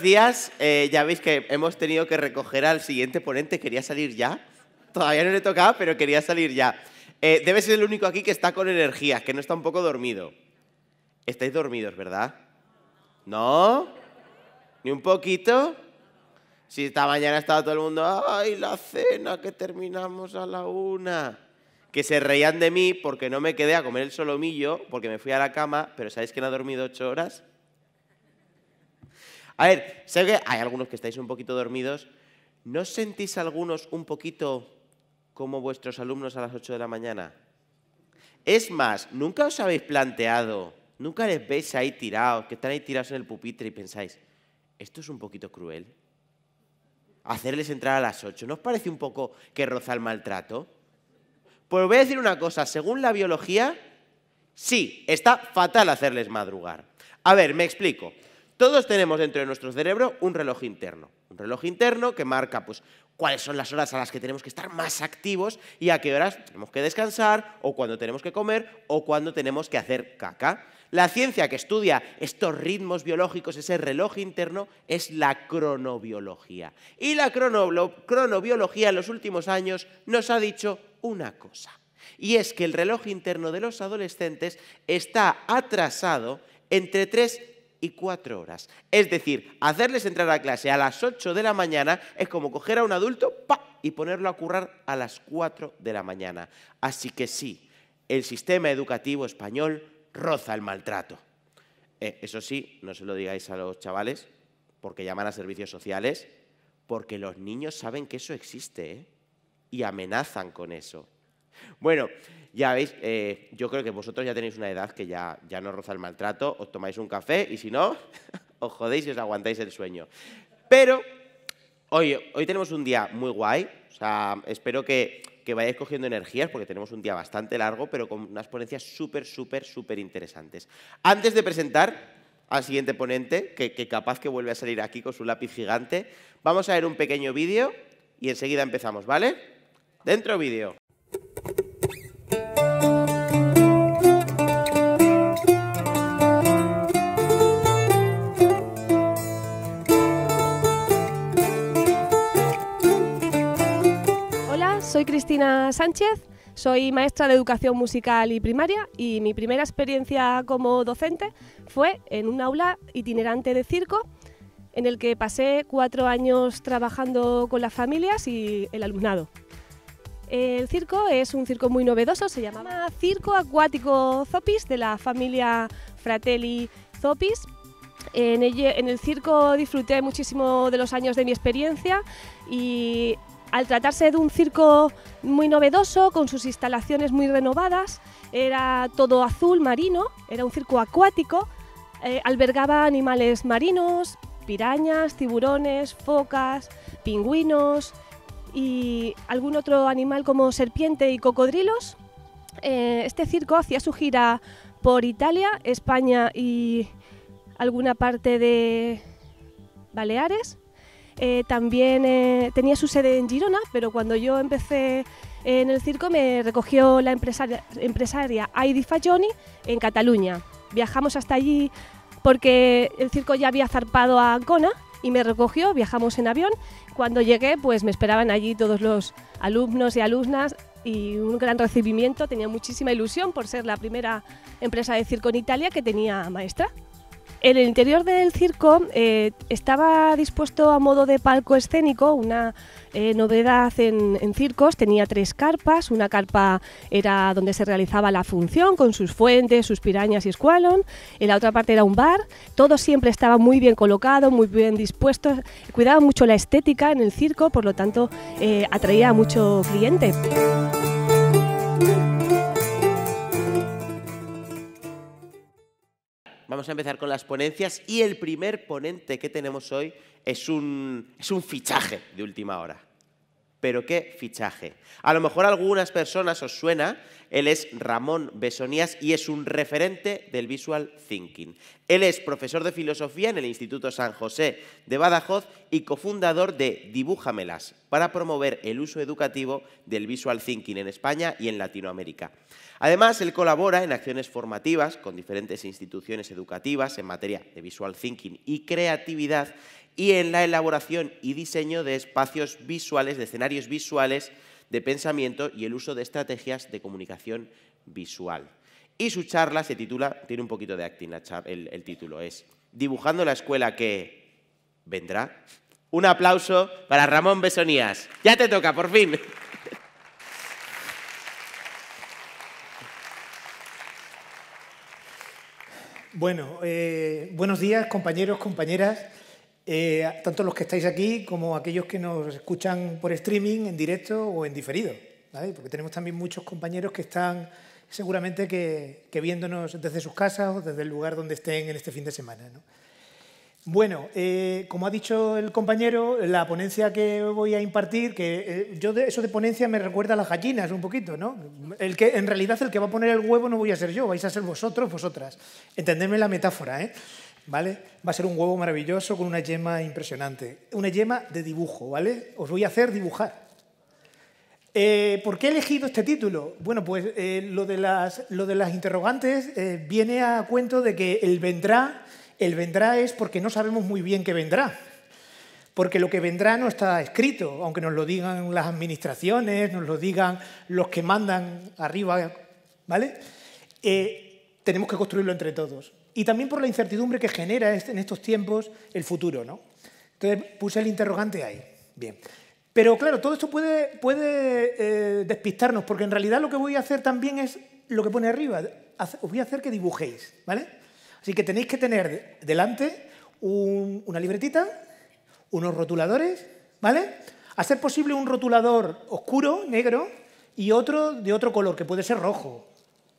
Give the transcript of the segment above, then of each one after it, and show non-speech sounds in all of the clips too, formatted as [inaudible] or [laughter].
días eh, ya veis que hemos tenido que recoger al siguiente ponente. Quería salir ya. Todavía no le tocaba, pero quería salir ya. Eh, debe ser el único aquí que está con energía, que no está un poco dormido. Estáis dormidos, ¿verdad? ¿No? ¿Ni un poquito? Si esta mañana estaba todo el mundo, ¡ay, la cena que terminamos a la una! Que se reían de mí porque no me quedé a comer el solomillo, porque me fui a la cama, pero ¿sabéis que no ha dormido ocho horas? A ver, sé que hay algunos que estáis un poquito dormidos. ¿No sentís algunos un poquito como vuestros alumnos a las 8 de la mañana? Es más, nunca os habéis planteado, nunca les veis ahí tirados, que están ahí tirados en el pupitre y pensáis, esto es un poquito cruel. Hacerles entrar a las 8, ¿no os parece un poco que roza el maltrato? Pues voy a decir una cosa, según la biología, sí, está fatal hacerles madrugar. A ver, me explico. Todos tenemos dentro de nuestro cerebro un reloj interno, un reloj interno que marca pues, cuáles son las horas a las que tenemos que estar más activos y a qué horas tenemos que descansar o cuándo tenemos que comer o cuándo tenemos que hacer caca. La ciencia que estudia estos ritmos biológicos, ese reloj interno, es la cronobiología. Y la cronobiología en los últimos años nos ha dicho una cosa, y es que el reloj interno de los adolescentes está atrasado entre tres y cuatro horas. Es decir, hacerles entrar a clase a las 8 de la mañana es como coger a un adulto ¡pa! y ponerlo a currar a las 4 de la mañana. Así que sí, el sistema educativo español roza el maltrato. Eh, eso sí, no se lo digáis a los chavales, porque llaman a servicios sociales, porque los niños saben que eso existe eh, y amenazan con eso. Bueno, ya veis, eh, yo creo que vosotros ya tenéis una edad que ya, ya no roza el maltrato, os tomáis un café y si no, [laughs] os jodéis y os aguantáis el sueño. Pero hoy, hoy tenemos un día muy guay, o sea, espero que, que vayáis cogiendo energías porque tenemos un día bastante largo, pero con unas ponencias súper, súper, súper interesantes. Antes de presentar al siguiente ponente, que, capaz que vuelve a salir aquí con su lápiz gigante, vamos a ver un pequeño vídeo y enseguida empezamos, ¿vale? Dentro vídeo. Cristina Sánchez, soy maestra de educación musical y primaria y mi primera experiencia como docente fue en un aula itinerante de circo en el que pasé cuatro años trabajando con las familias y el alumnado. El circo es un circo muy novedoso, se llama Circo Acuático Zopis de la familia Fratelli Zopis. En el, circo disfruté muchísimo de los años de mi experiencia y al tratarse de un circo muy novedoso, con sus instalaciones muy renovadas, era todo azul marino, era un circo acuático, eh, albergaba animales marinos, pirañas, tiburones, focas, pingüinos y algún otro animal como serpiente y cocodrilos. Eh, este circo hacía su gira por Italia, España y alguna parte de Baleares eh, también eh, tenía su sede en Girona, pero cuando yo empecé eh, en el circo me recogió la empresaria, empresaria Fagioni en Cataluña. Viajamos hasta allí porque el circo ya había zarpado a Ancona y me recogió, viajamos en avión. Cuando llegué, pues me esperaban allí todos los alumnos y alumnas y un gran recibimiento. Tenía muchísima ilusión por ser la primera empresa de circo en Italia que tenía maestra. En el interior del circo eh, estaba dispuesto a modo de palco escénico, una eh, novedad en, circos, tenía tres carpas, una carpa era donde se realizaba la función con sus fuentes, sus pirañas y escualón, en la otra parte era un bar, todo siempre estaba muy bien colocado, muy bien dispuesto, cuidaba mucho la estética en el circo, por lo tanto eh, atraía a mucho cliente. vamos a empezar con las ponencias y el primer ponente que tenemos hoy es un, es un fichaje de última hora. ¿Pero qué fichaje? A lo mejor a algunas personas os suena él es Ramón Besonías y es un referente del visual thinking. Él es profesor de filosofía en el Instituto San José de Badajoz y cofundador de Dibújamelas para promover el uso educativo del visual thinking en España y en Latinoamérica. Además, él colabora en acciones formativas con diferentes instituciones educativas en materia de visual thinking y creatividad y en la elaboración y diseño de espacios visuales, de escenarios visuales de pensamiento y el uso de estrategias de comunicación visual. Y su charla se titula, tiene un poquito de acting el, título, es Dibujando la escuela que vendrá. Un aplauso para Ramón Besonías. Ya te toca, por fin. Bueno, eh, buenos días, compañeros, compañeras. Eh, tanto los que estáis aquí como aquellos que nos escuchan por streaming, en directo o en diferido, porque tenemos también muchos compañeros que están seguramente que, viéndonos desde sus casas o desde el lugar donde estén en este fin de semana. Bueno, eh, como ha dicho el compañero, la ponencia que voy a impartir, que eh, yo de, eso de ponencia me recuerda a las gallinas un poquito, ¿no? El que, en realidad el que va a poner el huevo no voy a ser yo, vais a ser vosotros, vosotras. Entendedme la metáfora, ¿eh? ¿vale? Va a ser un huevo maravilloso con una yema impresionante. Una yema de dibujo, ¿vale? Os voy a hacer dibujar. Eh, ¿Por qué he elegido este título? Bueno, pues eh, lo, de las, interrogantes eh, viene a cuento de que el vendrá, el vendrá es porque no sabemos muy bien qué vendrá. Porque lo que vendrá no está escrito, aunque nos lo digan las administraciones, nos lo digan los que mandan arriba, ¿vale? tenemos que construirlo entre todos y también por la incertidumbre que genera este, en estos tiempos el futuro. ¿no? Entonces puse el interrogante ahí. Bien. Pero claro, todo esto puede, eh, despistarnos, porque en realidad lo que voy a hacer también es lo que pone arriba. Os voy a hacer que dibujéis, ¿vale? Así que tenéis que tener delante una libretita, unos rotuladores, ¿vale? A ser posible un rotulador oscuro, negro, y otro de otro color, que puede ser rojo,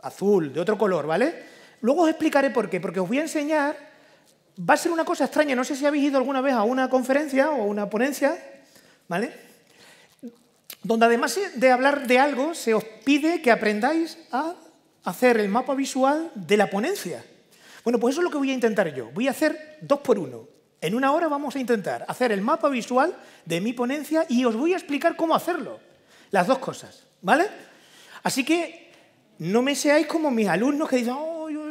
azul, de otro color, ¿vale? Luego os explicaré por qué, porque os voy a enseñar, va a ser una cosa extraña, no sé si habéis ido alguna vez a una conferencia o a una ponencia, ¿vale? Donde además de hablar de algo, se os pide que aprendáis a hacer el mapa visual de la ponencia. Bueno, pues eso es lo que voy a intentar yo. Voy a hacer dos por uno. En una hora vamos a intentar hacer el mapa visual de mi ponencia y os voy a explicar cómo hacerlo. Las dos cosas, ¿vale? Así que no me seáis como mis alumnos que dicen,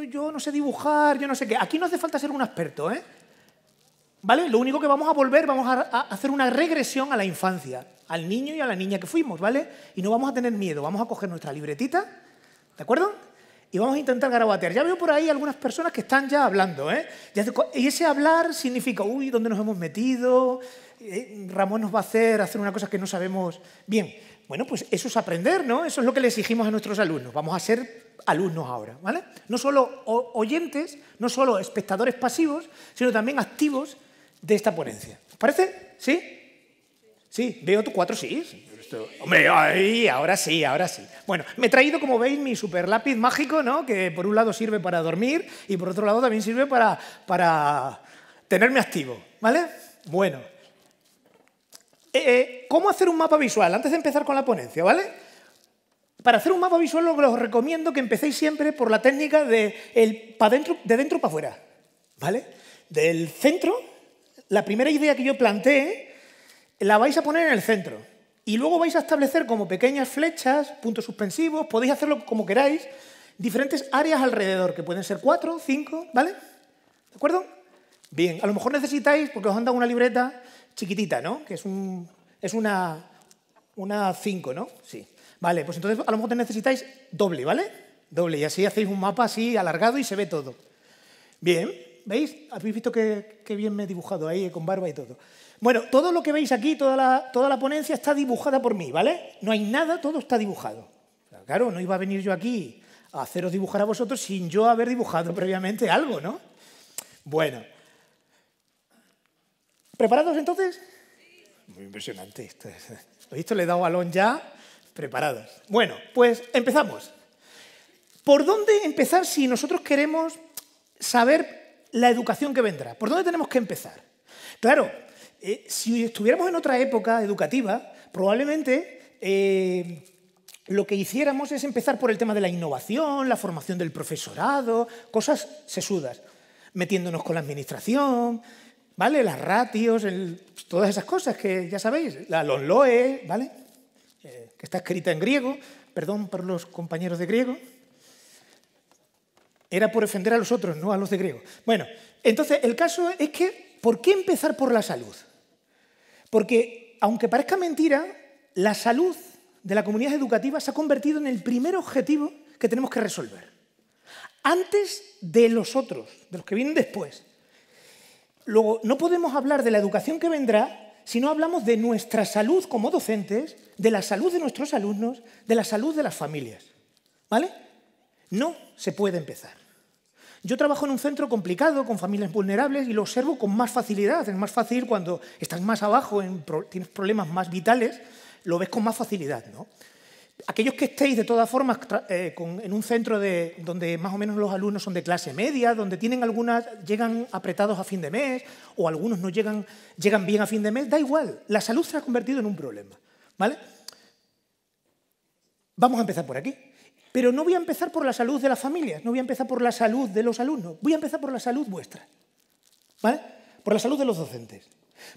yo no sé dibujar, yo no sé qué. Aquí no hace falta ser un experto, ¿eh? ¿Vale? Lo único que vamos a volver, vamos a, hacer una regresión a la infancia, al niño y a la niña que fuimos, ¿vale? Y no vamos a tener miedo, vamos a coger nuestra libretita, ¿de acuerdo? y vamos a intentar garabatear. Ya veo por ahí algunas personas que están ya hablando, ¿eh? Y ese hablar significa, uy, ¿dónde nos hemos metido? Eh, Ramón nos va a hacer hacer una cosa que no sabemos bien. Bueno, pues eso es aprender, ¿no? Eso es lo que le exigimos a nuestros alumnos. Vamos a ser alumnos ahora, ¿vale? No solo oyentes, no solo espectadores pasivos, sino también activos de esta ponencia. ¿Os parece? ¿Sí? Sí, veo tu cuatro sí. Hombre, ay, ahora sí, ahora sí. Bueno, me he traído, como veis, mi super lápiz mágico, ¿no? Que por un lado sirve para dormir y por otro lado también sirve para, para tenerme activo, ¿vale? Bueno. Eh, eh, ¿Cómo hacer un mapa visual? Antes de empezar con la ponencia, ¿vale? Para hacer un mapa visual os recomiendo que empecéis siempre por la técnica de, el, dentro, de dentro para afuera, ¿vale? Del centro, la primera idea que yo planteé, la vais a poner en el centro. Y luego vais a establecer como pequeñas flechas, puntos suspensivos, podéis hacerlo como queráis, diferentes áreas alrededor, que pueden ser cuatro, cinco, ¿vale? ¿De acuerdo? Bien, a lo mejor necesitáis, porque os han dado una libreta, chiquitita, ¿no? Que es, un, es una 5, ¿no? Sí. Vale, pues entonces a lo mejor necesitáis doble, ¿vale? Doble, y así hacéis un mapa así alargado y se ve todo. Bien, ¿veis? ¿Habéis visto qué, bien me he dibujado ahí con barba y todo? Bueno, todo lo que veis aquí, toda la, toda la ponencia está dibujada por mí, ¿vale? No hay nada, todo está dibujado. Claro, no iba a venir yo aquí a haceros dibujar a vosotros sin yo haber dibujado previamente algo, ¿no? Bueno, ¿Preparados entonces? Muy impresionante esto. Esto le he dado balón ya. Preparados. Bueno, pues empezamos. ¿Por dónde empezar si nosotros queremos saber la educación que vendrá? ¿Por dónde tenemos que empezar? Claro, eh, si estuviéramos en otra época educativa, probablemente eh, lo que hiciéramos es empezar por el tema de la innovación, la formación del profesorado, cosas sesudas, metiéndonos con la administración, ¿vale? Las ratios, todas esas cosas que ya sabéis, la, los ¿vale? Eh, que está escrita en griego, perdón por los compañeros de griego. Era por ofender a los otros, no a los de griego. Bueno, entonces el caso es que, ¿por qué empezar por la salud? Porque, aunque parezca mentira, la salud de la comunidad educativa se ha convertido en el primer objetivo que tenemos que resolver. Antes de los otros, de los que vienen después. Luego, no podemos hablar de la educación que vendrá si no hablamos de nuestra salud como docentes, de la salud de nuestros alumnos, de la salud de las familias. ¿Vale? No se puede empezar. Yo trabajo en un centro complicado, con familias vulnerables, y lo observo con más facilidad. Es más fácil cuando estás más abajo, tienes problemas más vitales, lo ves con más facilidad. ¿no? Aquellos que estéis de todas formas eh, en un centro donde más o menos los alumnos son de clase media, donde tienen algunas, llegan apretados a fin de mes o algunos no llegan, llegan bien a fin de mes, da igual, la salud se ha convertido en un problema. ¿vale? Vamos a empezar por aquí. Pero no voy a empezar por la salud de las familias, no voy a empezar por la salud de los alumnos, voy a empezar por la salud vuestra. ¿Vale? Por la salud de los docentes.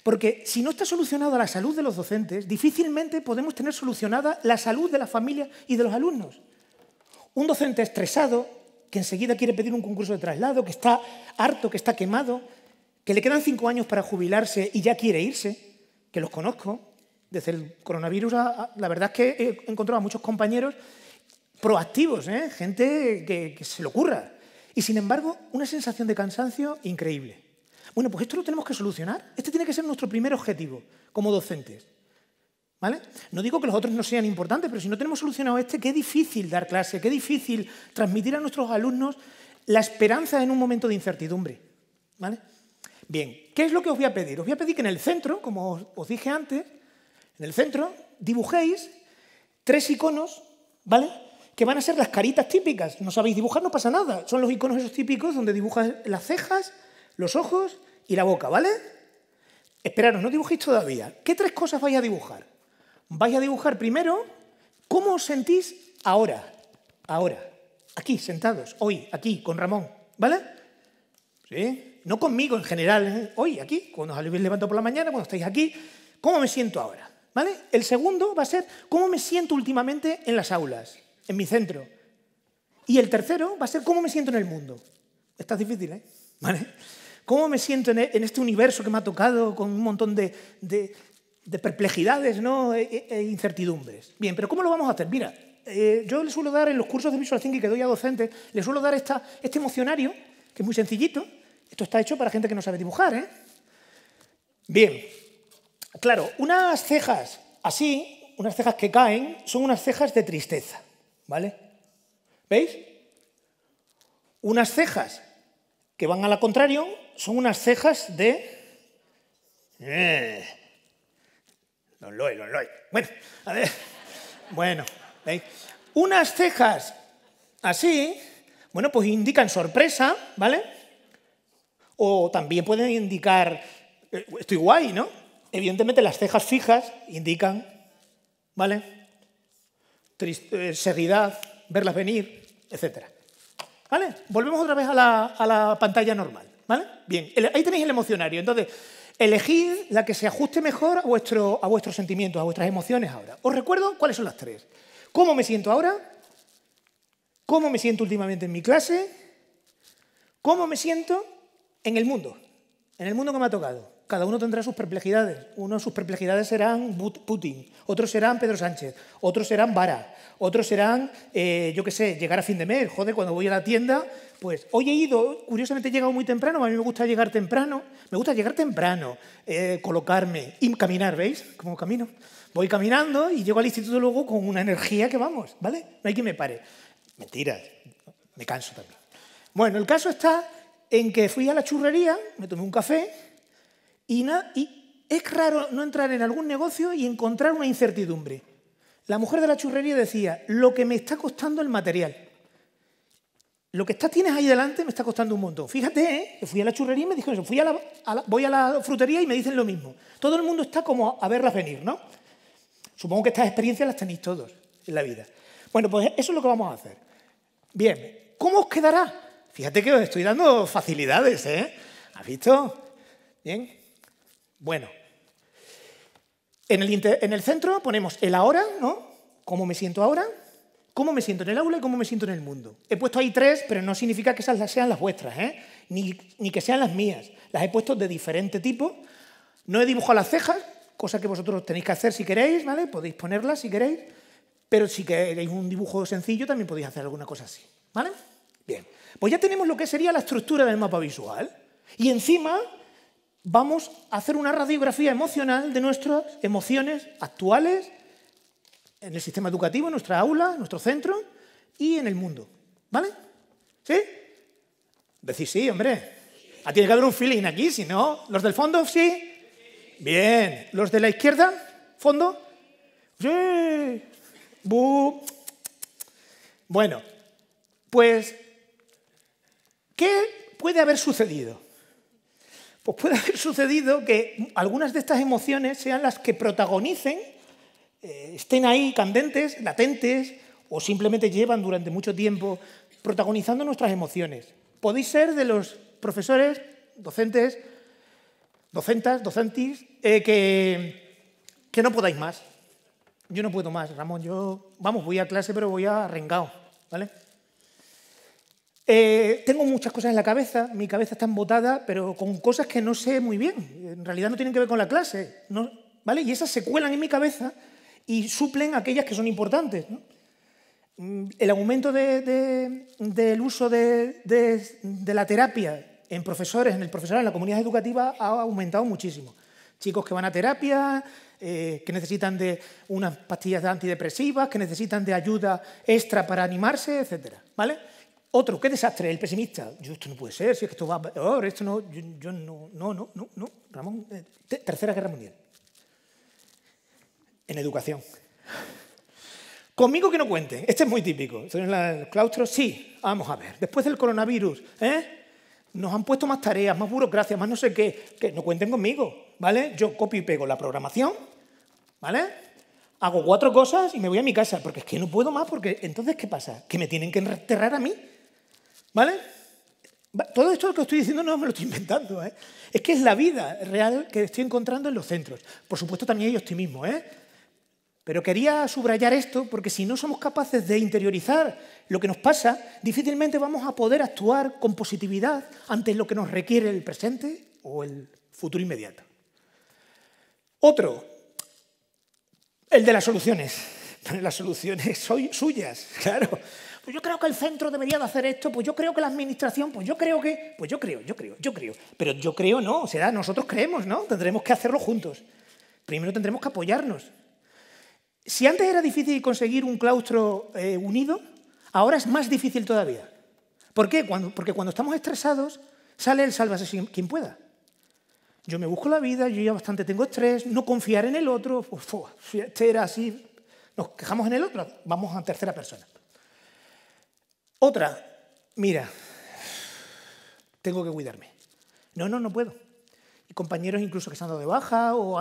Porque si no está solucionada la salud de los docentes, difícilmente podemos tener solucionada la salud de la familia y de los alumnos. Un docente estresado, que enseguida quiere pedir un concurso de traslado, que está harto, que está quemado, que le quedan cinco años para jubilarse y ya quiere irse, que los conozco, desde el coronavirus, la verdad es que he encontrado a muchos compañeros proactivos, ¿eh? gente que, se lo ocurra. Y sin embargo, una sensación de cansancio increíble. Bueno, pues esto lo tenemos que solucionar. Este tiene que ser nuestro primer objetivo como docentes. ¿Vale? No digo que los otros no sean importantes, pero si no tenemos solucionado este, qué difícil dar clase, qué difícil transmitir a nuestros alumnos la esperanza en un momento de incertidumbre. ¿Vale? Bien, ¿qué es lo que os voy a pedir? Os voy a pedir que en el centro, como os dije antes, en el centro dibujéis tres iconos, ¿vale? Que van a ser las caritas típicas. No sabéis dibujar, no pasa nada. Son los iconos esos típicos donde dibujas las cejas, los ojos y la boca, ¿vale? Esperaros, no dibujéis todavía. ¿Qué tres cosas vais a dibujar? Vais a dibujar primero cómo os sentís ahora, ahora, aquí, sentados, hoy, aquí, con Ramón, ¿vale? ¿Sí? No conmigo en general, ¿eh? hoy, aquí, cuando os habéis levantado por la mañana, cuando estáis aquí, ¿cómo me siento ahora? ¿Vale? El segundo va a ser cómo me siento últimamente en las aulas, en mi centro. Y el tercero va a ser cómo me siento en el mundo. Está difícil, ¿eh? ¿Vale? ¿Cómo me siento e, en este universo que me ha tocado con un montón de, perplejidades e, e, e, incertidumbres? Bien, pero ¿cómo lo vamos a hacer? Mira, eh, yo les suelo dar en los cursos de Visual Thinking que doy a docentes, les suelo dar este emocionario, que es muy sencillito. Esto está hecho para gente que no sabe dibujar. ¿eh? Bien, claro, unas cejas así, unas cejas que caen, son unas cejas de tristeza. ¿Vale? ¿Veis? Unas cejas que van a la contrario son unas cejas de... Eh. Bueno, a ver. Bueno, ¿veis? Unas cejas así, bueno, pues indican sorpresa, ¿vale? O también pueden indicar, eh, estoy guay, ¿no? Evidentemente las cejas fijas indican, ¿vale? Eh, seriedad, verlas venir, etc. ¿Vale? Volvemos otra vez a la pantalla normal. ¿Vale? Bien, ahí tenéis el emocionario. Entonces, elegid la que se ajuste mejor a, vuestro, a vuestros sentimientos, a vuestras emociones ahora. Os recuerdo cuáles son las tres. ¿Cómo me siento ahora? ¿Cómo me siento últimamente en mi clase? ¿Cómo me siento en el mundo? En el mundo que me ha tocado. Cada uno tendrá sus perplejidades. Uno sus perplejidades serán Putin, otros serán Pedro Sánchez, otros serán Vara, otros serán, eh, yo qué sé, llegar a fin de mes. Joder, cuando voy a la tienda pues hoy he ido, curiosamente he llegado muy temprano, a mí me gusta llegar temprano, me gusta llegar temprano, eh, colocarme y caminar, ¿veis? Como camino. Voy caminando y llego al instituto luego con una energía que vamos, ¿vale? No hay quien me pare. Mentiras, me canso también. Bueno, el caso está en que fui a la churrería, me tomé un café y, na, y es raro no entrar en algún negocio y encontrar una incertidumbre. La mujer de la churrería decía, lo que me está costando el material. Lo que está, tienes ahí delante me está costando un montón. Fíjate, ¿eh? fui a la churrería y me dijeron eso. Fui voy a la frutería y me dicen lo mismo. Todo el mundo está como a verlas venir, ¿no? Supongo que estas experiencias las tenéis todos en la vida. Bueno, pues eso es lo que vamos a hacer. Bien, ¿cómo os quedará? Fíjate que os estoy dando facilidades, ¿eh? ¿Has visto? Bien. Bueno. En el, en el centro ponemos el ahora, ¿no? ¿Cómo me siento ahora? ¿Cómo me siento en el aula y cómo me siento en el mundo? He puesto ahí tres, pero no significa que esas sean las vuestras, ¿eh? ni, que sean las mías. Las he puesto de diferente tipo. No he dibujado las cejas, cosa que vosotros tenéis que hacer si queréis, ¿vale? Podéis ponerlas si queréis, pero si queréis un dibujo sencillo también podéis hacer alguna cosa así, ¿vale? Bien, pues ya tenemos lo que sería la estructura del mapa visual. Y encima vamos a hacer una radiografía emocional de nuestras emociones actuales en el sistema educativo, en nuestra aula, en nuestro centro y en el mundo. ¿Vale? ¿Sí? Decís sí, hombre. Ah, tiene que haber un feeling aquí, si no. ¿Los del fondo? Sí. Bien. ¿Los de la izquierda? ¿Fondo? Sí. Bueno, pues, ¿qué puede haber sucedido? Pues puede haber sucedido que algunas de estas emociones sean las que protagonicen eh, estén ahí candentes, latentes, o simplemente llevan durante mucho tiempo protagonizando nuestras emociones. Podéis ser de los profesores, docentes, docentas, docentis, eh, que, que no podáis más. Yo no puedo más, Ramón. Yo, vamos, voy a clase, pero voy arrengado, ¿vale? Eh, tengo muchas cosas en la cabeza, mi cabeza está embotada, pero con cosas que no sé muy bien. En realidad no tienen que ver con la clase, ¿vale? Y esas se cuelan en mi cabeza y suplen aquellas que son importantes. Mm, el aumento del uso de, la terapia en profesores, en el profesorado, en la comunidad educativa ha aumentado muchísimo. Chicos que van a terapia, eh, que necesitan de unas pastillas antidepresivas, que necesitan de ayuda extra para animarse, etc. ¿Vale? Otro, qué desastre, el pesimista. Yo, esto no puede ser, si es que esto va oh, esto no, yo, no, no, no, no, Ramón, eh, Tercera Guerra Mundial en educación. Conmigo que no cuenten, este es muy típico. ¿Estoy en el claustro? Sí, vamos a ver. Después del coronavirus, ¿eh? nos han puesto más tareas, más burocracia, más no sé qué, que no cuenten conmigo, ¿vale? Yo copio y pego la programación, ¿vale? Hago cuatro cosas y me voy a mi casa, porque es que no puedo más, porque entonces, ¿qué pasa? Que me tienen que enterrar a mí, ¿vale? Todo esto que estoy diciendo no me lo estoy inventando, ¿eh? Es que es la vida real que estoy encontrando en los centros. Por supuesto, también hay optimismo, ¿eh? Pero quería subrayar esto porque si no somos capaces de interiorizar lo que nos pasa, difícilmente vamos a poder actuar con positividad ante lo que nos requiere el presente o el futuro inmediato. Otro, el de las soluciones. [laughs] Las soluciones son suyas, [laughs] claro. Pues yo creo que el centro debería de hacer esto, pues yo creo que la administración, pues yo creo que, pues yo creo, yo creo, yo creo. Pero yo creo no, o sea, nosotros creemos, ¿no? Tendremos que hacerlo juntos. Primero tendremos que apoyarnos, si antes era difícil conseguir un claustro eh, unido, ahora es más difícil todavía. ¿Por qué? porque cuando estamos estresados, sale el sálvase quien pueda. Yo me busco la vida, yo ya bastante tengo estrés, no confiar en el otro, pues, este era así, nos quejamos en el otro, vamos a tercera persona. Otra, mira, tengo que cuidarme. No, no, no puedo. Y compañeros incluso que se han de baja o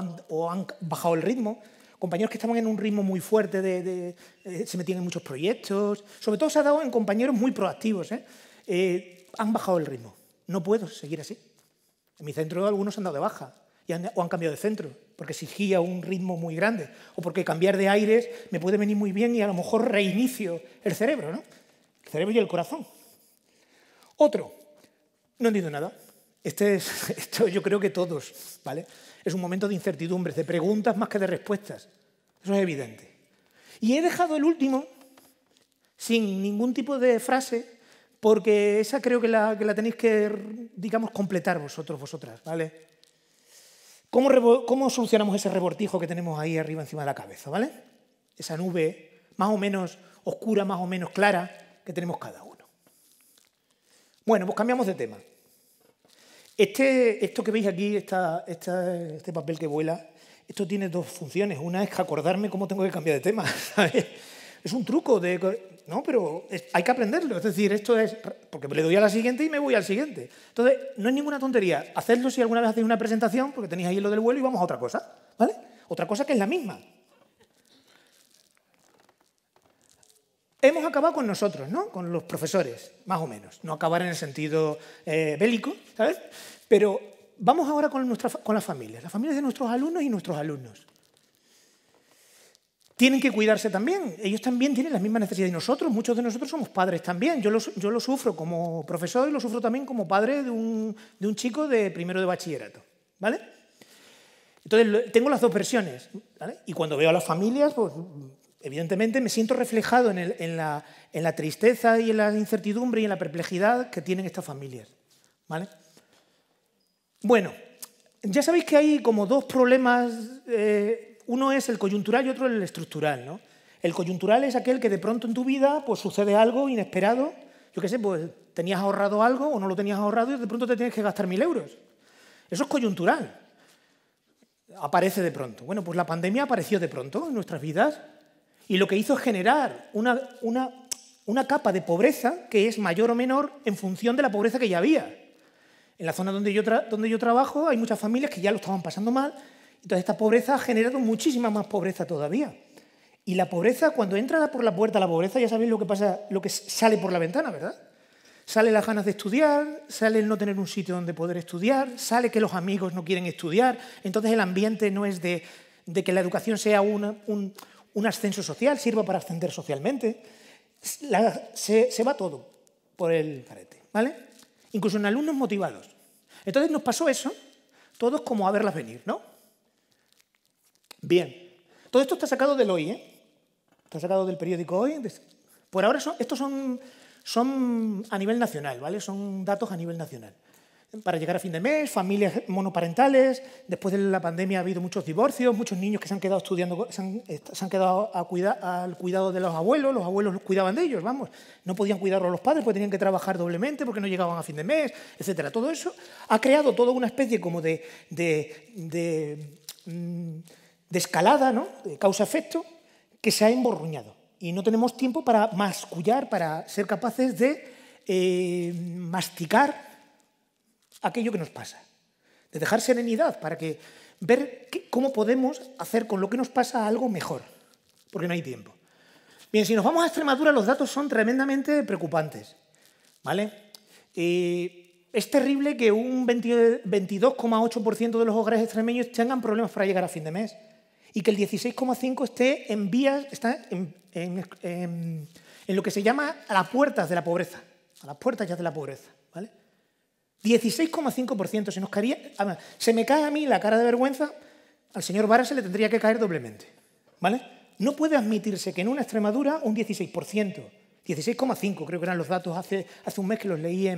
han bajado el ritmo, compañeros que estaban en un ritmo muy fuerte, de, eh, se metían en muchos proyectos. Sobre todo se ha dado en compañeros muy proactivos. ¿eh? Eh, han bajado el ritmo. No puedo seguir así. En mi centro algunos han dado de baja y han, o han cambiado de centro porque exigía un ritmo muy grande o porque cambiar de aires me puede venir muy bien y a lo mejor reinicio el cerebro, ¿no? El cerebro y el corazón. Otro, no entiendo nada. Este es, [laughs] esto yo creo que todos, ¿vale? es un momento de incertidumbres, de preguntas más que de respuestas. Eso es evidente. Y he dejado el último sin ningún tipo de frase, porque esa creo que la, tenéis que, digamos, completar vosotros, vosotras, ¿vale? ¿Cómo, solucionamos ese rebortijo que tenemos ahí arriba encima de la cabeza, ¿vale? Esa nube más o menos oscura, más o menos clara que tenemos cada uno. Bueno, pues cambiamos de tema. Este, esto que veis aquí, esta, este papel que vuela, esto tiene dos funciones. Una es acordarme cómo tengo que cambiar de tema. [laughs] Es un truco No, pero hay que aprenderlo. Es decir, esto es... Porque le doy a la siguiente y me voy al siguiente. Entonces, no es ninguna tontería. Hacedlo si alguna vez hacéis una presentación, porque tenéis ahí lo del vuelo y vamos a otra cosa. ¿Vale? Otra cosa que es la misma. hemos acabado con nosotros, ¿no? Con los profesores, más o menos. No acabar en el sentido eh, bélico, ¿sabes? Pero vamos ahora con, nuestra, con las familias, las familias de nuestros alumnos y nuestros alumnos. Tienen que cuidarse también, ellos también tienen las mismas necesidades de nosotros, muchos de nosotros somos padres también, yo lo, yo lo sufro como profesor y lo sufro también como padre de un, de un chico de primero de bachillerato, ¿vale? Entonces, tengo las dos versiones, ¿vale? Y cuando veo a las familias, pues evidentemente me siento reflejado en, la, tristeza y en la incertidumbre y en la perplejidad que tienen estas familias. Bueno, ya sabéis que hay como dos problemas, eh, uno es el coyuntural y otro el estructural. El coyuntural es aquel que de pronto en tu vida pues, sucede algo inesperado, yo qué sé, pues tenías ahorrado algo o no lo tenías ahorrado y de pronto te tienes que gastar mil euros. Eso es coyuntural. Aparece de pronto. Bueno, pues la pandemia apareció de pronto en nuestras vidas y lo que hizo es generar una, una, una capa de pobreza que es mayor o menor en función de la pobreza que ya había. En la zona donde yo, donde yo trabajo hay muchas familias que ya lo estaban pasando mal, entonces esta pobreza ha generado muchísima más pobreza todavía. Y la pobreza, cuando entra por la puerta la pobreza, ya sabéis lo que pasa, lo que sale por la ventana, ¿verdad? Sale las ganas de estudiar, sale el no tener un sitio donde poder estudiar, sale que los amigos no quieren estudiar, entonces el ambiente no es de, de que la educación sea una, un, un ascenso social, sirva para ascender socialmente. se, va todo por el carete, ¿vale? Incluso en alumnos motivados. Entonces nos pasó eso, todos como a verlas venir, ¿no? Bien. Todo esto está sacado del hoy, ¿eh? Está sacado del periódico hoy. Por ahora estos son, son a nivel nacional, ¿vale? Son datos a nivel nacional para llegar a fin de mes, familias monoparentales, después de la pandemia ha habido muchos divorcios, muchos niños que se han quedado estudiando, se han, quedado a al cuidado de los abuelos, los abuelos los cuidaban de ellos, vamos, no podían cuidarlos los padres porque tenían que trabajar doblemente, porque no llegaban a fin de mes, etcétera. Todo eso ha creado toda una especie como de, de, mm, escalada, ¿no? de causa-efecto, que se ha emborruñado. Y no tenemos tiempo para mascullar, para ser capaces de eh, masticar aquello que nos pasa, de dejar serenidad para que ver cómo podemos hacer con lo que nos pasa algo mejor, porque no hay tiempo. Bien, si nos vamos a Extremadura, los datos son tremendamente preocupantes, ¿vale? Eh, es terrible que un 22,8% de los hogares extremeños tengan problemas para llegar a fin de mes y que el 16,5 esté en vías, está en, lo que se llama a las puertas de la pobreza, a las puertas ya de la pobreza. 16,5%. Se nos caería, se me cae a mí la cara de vergüenza, al señor Vara se le tendría que caer doblemente. ¿Vale? No puede admitirse que en una Extremadura un 16%, 16,5 creo que eran los datos hace, un mes que los leí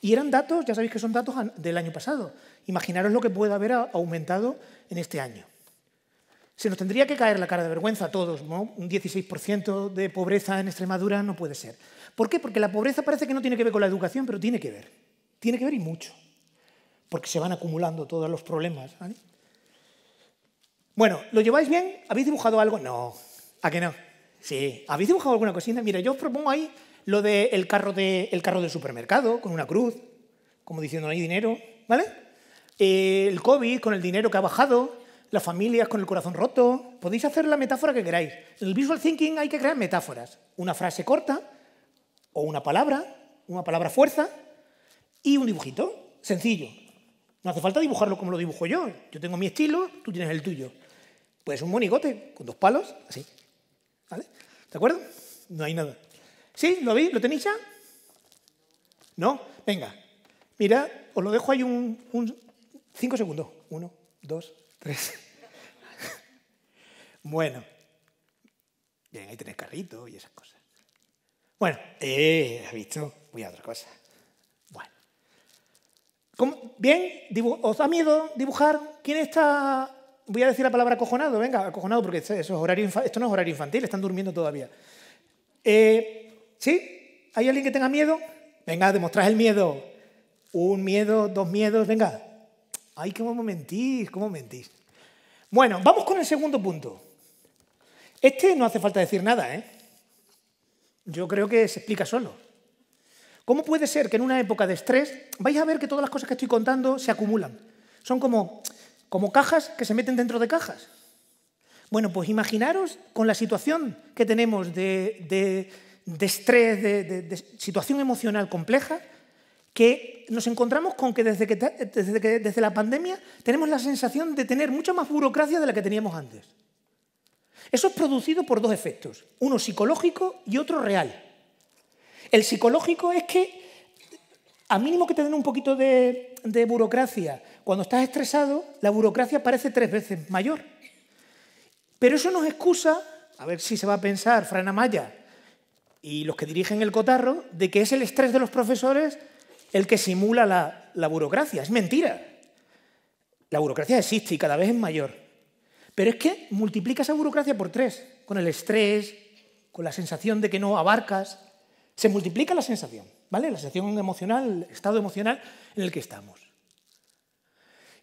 Y eran datos, ya sabéis que son datos del año pasado. Imaginaros lo que puede haber aumentado en este año. Se nos tendría que caer la cara de vergüenza a todos, ¿no? Un 16% de pobreza en Extremadura no puede ser. ¿Por qué? Porque la pobreza parece que no tiene que ver con la educación, pero tiene que ver. Tiene que ver y mucho, porque se van acumulando todos los problemas. Bueno, ¿lo lleváis bien? ¿Habéis dibujado algo? No, ¿a qué no? Sí, ¿habéis dibujado alguna cosita? Mira, yo os propongo ahí lo del de carro, carro del supermercado con una cruz, como diciendo no hay dinero, ¿vale? Eh, el COVID con el dinero que ha bajado, las familias con el corazón roto. Podéis hacer la metáfora que queráis. En el visual thinking hay que crear metáforas. Una frase corta o una palabra, una palabra fuerza, y un dibujito, sencillo. No hace falta dibujarlo como lo dibujo yo. Yo tengo mi estilo, tú tienes el tuyo. Pues un monigote con dos palos, así. ¿Vale? ¿De acuerdo? No hay nada. ¿Sí? ¿Lo vi? ¿Lo tenéis ya? ¿No? Venga. Mira, os lo dejo ahí un, cinco segundos. Uno, dos, tres. [laughs] bueno. Bien, ahí tenéis carrito y esas cosas. Bueno, eh, ¿has visto? Voy a otra cosa. Bien, ¿os da miedo dibujar? ¿Quién está, voy a decir la palabra acojonado? Venga, acojonado, porque esto no es horario infantil, están durmiendo todavía. Eh, ¿Sí? ¿Hay alguien que tenga miedo? Venga, demostrad el miedo. Un miedo, dos miedos, venga. Ay, cómo mentís, cómo mentís. Bueno, vamos con el segundo punto. Este no hace falta decir nada, ¿eh? Yo creo que se explica solo. ¿Cómo puede ser que en una época de estrés vais a ver que todas las cosas que estoy contando se acumulan? Son como, cajas que se meten dentro de cajas. Bueno, pues imaginaros con la situación que tenemos de, estrés, de, situación emocional compleja, que nos encontramos con que desde, que desde, que desde la pandemia tenemos la sensación de tener mucha más burocracia de la que teníamos antes. Eso es producido por dos efectos, uno psicológico y otro real. El psicológico es que, a mínimo que te den un poquito de, burocracia, cuando estás estresado, la burocracia parece tres veces mayor. Pero eso nos excusa, a ver si se va a pensar Fran Amaya y los que dirigen el cotarro, de que es el estrés de los profesores el que simula la, la burocracia. Es mentira. La burocracia existe y cada vez es mayor. Pero es que multiplica esa burocracia por tres, con el estrés, con la sensación de que no abarcas, se multiplica la sensación, ¿vale? La sensación emocional, el estado emocional en el que estamos.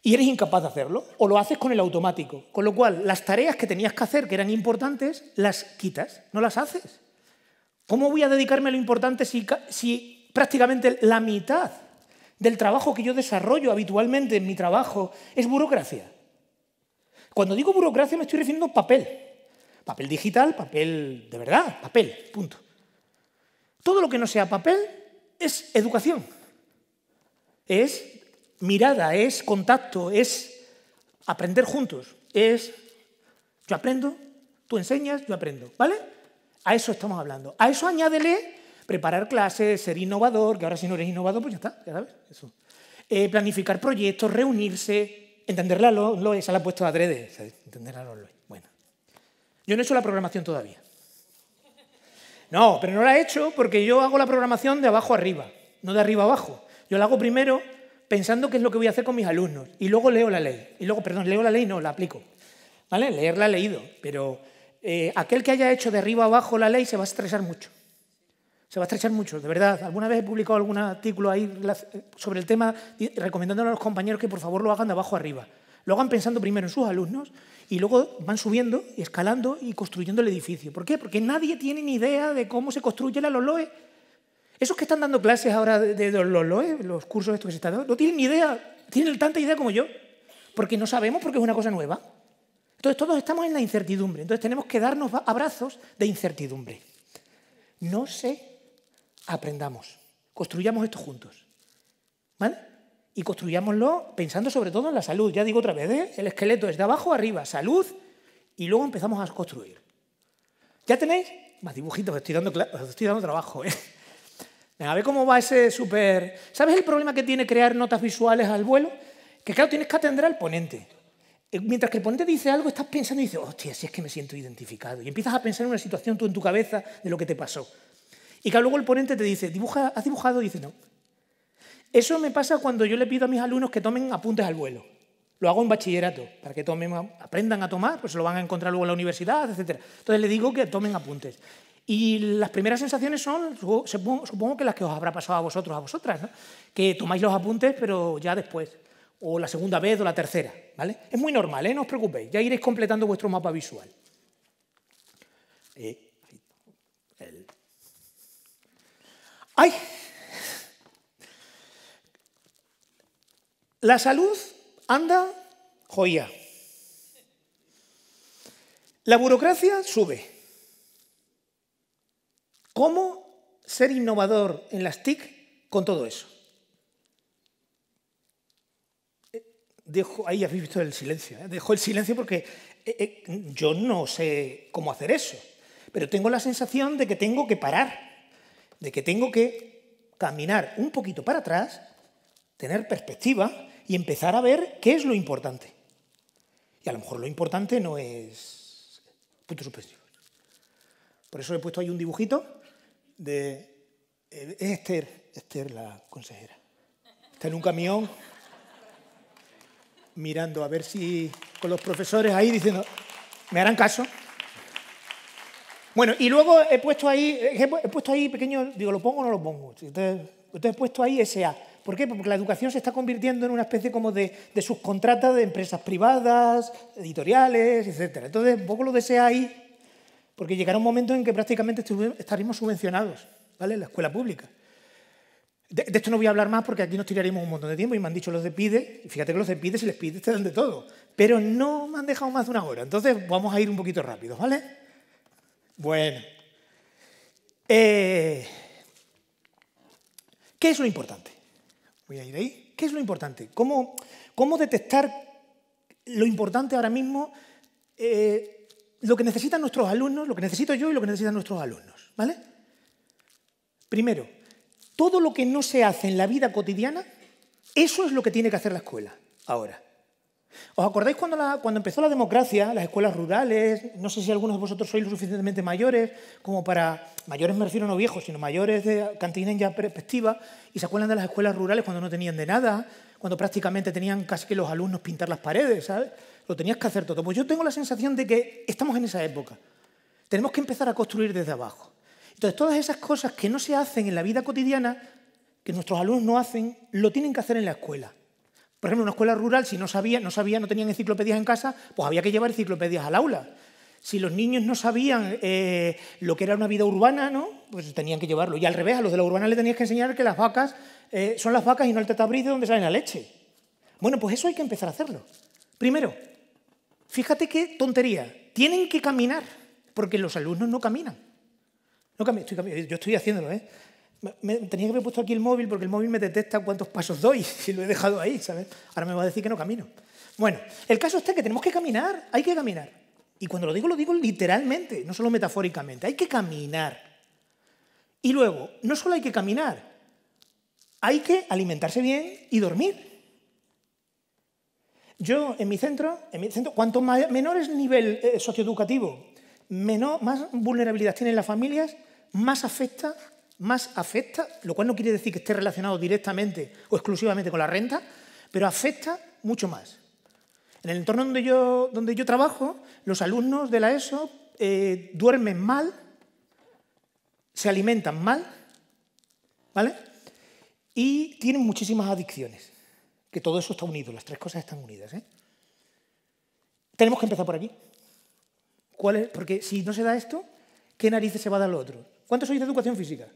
Y eres incapaz de hacerlo, o lo haces con el automático. Con lo cual, las tareas que tenías que hacer, que eran importantes, las quitas, no las haces. ¿Cómo voy a dedicarme a lo importante si, si prácticamente la mitad del trabajo que yo desarrollo habitualmente en mi trabajo es burocracia? Cuando digo burocracia me estoy refiriendo a papel. Papel digital, papel de verdad, papel, punto. Todo lo que no sea papel es educación, es mirada, es contacto, es aprender juntos, es yo aprendo, tú enseñas, yo aprendo, ¿vale? A eso estamos hablando. A eso añádele preparar clases, ser innovador, que ahora si no eres innovador, pues ya está, ya sabes, eso. Eh, planificar proyectos, reunirse, entender la lo, se la ha puesto adrede, Entender los LOE. Bueno, yo no he hecho la programación todavía. No, pero no la he hecho porque yo hago la programación de abajo arriba, no de arriba abajo. Yo la hago primero pensando qué es lo que voy a hacer con mis alumnos y luego leo la ley. Y luego, perdón, leo la ley, no, la aplico. ¿Vale? Leerla he leído, pero eh, aquel que haya hecho de arriba abajo la ley se va a estresar mucho. Se va a estrechar mucho, de verdad. Alguna vez he publicado algún artículo ahí sobre el tema recomendándole a los compañeros que por favor lo hagan de abajo arriba. Lo hagan pensando primero en sus alumnos y luego van subiendo y escalando y construyendo el edificio. ¿Por qué? Porque nadie tiene ni idea de cómo se construye la Loloe. Esos que están dando clases ahora de, los Loloe, los cursos estos que se están dando, no tienen ni idea, tienen tanta idea como yo, porque no sabemos porque es una cosa nueva. Entonces todos estamos en la incertidumbre, entonces tenemos que darnos abrazos de incertidumbre. No sé, aprendamos, construyamos esto juntos. ¿Vale? y construyámoslo pensando sobre todo en la salud. Ya digo otra vez, ¿eh? el esqueleto es de abajo arriba, salud, y luego empezamos a construir. ¿Ya tenéis? Más dibujitos, estoy dando, os estoy dando trabajo. ¿eh? a ver cómo va ese súper... ¿Sabes el problema que tiene crear notas visuales al vuelo? Que claro, tienes que atender al ponente. Eh, mientras que el ponente dice algo, estás pensando y dices, hostia, si es que me siento identificado. Y empiezas a pensar en una situación tú en tu cabeza de lo que te pasó. Y que luego el ponente te dice, ¿Dibuja, ¿has dibujado? Y dice, no. Eso me pasa cuando yo le pido a mis alumnos que tomen apuntes al vuelo. Lo hago en bachillerato, para que tomen, aprendan a tomar, pues se lo van a encontrar luego en la universidad, etc. Entonces le digo que tomen apuntes. Y las primeras sensaciones son, supongo, que las que os habrá pasado a vosotros, a vosotras, que tomáis los apuntes, pero ya después, o la segunda vez o la tercera. ¿vale? Es muy normal, ¿eh? no os preocupéis, ya iréis completando vuestro mapa visual. Eh, ¡Ay! La salud anda joya. La burocracia sube. ¿Cómo ser innovador en las TIC con todo eso? Eh, ahí habéis visto el silencio. ¿eh? Dejo el silencio porque eh, yo no sé cómo hacer eso. Pero tengo la sensación de que tengo que parar, de que tengo que caminar un poquito para atrás, tener perspectiva y empezar a ver qué es lo importante. Y a lo mejor lo importante no es punto suspensivo. Por eso he puesto ahí un dibujito de... Eh, es Esther, Esther la consejera. Está en un camión mirando a ver si con los profesores ahí diciendo, ¿me harán caso? Bueno, y luego he puesto ahí, he puesto ahí pequeño, digo, ¿lo pongo o no lo pongo? Entonces, he puesto ahí ese A. ¿Por qué? Porque la educación se está convirtiendo en una especie como de, subcontrata de empresas privadas, editoriales, etc. Entonces, poco lo desea ahí, porque llegará un momento en que prácticamente estaremos subvencionados, ¿vale? la escuela pública. De, esto no voy a hablar más porque aquí nos tiraríamos un montón de tiempo y me han dicho los de PIDE, y fíjate que los de PIDE, si les pide te dan de todo. Pero no me han dejado más de una hora, entonces vamos a ir un poquito rápido, ¿vale? Bueno. Eh, ¿Qué es lo importante? Voy a ir ahí. ¿Qué es lo importante? ¿Cómo, detectar lo importante ahora mismo, eh, lo que necesitan nuestros alumnos, lo que necesito yo y lo que necesitan nuestros alumnos? ¿Vale? Primero, todo lo que no se hace en la vida cotidiana, eso es lo que tiene que hacer la escuela ahora. ¿Os acordáis cuando, cuando empezó la democracia, las escuelas rurales? No sé si algunos de vosotros sois lo suficientemente mayores como para, mayores me refiero no viejos, sino mayores de cantina ya perspectiva, y se acuerdan de las escuelas rurales cuando no tenían de nada, cuando prácticamente tenían casi que los alumnos pintar las paredes, ¿sabes? Lo tenías que hacer todo. Pues yo tengo la sensación de que estamos en esa época. Tenemos que empezar a construir desde abajo. Entonces, todas esas cosas que no se hacen en la vida cotidiana, que nuestros alumnos no hacen, lo tienen que hacer en la escuela. Por ejemplo, en una escuela rural, si no sabían, no sabía, no tenían enciclopedias en casa, pues había que llevar enciclopedias al aula. Si los niños no sabían eh, lo que era una vida urbana, ¿no? pues tenían que llevarlo. Y al revés, a los de la urbana le tenías que enseñar que las vacas eh, son las vacas y no el tetabris de donde sale la leche. Bueno, pues eso hay que empezar a hacerlo. Primero, fíjate qué tontería. Tienen que caminar, porque los alumnos no caminan. No estoy yo estoy haciéndolo, ¿eh? tenía que haber puesto aquí el móvil porque el móvil me detecta cuántos pasos doy si [laughs] lo he dejado ahí, ¿sabes? Ahora me va a decir que no camino. Bueno, el caso está que tenemos que caminar, hay que caminar. Y cuando lo digo, lo digo literalmente, no solo metafóricamente, hay que caminar. Y luego, no solo hay que caminar, hay que alimentarse bien y dormir. Yo, en mi centro, en mi centro cuanto menor es el nivel eh, socioeducativo, menor, más vulnerabilidad tienen las familias, más afecta más afecta, lo cual no quiere decir que esté relacionado directamente o exclusivamente con la renta, pero afecta mucho más. En el entorno donde yo, donde yo trabajo, los alumnos de la ESO eh, duermen mal, se alimentan mal, ¿vale? Y tienen muchísimas adicciones, que todo eso está unido, las tres cosas están unidas. ¿eh? Tenemos que empezar por aquí. ¿Cuál es? Porque si no se da esto, ¿qué narices se va a dar lo otro? ¿Cuántos sois de educación física?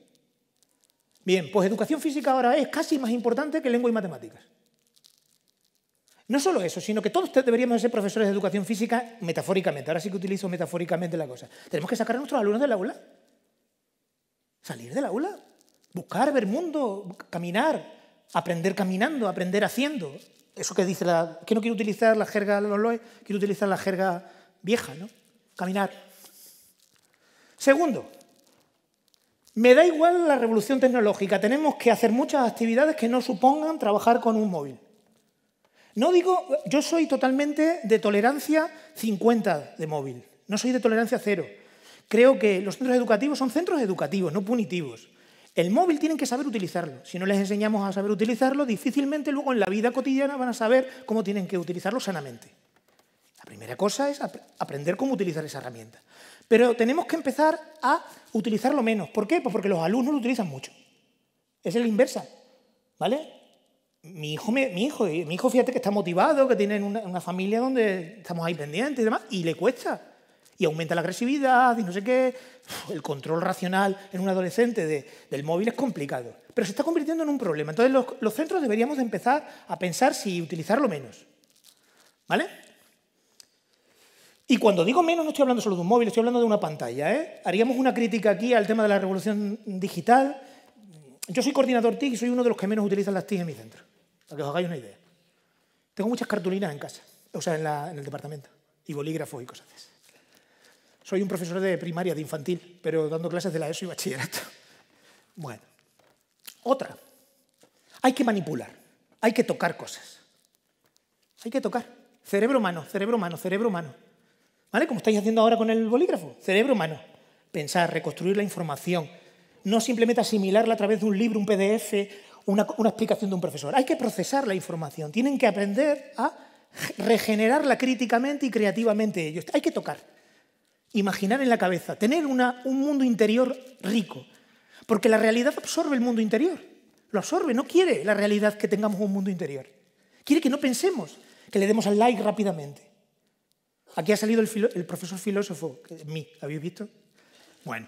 Bien, pues educación física ahora es casi más importante que lengua y matemáticas. No solo eso, sino que todos deberíamos ser profesores de educación física metafóricamente. Ahora sí que utilizo metafóricamente la cosa. Tenemos que sacar a nuestros alumnos del aula. Salir del aula. Buscar, ver mundo, caminar, aprender caminando, aprender haciendo. Eso que dice la... que no quiero utilizar la jerga los quiero utilizar la jerga vieja, ¿no? Caminar. Segundo, me da igual la revolución tecnológica, tenemos que hacer muchas actividades que no supongan trabajar con un móvil. No digo, yo soy totalmente de tolerancia 50 de móvil, no soy de tolerancia cero. Creo que los centros educativos son centros educativos, no punitivos. El móvil tienen que saber utilizarlo. Si no les enseñamos a saber utilizarlo, difícilmente luego en la vida cotidiana van a saber cómo tienen que utilizarlo sanamente. La primera cosa es aprender cómo utilizar esa herramienta. Pero tenemos que empezar a utilizarlo menos. ¿Por qué? Pues porque los alumnos lo utilizan mucho. Es el inversa, ¿vale? Mi hijo, mi, hijo, eh, mi hijo fíjate que está motivado, que tiene una, familia donde estamos ahí pendientes y demás, y le cuesta. Y aumenta la agresividad y no sé qué. el control racional en un adolescente del móvil es complicado. Pero se está convirtiendo en un problema. Entonces los, centros deberíamos empezar a pensar si utilizarlo menos. ¿Vale? Y cuando digo menos, no estoy hablando solo de un móvil, estoy hablando de una pantalla. ¿eh? Haríamos una crítica aquí al tema de la revolución digital. Yo soy coordinador TIC y soy uno de los que menos utilizan las TIC en mi centro, para que os hagáis una idea. Tengo muchas cartulinas en casa, o sea, en, el departamento, y bolígrafos y cosas así. Soy un profesor de primaria, de infantil, pero dando clases de la ESO y bachillerato. Bueno, otra. Hay que manipular, hay que tocar cosas. Hay que tocar. Cerebro humano, cerebro humano, cerebro humano. ¿Vale? Como estáis haciendo ahora con el bolígrafo. Cerebro humano. Pensar, reconstruir la información. No simplemente asimilarla a través de un libro, un PDF, una, explicación de un profesor. Hay que procesar la información. Tienen que aprender a regenerarla críticamente y creativamente ellos. Hay que tocar, imaginar en la cabeza, tener un mundo interior rico, porque la realidad absorbe el mundo interior, lo absorbe, no quiere la realidad que tengamos un mundo interior, quiere que no pensemos, que le demos al like rápidamente. Aquí ha salido el, profesor filósofo, que mí, ¿habéis visto? Bueno.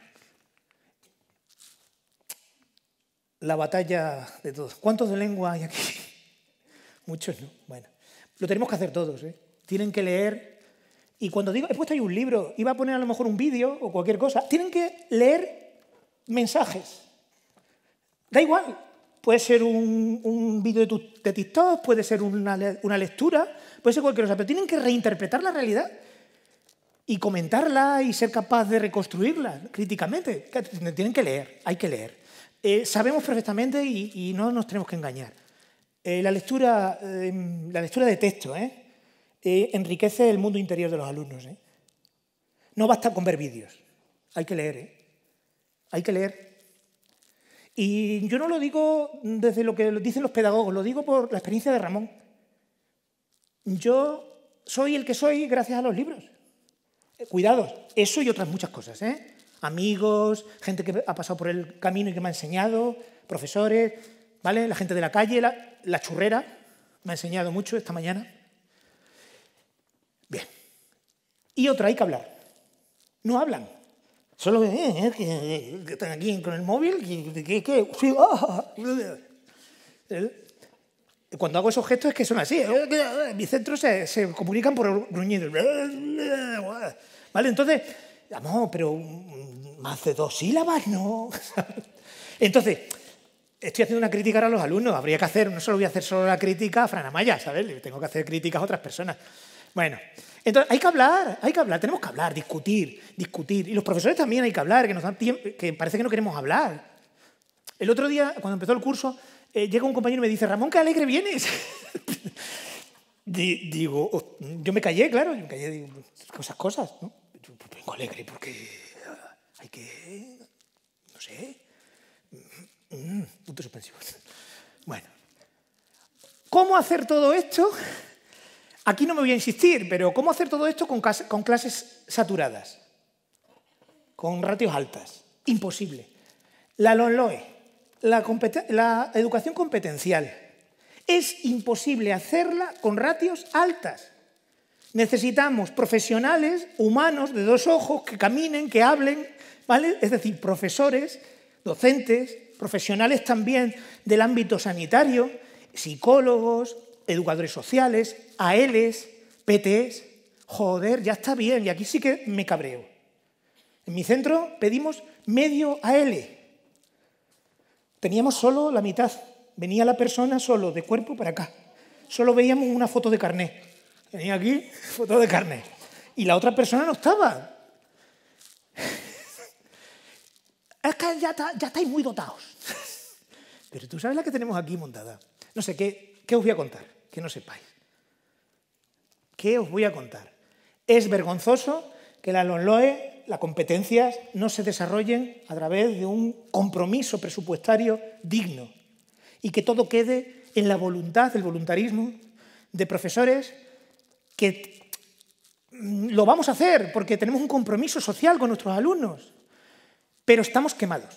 La batalla de todos. ¿Cuántos de lengua hay aquí? [laughs] Muchos no. Bueno, lo tenemos que hacer todos. ¿eh? Tienen que leer. Y cuando digo, he puesto ahí un libro, iba a poner a lo mejor un vídeo o cualquier cosa. Tienen que leer mensajes. Da igual. Puede ser un, vídeo de, de, TikTok, puede ser una lectura, puede ser cualquier cosa, pero tienen que reinterpretar la realidad y comentarla y ser capaz de reconstruirla críticamente. Tienen que leer, hay que leer. Eh, sabemos perfectamente y, no nos tenemos que engañar. Eh, la, lectura, em, la lectura de texto ¿eh? enriquece el mundo interior de los alumnos. No basta con ver vídeos, hay que leer. Hay que leer. Y yo no lo digo desde lo que dicen los pedagogos, lo digo por la experiencia de Ramón. Yo soy el que soy gracias a los libros. Cuidados, eso y otras muchas cosas. ¿eh? Amigos, gente que ha pasado por el camino y que me ha enseñado, profesores, ¿vale? la gente de la calle, la, churrera, me ha enseñado mucho esta mañana. Bien. Y otra, hay que hablar. No hablan. Solo que, eh, eh, están aquí con el móvil, y ¿Qué? ¿Qué? Cuando hago esos gestos es que son así. Eh, eh, mis centros se, se comunican por gruñidos. [laughs] ¿Vale? Entonces, vamos, pero mm, más de dos sílabas, ¿no? [laughs] Entonces, estoy haciendo una crítica ahora a los alumnos. Habría que hacer, no solo voy a hacer solo la crítica a Fran Amaya, ¿sabes? tengo que hacer críticas a otras personas. Bueno, entonces hay que hablar, hay que hablar, tenemos que hablar, discutir, discutir. Y los profesores también hay que hablar, que nos dan que parece que no queremos hablar. El otro día, cuando empezó el curso, eh, llega un compañero y me dice, Ramón, qué alegre vienes. [laughs] digo, oh, yo me callé, claro, yo me callé, digo, cosas, cosas, ¿no? Yo, pues vengo alegre porque hay que, no sé, mm, mm, Puntos punto Bueno, ¿cómo hacer todo esto? Aquí no me voy a insistir, pero ¿cómo hacer todo esto con, con clases saturadas? Con ratios altas. Imposible. La LONLOE la, educación competencial. Es imposible hacerla con ratios altas. Necesitamos profesionales humanos de dos ojos que caminen, que hablen, ¿vale? Es decir, profesores, docentes, profesionales también del ámbito sanitario, psicólogos, educadores sociales, ALs, PTs. Joder, ya está bien, y aquí sí que me cabreo. En mi centro pedimos medio AL. Teníamos solo la mitad. Venía la persona solo, de cuerpo para acá. Solo veíamos una foto de carnet. Venía aquí, [laughs] foto de carnet. Y la otra persona no estaba. [laughs] Es que ya, estáis muy dotados. [laughs] Pero tú sabes la que tenemos aquí montada. No sé, ¿qué, ¿qué os voy a contar? Que no sepáis. ¿Qué os voy a contar? Es vergonzoso que la Lonloe las competencias no se desarrollen a través de un compromiso presupuestario digno y que todo quede en la voluntad del voluntarismo de profesores que mm, lo vamos a hacer porque tenemos un compromiso social con nuestros alumnos, pero estamos quemados.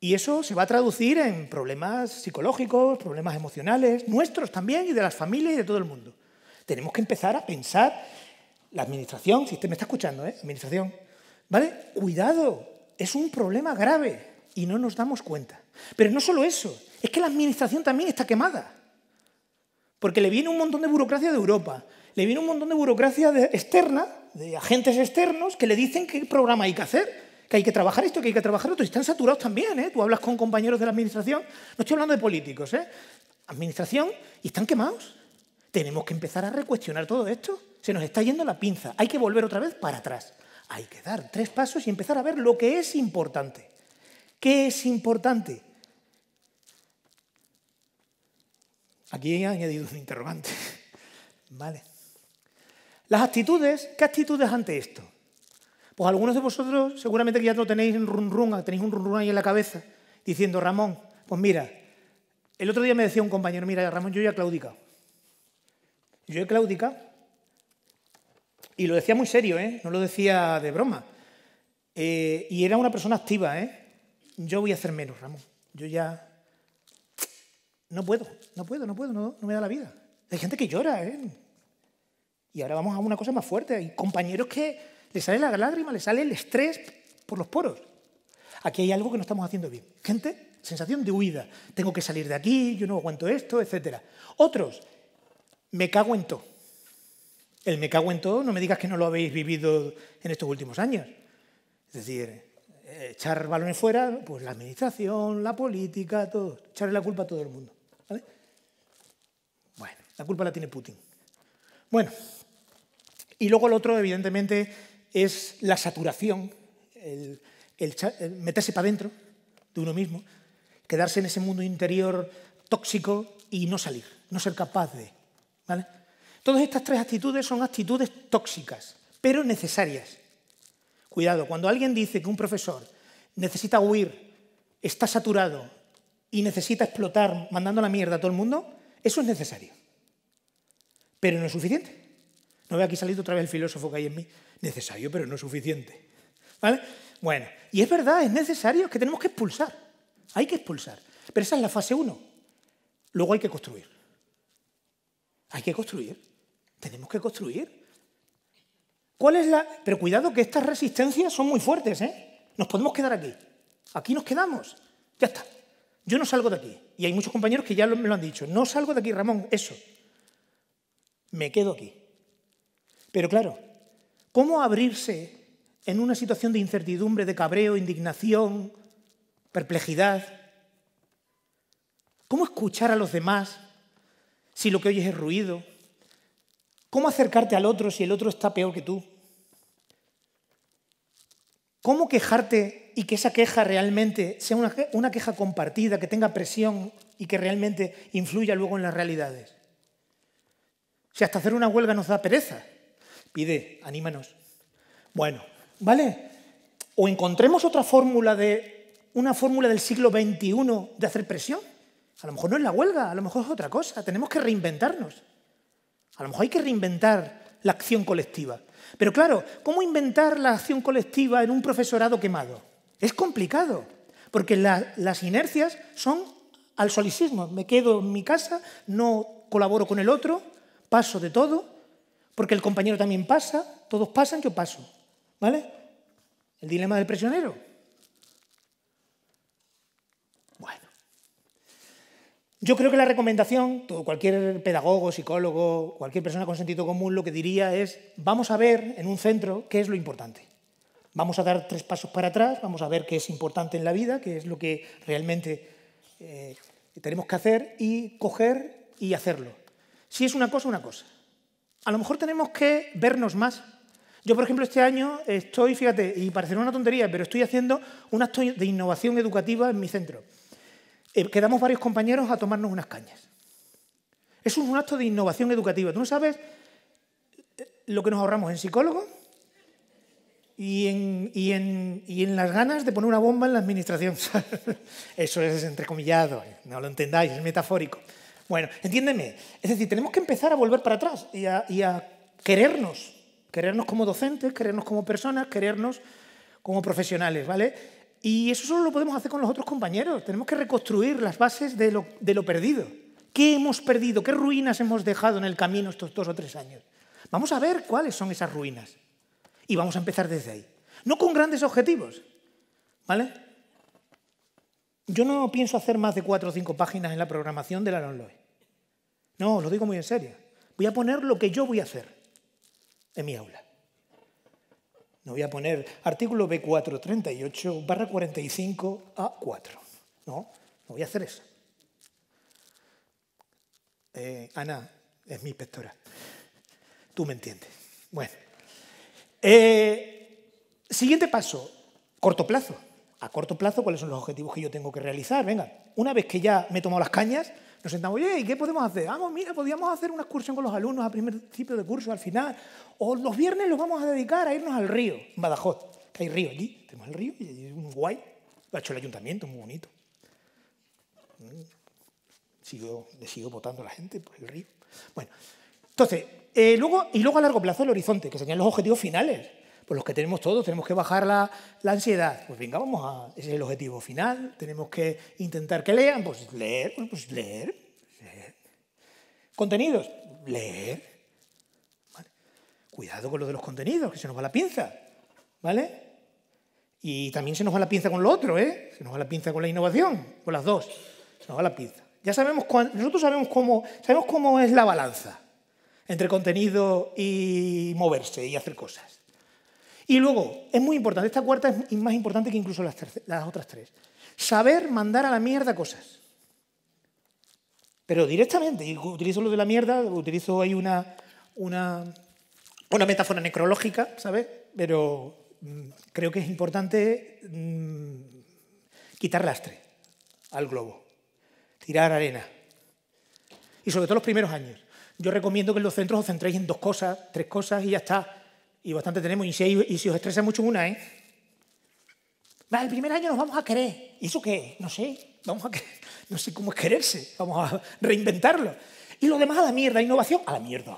Y eso se va a traducir en problemas psicológicos, problemas emocionales, nuestros también y de las familias y de todo el mundo. Tenemos que empezar a pensar, la administración, si usted me está escuchando, ¿eh? administración, ¿Vale? Cuidado, es un problema grave y no nos damos cuenta. Pero no solo eso, es que la administración también está quemada. Porque le viene un montón de burocracia de Europa, le viene un montón de burocracia externa, de agentes externos, que le dicen qué programa hay que hacer, que hay que trabajar esto, que hay que trabajar otro. Y están saturados también, ¿eh? Tú hablas con compañeros de la administración, no estoy hablando de políticos, ¿eh? Administración, y están quemados. Tenemos que empezar a recuestionar todo esto. Se nos está yendo la pinza. Hay que volver otra vez para atrás. Hay que dar tres pasos y empezar a ver lo que es importante. ¿Qué es importante? Aquí he añadido un interrogante. [laughs] Vale. Las actitudes, ¿qué actitudes ante esto? Pues algunos de vosotros seguramente que ya lo tenéis en run tenéis un run ahí en la cabeza, diciendo, Ramón, pues mira, el otro día me decía un compañero, mira, Ramón, yo ya he claudicado. Yo he claudicado y lo decía muy serio, ¿eh? no lo decía de broma. Eh, y era una persona activa. ¿eh? Yo voy a hacer menos, Ramón. Yo ya... No puedo, no puedo, no puedo, no, me da la vida. Hay gente que llora. ¿eh? Y ahora vamos a una cosa más fuerte. Hay compañeros que les sale la lágrima, les sale el estrés por los poros. Aquí hay algo que no estamos haciendo bien. Gente, sensación de huida. Tengo que salir de aquí, yo no aguanto esto, etc. Otros, me cago en todo el me cago en todo, no me digas que no lo habéis vivido en estos últimos años. Es decir, echar balones fuera, pues la administración, la política, todo, echarle la culpa a todo el mundo. Bueno, la culpa la tiene Putin. Bueno, y luego el otro, evidentemente, es la saturación, el, meterse para dentro de uno mismo, quedarse en ese mundo interior tóxico y no salir, no ser capaz de. ¿vale? Todas estas tres actitudes son actitudes tóxicas, pero necesarias. Cuidado, cuando alguien dice que un profesor necesita huir, está saturado y necesita explotar mandando la mierda a todo el mundo, eso es necesario. Pero no es suficiente. No veo aquí salido otra vez el filósofo que hay en mí. Necesario, pero no es suficiente. Bueno, y es verdad, es necesario, es que tenemos que expulsar. Hay que expulsar. Pero esa es la fase uno. Luego hay que construir. Hay que construir. Tenemos que construir. ¿Cuál es la...? Pero cuidado que estas resistencias son muy fuertes, ¿eh? Nos podemos quedar aquí. Aquí nos quedamos. Ya está. Yo no salgo de aquí. Y hay muchos compañeros que ya me lo han dicho. No salgo de aquí, Ramón, eso. Me quedo aquí. Pero claro, ¿cómo abrirse en una situación de incertidumbre, de cabreo, indignación, perplejidad? ¿Cómo escuchar a los demás si lo que oyes es ruido, ¿Cómo acercarte al otro si el otro está peor que tú? ¿Cómo quejarte y que esa queja realmente sea una, queja compartida, que tenga presión y que realmente influya luego en las realidades? Si hasta hacer una huelga nos da pereza, pide, anímanos. Bueno, ¿vale? O encontremos otra fórmula de una fórmula del siglo XXI de hacer presión. A lo mejor no es la huelga, a lo mejor es otra cosa. Tenemos que reinventarnos. A lo mejor hay que reinventar la acción colectiva. Pero claro, ¿cómo inventar la acción colectiva en un profesorado quemado? Es complicado, porque las inercias son al solicismo. Me quedo en mi casa, no colaboro con el otro, paso de todo, porque el compañero también pasa, todos pasan, yo paso. ¿Vale? El dilema del prisionero. Yo creo que la recomendación, cualquier pedagogo, psicólogo, cualquier persona con sentido común, lo que diría es, vamos a ver en un centro qué es lo importante. Vamos a dar tres pasos para atrás, vamos a ver qué es importante en la vida, qué es lo que realmente eh, tenemos que hacer y coger y hacerlo. Si es una cosa, una cosa. A lo mejor tenemos que vernos más. Yo, por ejemplo, este año estoy, fíjate, y parecerá una tontería, pero estoy haciendo un acto de innovación educativa en mi centro. Eh, quedamos varios compañeros a tomarnos unas cañas. es un acto de innovación educativa. Tú no sabes eh, lo que nos ahorramos en psicólogo y en, y, en, las ganas de poner una bomba en la administración. [laughs] Eso es entrecomillado, eh, no lo entendáis, es metafórico. Bueno, entiéndeme. Es decir, tenemos que empezar a volver para atrás y a, y a querernos. Querernos como docentes, querernos como personas, querernos como profesionales, ¿vale? Y eso solo lo podemos hacer con los otros compañeros. Tenemos que reconstruir las bases de lo, perdido. ¿Qué hemos perdido? ¿Qué ruinas hemos dejado en el camino estos dos o tres años? Vamos a ver cuáles son esas ruinas. Y vamos a empezar desde ahí. No con grandes objetivos. ¿Vale? Yo no pienso hacer más de cuatro o cinco páginas en la programación de la Lonloe. No, lo digo muy en serio. Voy a poner lo que yo voy a hacer en mi aula. No voy a poner artículo b 438 barra 45 a 4. No, no voy a hacer eso. Eh, Ana es mi inspectora. Tú me entiendes. Bueno. Eh, siguiente paso, corto plazo. A corto plazo, ¿cuáles son los objetivos que yo tengo que realizar? Venga, una vez que ya me he tomado las cañas, nos sentamos, oye, ¿y qué podemos hacer? Vamos, ah, mira, podríamos hacer una excursión con los alumnos a primer principio de curso, al final. O los viernes los vamos a dedicar a irnos al río, en Badajoz, que hay río allí. Tenemos el río y es un guay. Lo ha hecho el ayuntamiento, muy bonito. Mm, sigo, sigo votando a la gente por el río. Bueno, entonces, eh, luego, y luego a largo plazo el horizonte, que serían los objetivos finales pues los que tenemos todos, tenemos que bajar la, ansiedad. Pues venga, vamos a, ese es el objetivo final, tenemos que intentar que lean, pues leer, pues leer, Contenidos, leer. Cuidado con lo de los contenidos, que se nos va la pinza, ¿vale? Y también se nos va la pinza con lo otro, ¿eh? Se nos va la pinza con la innovación, con las dos, se nos va la pinza. Ya sabemos, nosotros sabemos cómo, sabemos cómo es la balanza entre contenido y moverse y hacer cosas. Y luego, es muy importante, esta cuarta es más importante que incluso las, las otras tres. Saber mandar a la mierda cosas. Pero directamente, y utilizo lo de la mierda, utilizo ahí una, una, una metáfora necrológica, ¿sabes? Pero mm, creo que es importante mm, quitar lastre al globo, tirar arena. Y sobre todo los primeros años. Yo recomiendo que en los centros os centréis en dos cosas, tres cosas y ya está. Y bastante tenemos. Y si, os estresa mucho una, ¿eh? el primer año nos vamos a querer. ¿Y eso qué? No sé. Vamos a [laughs] No sé cómo es quererse. Vamos a reinventarlo. Y lo demás a la mierda. Innovación a la mierda.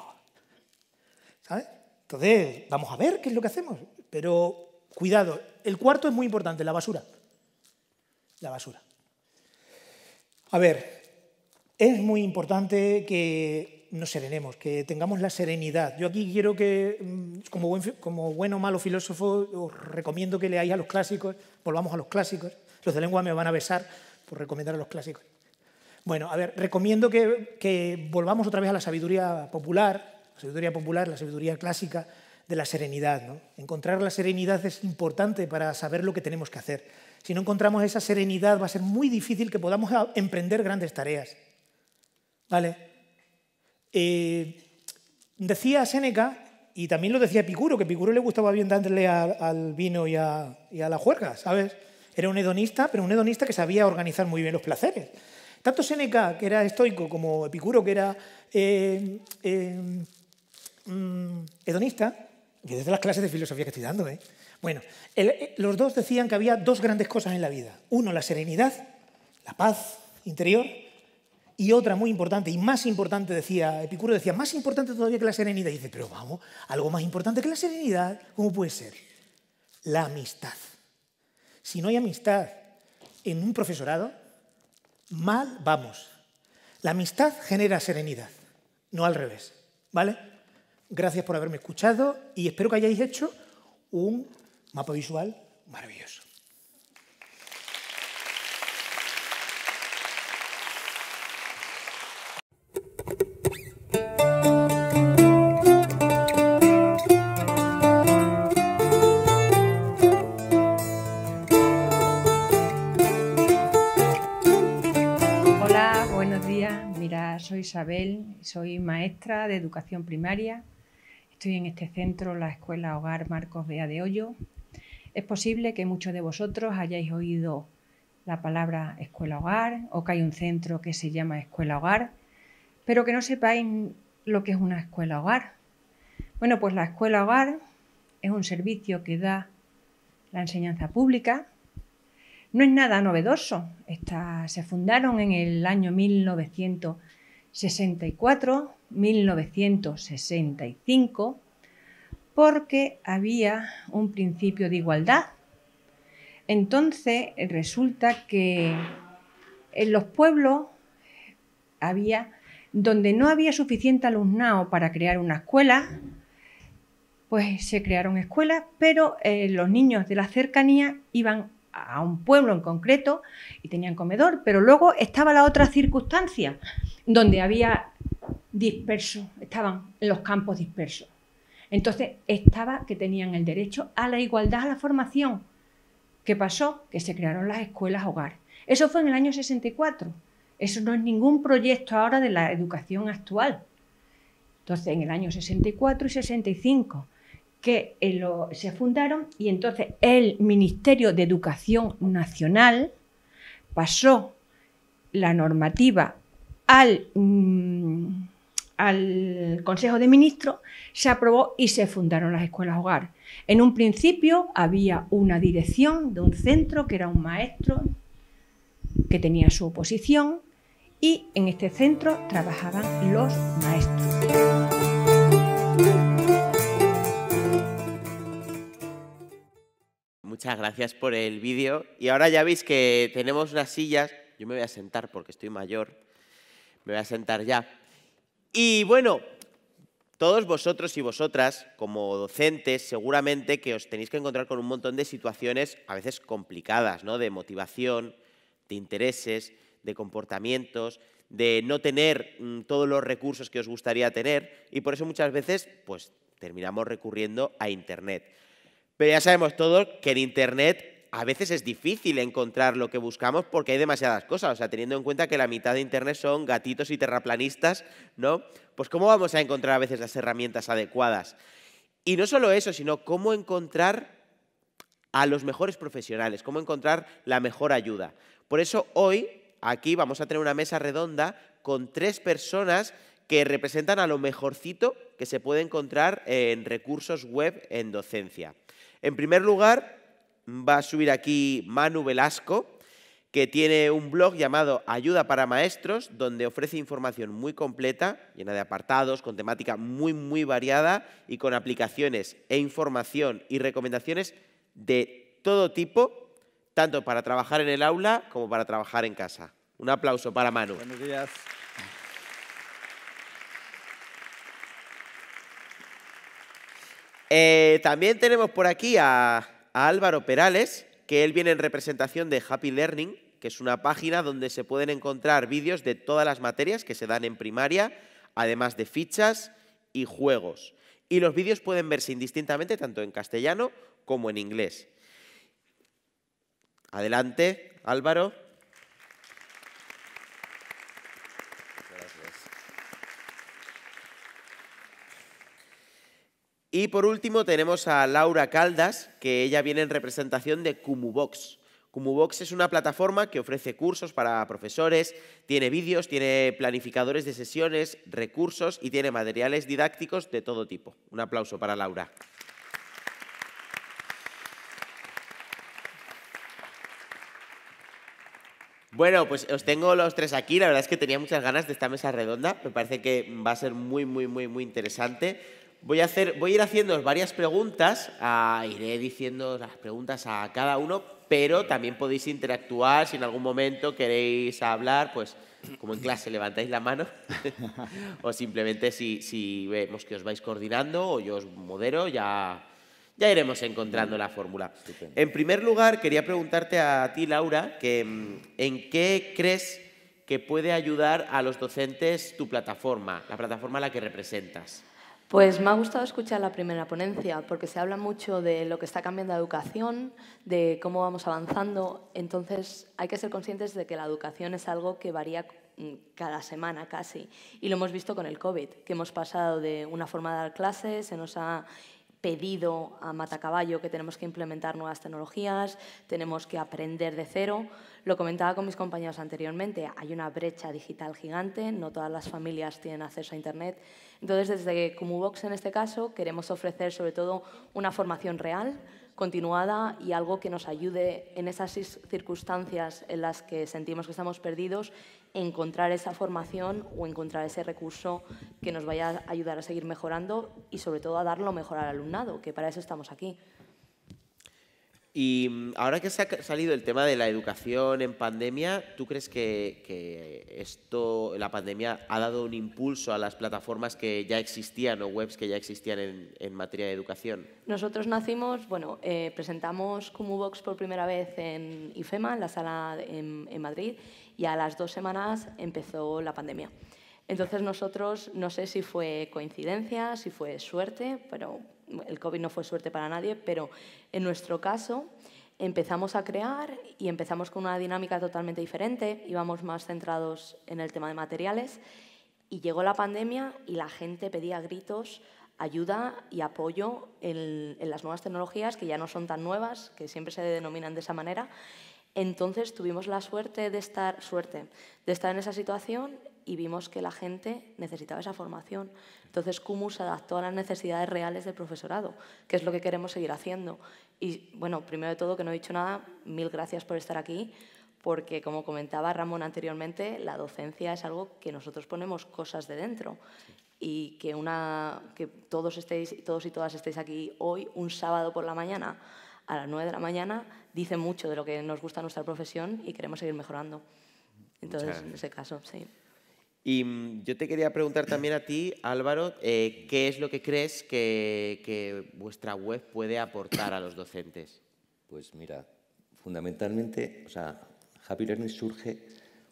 ¿Sabes? Entonces, vamos a ver qué es lo que hacemos. Pero cuidado. El cuarto es muy importante, la basura. La basura. A ver, es muy importante que nos serenemos, que tengamos la serenidad. Yo aquí quiero que, mm, como bueno o malo filósofo, os recomiendo que leáis a los clásicos, volvamos a los clásicos. Los de lengua me van a besar por recomendar a los clásicos. Bueno, a ver, recomiendo que, que volvamos otra vez a la sabiduría popular, la sabiduría popular, la sabiduría clásica de la serenidad. ¿no? Encontrar la serenidad es importante para saber lo que tenemos que hacer. Si no encontramos esa serenidad, va a ser muy difícil que podamos emprender grandes tareas. ¿Vale? Eh, decía Séneca, y también lo decía Epicuro, que Epicuro le gustaba bien dándole al vino y a, la juerga, ¿sabes? Era un hedonista, pero un hedonista que sabía organizar muy bien los placeres. Tanto Séneca, que era estoico, como Epicuro, que era eh, eh, mm, hedonista, y desde las clases de filosofía que estoy dando, ¿eh? Bueno, los dos decían que había dos grandes cosas en la vida. Uno, la serenidad, la paz interior, y otra muy importante, y más importante, decía Epicuro, decía, más importante todavía que la serenidad. Y dice, pero vamos, algo más importante que la serenidad, ¿cómo puede ser? La amistad. Si no hay amistad en un profesorado, mal vamos. La amistad genera serenidad, no al revés. ¿Vale? Gracias por haberme escuchado y espero que hayáis hecho un mapa visual maravilloso. Isabel, soy maestra de educación primaria. Estoy en este centro, la Escuela Hogar Marcos Bea de Hoyo. Es posible que muchos de vosotros hayáis oído la palabra escuela hogar o que hay un centro que se llama escuela hogar, pero que no sepáis lo que es una escuela hogar. Bueno, pues la escuela hogar es un servicio que da la enseñanza pública. No es nada novedoso. se fundaron en el año 1900 64, 1965, porque había un principio de igualdad. Entonces resulta que en los pueblos había, donde no había suficiente alumnado para crear una escuela, pues se crearon escuelas, pero eh, los niños de la cercanía iban a un pueblo en concreto y tenían comedor, pero luego estaba la otra circunstancia, donde había dispersos, estaban en los campos dispersos. Entonces estaba que tenían el derecho a la igualdad a la formación. ¿Qué pasó? Que se crearon las escuelas hogar. Eso fue en el año 64. Eso no es ningún proyecto ahora de la educación actual. Entonces, en el año 64 y 65 que eh, se fundaron y entonces el Ministerio de Educación Nacional pasó la normativa al, mm, al Consejo de Ministros, se aprobó y se fundaron las escuelas hogar. En un principio había una dirección de un centro que era un maestro que tenía su oposición y en este centro trabajaban los maestros. Muchas gracias por el vídeo. Y ahora ya veis que tenemos unas sillas. Yo me voy a sentar porque estoy mayor. Me voy a sentar ya. Y bueno, todos vosotros y vosotras, como docentes, seguramente que os tenéis que encontrar con un montón de situaciones a veces complicadas, ¿no? De motivación, de intereses, de comportamientos, de no tener mm, todos los recursos que os gustaría tener. Y por eso muchas veces, pues, terminamos recurriendo a Internet. Pero ya sabemos todos que en Internet a veces es difícil encontrar lo que buscamos porque hay demasiadas cosas. O sea, teniendo en cuenta que la mitad de Internet son gatitos y terraplanistas, ¿no? Pues cómo vamos a encontrar a veces las herramientas adecuadas. Y no solo eso, sino cómo encontrar a los mejores profesionales, cómo encontrar la mejor ayuda. Por eso hoy aquí vamos a tener una mesa redonda con tres personas que representan a lo mejorcito que se puede encontrar en recursos web en docencia. En primer lugar, va a subir aquí Manu Velasco, que tiene un blog llamado Ayuda para Maestros, donde ofrece información muy completa, llena de apartados, con temática muy, muy variada y con aplicaciones e información y recomendaciones de todo tipo, tanto para trabajar en el aula como para trabajar en casa. Un aplauso para Manu. Buenos días. Eh, también tenemos por aquí a, a Álvaro Perales, que él viene en representación de Happy Learning, que es una página donde se pueden encontrar vídeos de todas las materias que se dan en primaria, además de fichas y juegos. Y los vídeos pueden verse indistintamente tanto en castellano como en inglés. Adelante, Álvaro. Y por último tenemos a Laura Caldas, que ella viene en representación de Cumubox. Cumubox es una plataforma que ofrece cursos para profesores, tiene vídeos, tiene planificadores de sesiones, recursos y tiene materiales didácticos de todo tipo. Un aplauso para Laura. Bueno, pues os tengo los tres aquí. La verdad es que tenía muchas ganas de esta mesa redonda. Me parece que va a ser muy, muy, muy, muy interesante voy a, ir haciendo varias preguntas, iré diciendo las preguntas a cada uno, pero también podéis interactuar si en algún momento queréis hablar, pues como en clase levantáis la mano [laughs] o simplemente si, vemos que os vais coordinando o yo os modero, ya, ya iremos encontrando la fórmula. En primer lugar, quería preguntarte a ti, Laura, que, ¿en qué crees que puede ayudar a los docentes tu plataforma, la plataforma a la que representas? Pues me ha gustado escuchar la primera ponencia, porque se habla mucho de lo que está cambiando la educación, de cómo vamos avanzando. Entonces, hay que ser conscientes de que la educación es algo que varía mm, cada semana casi. Y lo hemos visto con el COVID, que hemos pasado de una forma de dar clases, se nos ha pedido a matacaballo que tenemos que implementar nuevas tecnologías, tenemos que aprender de cero. Lo comentaba con mis compañeros anteriormente, hay una brecha digital gigante, no todas las familias tienen acceso a Internet. Entonces, desde CumuVox en este caso, queremos ofrecer sobre todo una formación real, continuada y algo que nos ayude en esas circunstancias en las que sentimos que estamos perdidos, encontrar esa formación o encontrar ese recurso que nos vaya a ayudar a seguir mejorando y sobre todo a darlo mejor al alumnado, que para eso estamos aquí. Y mm, ahora que se ha salido el tema de la educación en pandemia, ¿tú crees que, esto, la pandemia ha dado un impulso a las plataformas que ya existían o webs que ya existían en, materia de educación? Nosotros nacimos, bueno, eh, presentamos CumuVox por primera vez en IFEMA, en la sala en, en Madrid, y a las dos semanas empezó la pandemia. Entonces nosotros, no sé si fue coincidencia, si fue suerte, pero el COVID no fue suerte para nadie, pero en nuestro caso empezamos a crear y empezamos con una dinámica totalmente diferente, íbamos más centrados en el tema de materiales y llegó la pandemia y la gente pedía gritos ayuda y apoyo en, las nuevas tecnologías que ya no son tan nuevas, que siempre se denominan de esa manera. Entonces tuvimos la suerte de estar, suerte, de estar en esa situación y vimos que la gente necesitaba esa formación. Entonces Cumu se adaptó a las necesidades reales del profesorado, que es lo que queremos seguir haciendo. Y bueno, primero de todo, que no he dicho nada, mil gracias por estar aquí, porque como comentaba Ramón anteriormente, la docencia es algo que nosotros ponemos cosas de dentro. Y que, una, que todos, estéis, todos y todas estéis aquí hoy, un sábado por la mañana, a las nueve de la mañana, dice mucho de lo que nos gusta nuestra profesión y queremos seguir mejorando. Entonces, en ese caso, sí. Y mm, yo te quería preguntar también a ti, Álvaro, eh, ¿qué es lo que crees que, que, vuestra web puede aportar a los docentes? Pues mira, fundamentalmente, o sea, Happy Learning surge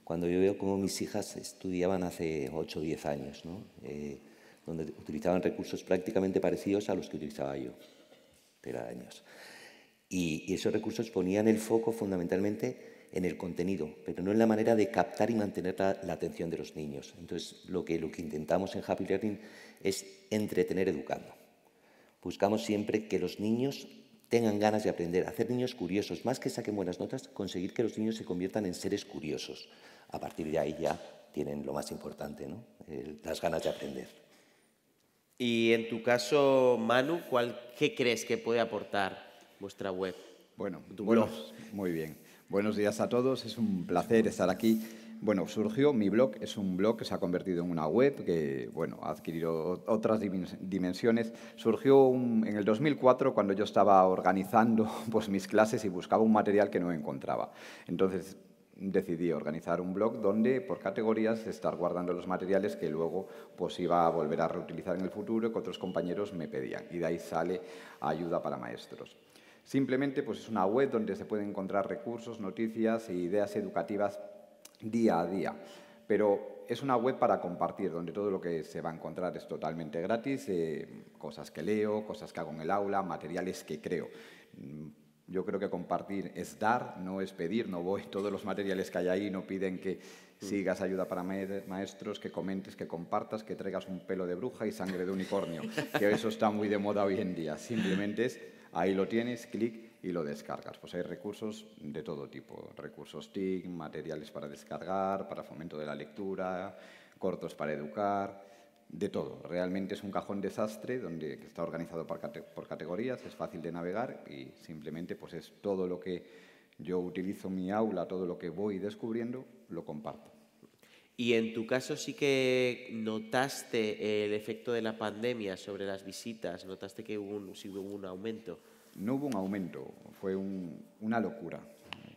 cuando yo veo cómo mis hijas estudiaban hace 8 o 10 años, ¿no? Eh, donde utilizaban recursos prácticamente parecidos a los que utilizaba yo, era años. Y, esos recursos ponían el foco fundamentalmente en el contenido, pero no en la manera de captar y mantener la, atención de los niños. Entonces, lo que, lo que intentamos en Happy Learning es entretener educando. Buscamos siempre que los niños tengan ganas de aprender, hacer niños curiosos, más que saquen buenas notas, conseguir que los niños se conviertan en seres curiosos. A partir de ahí ya tienen lo más importante, las ganas de aprender. Y en tu caso, Manu, ¿qué crees que puede aportar vuestra web. Bueno, buenos, muy bien. Buenos días a todos, es un placer estar aquí. Bueno, surgió mi blog, es un blog que se ha convertido en una web que, bueno, ha adquirido otras dimensiones. Surgió en el 2004 cuando yo estaba organizando [laughs] pues, mis clases y buscaba un material que no encontraba. Entonces decidí organizar un blog donde por categorías estar guardando los materiales que luego pues iba a volver a reutilizar en el futuro y que otros compañeros me pedían. Y de ahí sale ayuda para maestros. Simplemente pues, es una web donde se pueden encontrar recursos, noticias e ideas educativas día a día. Pero es una web para compartir, donde todo lo que se va a encontrar es totalmente gratis, eh, cosas que leo, cosas que hago en el aula, materiales que creo. Mm, yo creo que compartir es dar, no es pedir, no voy. [laughs] Todos los materiales que hay ahí no piden que mm. sigas ayuda para maestros, que comentes, que compartas, que traigas un pelo de bruja y sangre de unicornio, que eso está muy de moda hoy en día. Simplemente es ahí lo tienes, clic y lo descargas. Pues hay recursos de todo tipo, recursos TIC, materiales para descargar, para fomento de la lectura, cortos para educar, de todo. Realmente es un cajón desastre donde está organizado por, categorías, es fácil de navegar y simplemente pues es todo lo que yo utilizo en mi aula, todo lo que voy descubriendo, lo comparto. Y en tu caso sí que notaste el efecto de la pandemia sobre las visitas, notaste que hubo un, sí hubo un aumento. No hubo un aumento, fue una locura.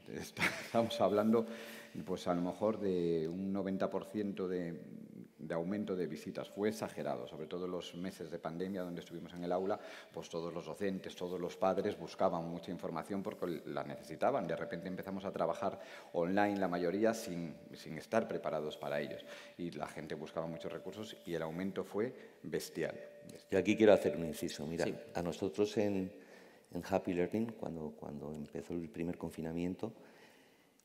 [laughs] Estamos hablando, pues a lo mejor de un 90% de, de aumento de visitas. Fue exagerado, sobre todo en los meses de pandemia donde estuvimos en el aula, pues todos los docentes, todos los padres buscaban mucha información porque la necesitaban. De repente empezamos a trabajar online la mayoría sin, estar preparados para ellos. Y la gente buscaba muchos recursos y el aumento fue bestial. y aquí quiero hacer un inciso. Mira, a nosotros en, Happy Learning, cuando, cuando empezó el primer confinamiento,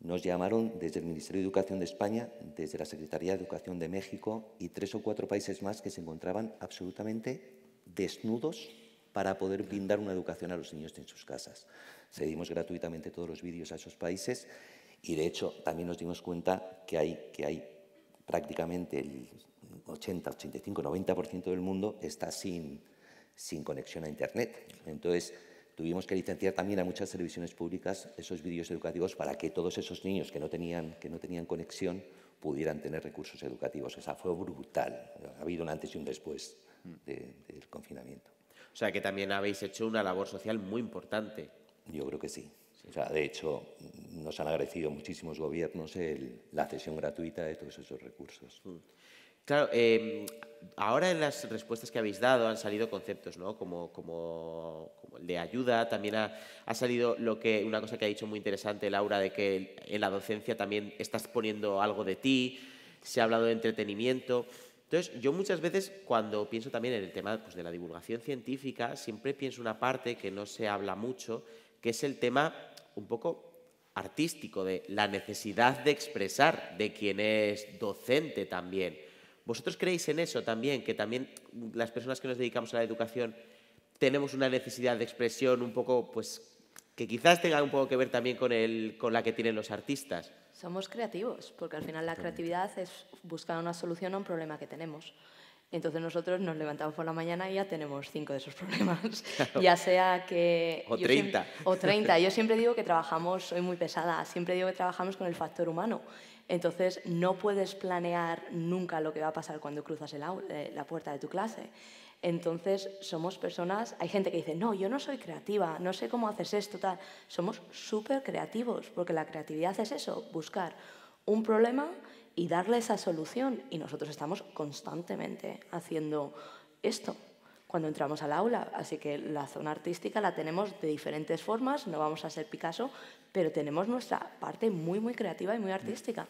nos llamaron desde el Ministerio de Educación de España, desde la Secretaría de Educación de México y tres o cuatro países más que se encontraban absolutamente desnudos para poder brindar una educación a los niños en sus casas. Cedimos gratuitamente todos los vídeos a esos países y, de hecho, también nos dimos cuenta que hay, que hay prácticamente el 80, 85, 90% del mundo está sin, sin conexión a Internet. Entonces, Tuvimos que licenciar también a muchas televisiones públicas esos vídeos educativos para que todos esos niños que no tenían, que no tenían conexión pudieran tener recursos educativos. O sea, fue brutal. Ha habido un antes y un después del confinamiento. O sea, que también habéis hecho una labor social muy importante. Yo creo que sí. de hecho, nos han agradecido muchísimos gobiernos la cesión gratuita de todos esos recursos. Mm. Claro, em, ahora en las respuestas que habéis dado han salido conceptos, ¿no? Como, el de ayuda, también ha, salido lo que, una cosa que ha dicho muy interesante Laura, de que en la docencia también estás poniendo algo de ti, se ha hablado de entretenimiento. Entonces, yo muchas veces cuando pienso también en el tema pues, de la divulgación científica, siempre pienso una parte que no se habla mucho, que es el tema un poco artístico, de la necesidad de expresar de quien es docente también. ¿Vosotros creéis en eso también? Que también las personas que nos dedicamos a la educación tenemos una necesidad de expresión un poco, pues, que quizás tenga un poco que ver también con, el, con la que tienen los artistas. Somos creativos, porque al final la creatividad es buscar una solución a un problema que tenemos. Entonces nosotros nos levantamos por la mañana y ya tenemos cinco de esos problemas. [laughs] Ya sea que... O 30. o 30. Yo siempre digo que trabajamos, soy muy pesada, siempre digo que trabajamos con el factor humano. Entonces, no puedes planear nunca lo que va a pasar cuando cruzas eh, la puerta de tu clase. Entonces, somos personas, hay gente que dice, no, yo no soy creativa, no sé cómo haces esto, tal. Somos súper creativos, porque la creatividad es eso, buscar un problema y darle esa solución. Y nosotros estamos constantemente haciendo esto cuando entramos al aula. Así que la zona artística la tenemos de diferentes formas, no vamos a ser Picasso, pero tenemos nuestra parte muy, muy creativa y muy mm. artística.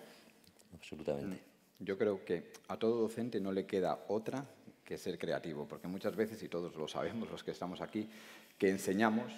Absolutamente. Mm. Yo creo que a todo docente no le queda otra que ser creativo, porque muchas veces, y todos lo sabemos los que estamos aquí, que enseñamos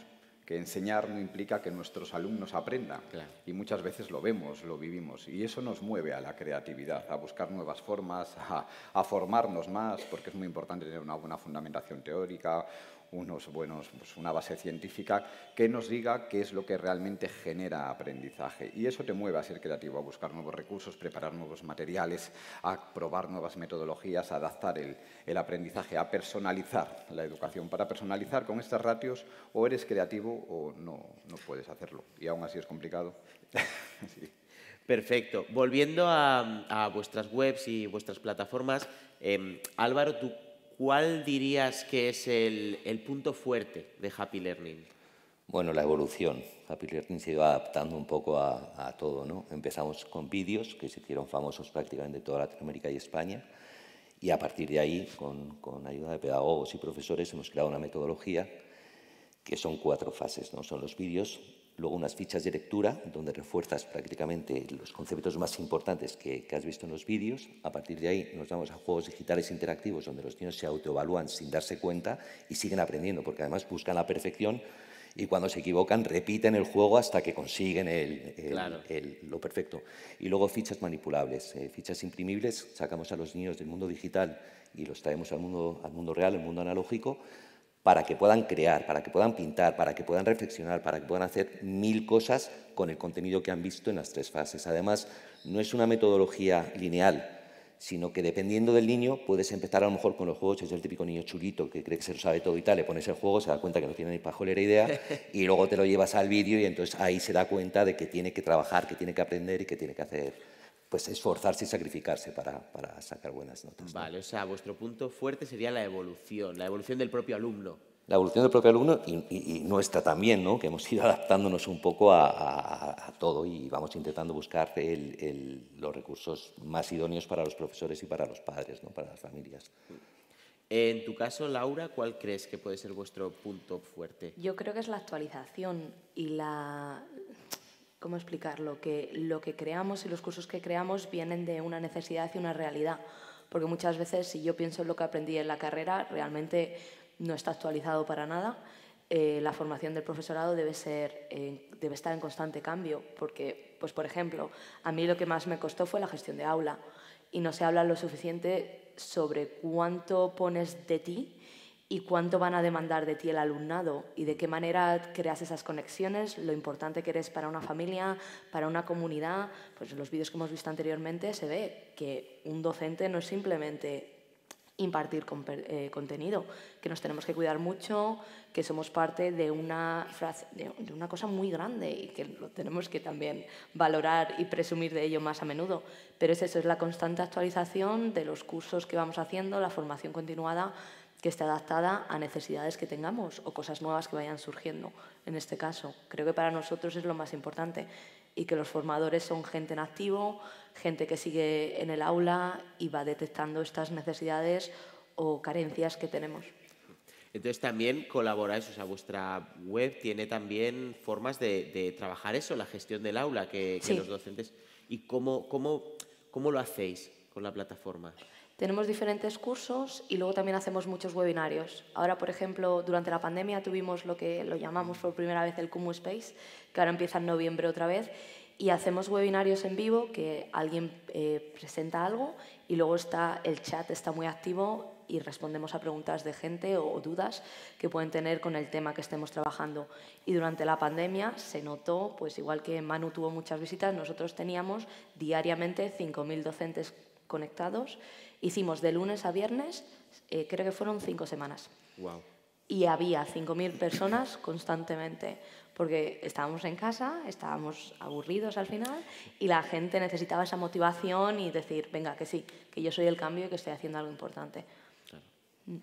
que enseñar no implica que nuestros alumnos aprendan. Y muchas veces lo vemos, lo vivimos. Y eso nos mueve a la creatividad, a buscar nuevas formas, a formarnos más, porque es muy importante tener una buena fundamentación teórica, unos buenos, pues, una base científica que nos diga qué es lo que realmente genera aprendizaje. Y eso te mueve a ser creativo, a buscar nuevos recursos, preparar nuevos materiales, a probar nuevas metodologías, a adaptar el, aprendizaje, a personalizar la educación. Para personalizar con estas ratios o eres creativo o no, no puedes hacerlo. Y aún así es complicado. [laughs] Perfecto. Volviendo a, vuestras webs y vuestras plataformas, em, Álvaro, tú ¿cuál dirías que es el, punto fuerte de Happy Learning? Bueno, la evolución. Happy Learning se iba adaptando un poco a, todo. ¿no? Empezamos con vídeos que se hicieron famosos prácticamente toda Latinoamérica y España. Y a partir de ahí, con, con ayuda de pedagogos y profesores, hemos creado una metodología que son cuatro fases. ¿no? Son los vídeos, luego unas fichas de lectura donde refuerzas prácticamente los conceptos más importantes que, has visto en los vídeos. A partir de ahí nos vamos a juegos digitales interactivos donde los niños se autoevalúan sin darse cuenta y siguen aprendiendo, porque además buscan la perfección y cuando se equivocan repiten el juego hasta que consiguen lo perfecto. Y luego fichas manipulables, eh, fichas imprimibles, sacamos a los niños del mundo digital y los traemos al mundo, al mundo real, al mundo analógico para que puedan crear, para que puedan pintar, para que puedan reflexionar, para que puedan hacer mil cosas con el contenido que han visto en las tres fases. Además, no es una metodología lineal, sino que dependiendo del niño puedes empezar a lo mejor con los juegos, es el típico niño chulito que cree que se lo sabe todo y tal, le pones el juego, se da cuenta que no tiene ni pajolera idea [laughs] y luego te lo llevas al vídeo y entonces ahí se da cuenta de que tiene que trabajar, que tiene que aprender y que tiene que hacer pues esforzarse y sacrificarse para, para, sacar buenas notas. Vale, o sea, vuestro punto fuerte sería la evolución, la evolución del propio alumno. La evolución del propio alumno y, nuestra también, ¿no? que hemos ido [laughs] adaptándonos un poco a, a, a todo y vamos intentando buscar el, el, los recursos más idóneos para los profesores y para los padres, ¿no? para las familias. En tu caso, Laura, ¿cuál crees que puede ser vuestro punto fuerte? Yo creo que es la actualización y la, ¿Cómo explicarlo? Que lo que creamos y los cursos que creamos vienen de una necesidad y una realidad. Porque muchas veces, si yo pienso en lo que aprendí en la carrera, realmente no está actualizado para nada. Eh, la formación del profesorado debe, ser, debe estar en constante cambio. Porque, pues, por ejemplo, a mí lo que más me costó fue la gestión de aula. Y no se habla lo suficiente sobre cuánto pones de ti y cuánto van a demandar de ti el alumnado y de qué manera creas esas conexiones, lo importante que eres para una familia, para una comunidad. Pues en los vídeos que hemos visto anteriormente se ve que un docente no es simplemente impartir eh, contenido, que nos tenemos que cuidar mucho, que somos parte de una, de una cosa muy grande y que lo tenemos que también valorar y presumir de ello más a menudo. Pero es eso, es la constante actualización de los cursos que vamos haciendo, la formación continuada que esté adaptada a necesidades que tengamos o cosas nuevas que vayan surgiendo. En este caso, creo que para nosotros es lo más importante y que los formadores son gente en activo, gente que sigue en el aula y va detectando estas necesidades o carencias que tenemos. Entonces también colaboráis, o sea, vuestra web tiene también formas de, trabajar eso, la gestión del aula, que, los docentes... ¿Y cómo, cómo lo hacéis con la plataforma? Tenemos diferentes cursos y luego también hacemos muchos webinarios. Ahora, por ejemplo, durante la pandemia tuvimos lo que lo llamamos por primera vez el Kumu Space, que ahora empieza en noviembre otra vez, y hacemos webinarios en vivo que alguien eh, presenta algo y luego está el chat está muy activo y respondemos a preguntas de gente o, o dudas que pueden tener con el tema que estemos trabajando. Y durante la pandemia se notó, pues igual que Manu tuvo muchas visitas, nosotros teníamos diariamente 5.000 docentes conectados Hicimos de lunes a viernes, eh, creo que fueron cinco semanas. Y había 5.000 personas constantemente, porque estábamos en casa, estábamos aburridos al final y la gente necesitaba esa motivación y decir, venga, que sí, que yo soy el cambio y que estoy haciendo algo importante. Mm.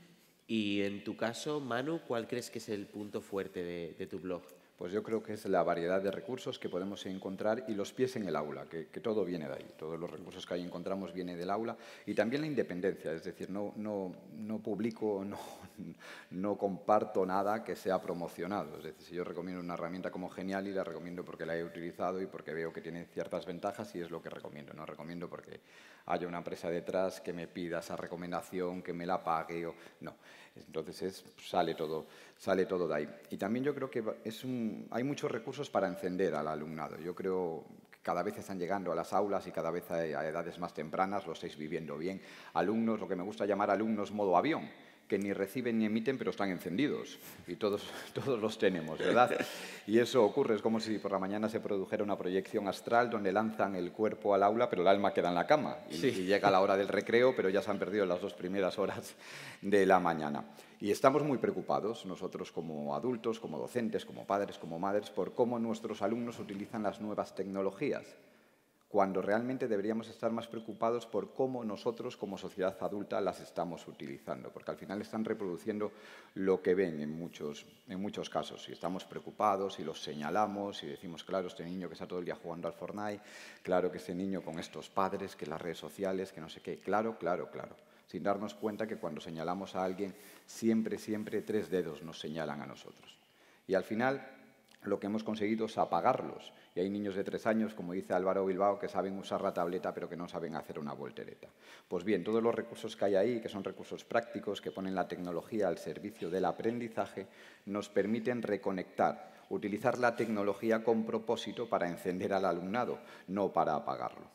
Y en tu caso, Manu, ¿cuál crees que es el punto fuerte de tu blog? pues yo creo que es la variedad de recursos que podemos encontrar y los pies en el aula, que, todo viene de ahí, todos los recursos que ahí encontramos viene del aula y también la independencia, es decir, no, no, no publico, [laughs] no, no comparto nada que sea promocionado, es decir, si yo recomiendo una herramienta como Genial y la recomiendo porque la he utilizado y porque veo que tiene ciertas ventajas y es lo que recomiendo, no recomiendo porque haya una empresa detrás que me pida esa recomendación, que me la pague o no. Entonces es, sale, todo, sale todo de ahí. Y también yo creo que es hay muchos recursos para encender al alumnado. Yo creo que cada vez están llegando a las aulas y cada vez a edades más tempranas, lo estáis viviendo bien. Alumnos, lo que me gusta llamar alumnos modo avión que ni reciben ni emiten, pero están encendidos. Y [laughs] todos, los tenemos, ¿verdad? Y eso ocurre, es como si por la mañana se produjera una proyección astral donde lanzan el cuerpo al aula, pero el alma queda en la cama. y llega la hora del recreo, pero ya se han perdido las dos primeras horas de la mañana. Y estamos muy preocupados, nosotros como adultos, como docentes, como padres, como madres, por cómo nuestros alumnos utilizan las nuevas tecnologías cuando realmente deberíamos estar más preocupados por cómo nosotros como sociedad adulta las estamos utilizando, porque al final están reproduciendo lo que ven en muchos, en muchos casos. Si estamos preocupados, si los señalamos, si decimos, claro, este niño que está todo el día jugando al Fortnite, claro que este niño con estos padres, que las redes sociales, que no sé qué, claro, claro, claro sin darnos cuenta que cuando señalamos a alguien, siempre, siempre tres dedos nos señalan a nosotros. Y al final lo que hemos conseguido es apagarlos y hay niños de tres años, como dice Álvaro Bilbao, que saben usar la tableta pero que no saben hacer una voltereta. Pues bien, todos los recursos que hay ahí, que son recursos prácticos, que ponen la tecnología al servicio del aprendizaje, nos permiten reconectar, utilizar la tecnología con propósito para encender al alumnado, no para apagarlo.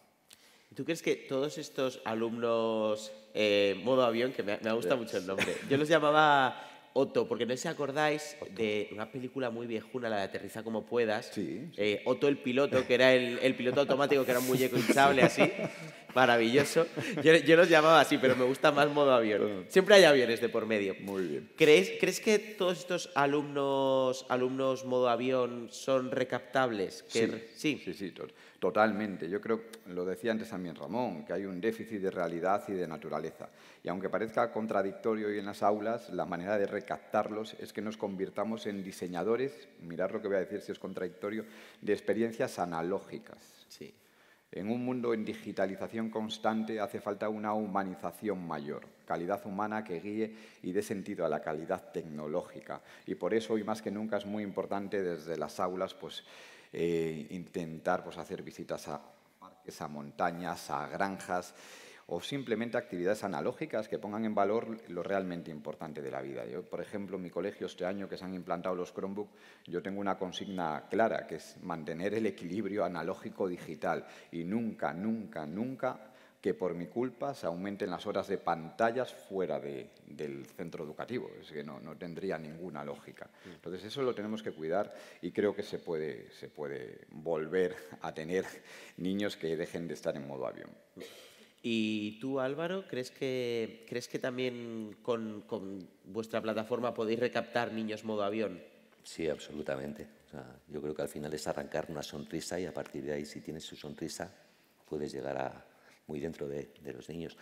¿Tú crees que todos estos alumnos eh, modo avión, que me gusta mucho el nombre, yo los llamaba Otto, porque no sé si acordáis de una película muy viejuna, la de Aterriza como puedas. Sí, eh, Otto el piloto, que era el, piloto automático, que era muy muñeco así. [laughs] Maravilloso. Yo, los llamaba así, pero me gusta más modo avión. Siempre hay aviones de por medio. Muy bien. ¿Crees, ¿crees que todos estos alumnos, alumnos modo avión son recaptables? sí, sí, sí. sí totalmente. Yo creo, lo decía antes también Ramón, que hay un déficit de realidad y de naturaleza. Y aunque parezca contradictorio hoy en las aulas, la manera de recaptarlos es que nos convirtamos en diseñadores, mirad lo que voy a decir si es contradictorio, de experiencias analógicas. Sí. En un mundo en digitalización constante hace falta una humanización mayor, calidad humana que guíe y dé sentido a la calidad tecnológica. Y por eso, hoy más que nunca, es muy importante desde las aulas pues, eh, intentar pues, hacer visitas a parques, a montañas, a granjas o simplemente actividades analógicas que pongan en valor lo realmente importante de la vida. Yo, por ejemplo, en mi colegio este año que se han implantado los Chromebook, yo tengo una consigna clara, que es mantener el equilibrio analógico-digital y nunca, nunca, nunca que por mi culpa se aumenten las horas de pantallas fuera del centro educativo. Es que no, no, tendría ninguna lógica. Mm. Entonces eso lo tenemos que cuidar y creo que se puede, se puede volver a tener [laughs] niños que dejen de estar en modo avión. ¿Y tú, Álvaro, crees que, crees que también con, vuestra plataforma podéis recaptar niños modo avión? Sí, absolutamente. yo creo que al final es arrancar una sonrisa y a partir de ahí, si tienes su sonrisa, puedes llegar a, muy dentro de, los niños.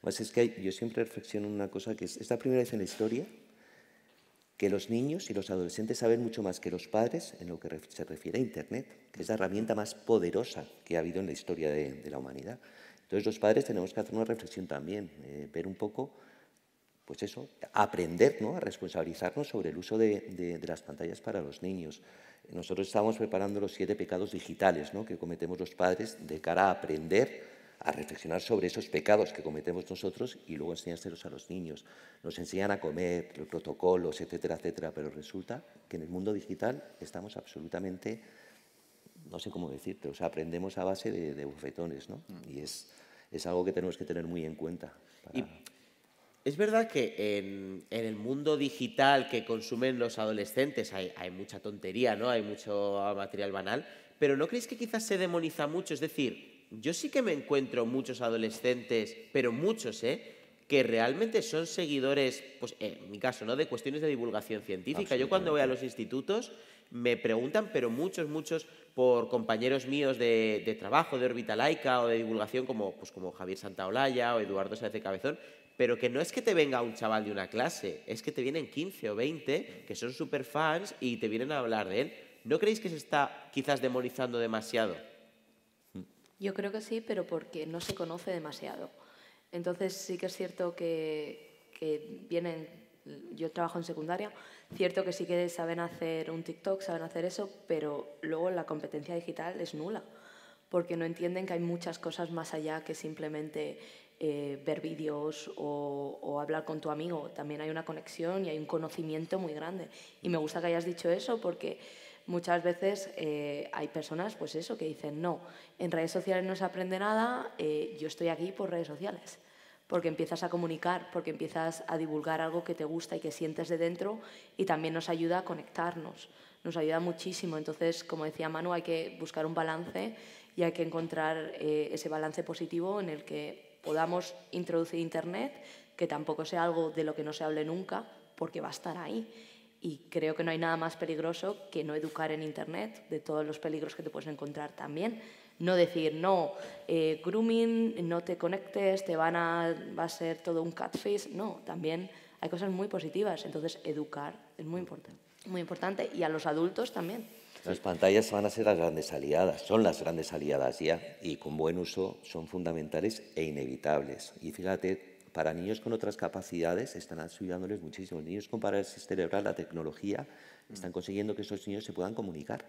Pues es que yo siempre reflexiono en una cosa que es, esta primera vez en la historia que los niños y los adolescentes saben mucho más que los padres en lo que se refiere a Internet, que es la herramienta más poderosa que ha habido en la historia de, la humanidad. Entonces los padres tenemos que hacer una reflexión también, eh, ver un poco, pues eso, aprender ¿no? a responsabilizarnos sobre el uso de, de, las pantallas para los niños. Nosotros estamos preparando los siete pecados digitales ¿no? que cometemos los padres de cara a aprender a reflexionar sobre esos pecados que cometemos nosotros y luego enseñárselos a los niños. Nos enseñan a comer, los protocolos, etcétera, etcétera, pero resulta que en el mundo digital estamos absolutamente, no sé cómo decirte, o aprendemos a base de, de bofetones, ¿no? Mm. Y es, es algo que tenemos que tener muy en cuenta. es verdad que en, el mundo digital que consumen los adolescentes hay, hay mucha tontería, ¿no? Hay mucho material banal, pero ¿no creéis que quizás se demoniza mucho? Es decir, yo sí que me encuentro muchos adolescentes, pero muchos, ¿eh? que realmente son seguidores, pues eh, en mi caso, ¿no? De cuestiones de divulgación científica. Yo cuando voy a los institutos me preguntan, pero muchos, muchos, por compañeros míos de, trabajo, de órbita laica o de divulgación, como, pues, como Javier Santaolalla o Eduardo Sáez de Cabezón, pero que no es que te venga un chaval de una clase, es que te vienen 15 o 20 que son súper fans y te vienen a hablar de él. ¿No creéis que se está quizás demonizando demasiado? Yo creo que sí, pero porque no se conoce demasiado. Entonces sí que es cierto que, que vienen, yo trabajo en secundaria, cierto que sí que saben hacer un TikTok, saben hacer eso, pero luego la competencia digital es nula, porque no entienden que hay muchas cosas más allá que simplemente eh, ver vídeos o, o, hablar con tu amigo. También hay una conexión y hay un conocimiento muy grande. Y me gusta que hayas dicho eso porque muchas veces eh, hay personas, pues eso, que dicen, no, en redes sociales no se aprende nada, eh, yo estoy aquí por redes sociales. Porque empiezas a comunicar, porque empiezas a divulgar algo que te gusta y que sientes de dentro y también nos ayuda a conectarnos, nos ayuda muchísimo. Entonces, como decía Manu, hay que buscar un balance y hay que encontrar eh, ese balance positivo en el que podamos introducir Internet, que tampoco sea algo de lo que no se hable nunca, porque va a estar ahí y creo que no hay nada más peligroso que no educar en Internet, de todos los peligros que te puedes encontrar también. No decir, no, eh, grooming, no te conectes, te van a, va a ser todo un catfish. No, también hay cosas muy positivas. Entonces, educar es muy importante. Muy importante. Y a los adultos también. Las pantallas van a ser las grandes aliadas, son las grandes aliadas ya, y con buen uso son fundamentales e inevitables. Y fíjate para niños con otras capacidades están ayudándoles muchísimo. Niños con parálisis cerebral, la tecnología, están consiguiendo que esos niños se puedan comunicar.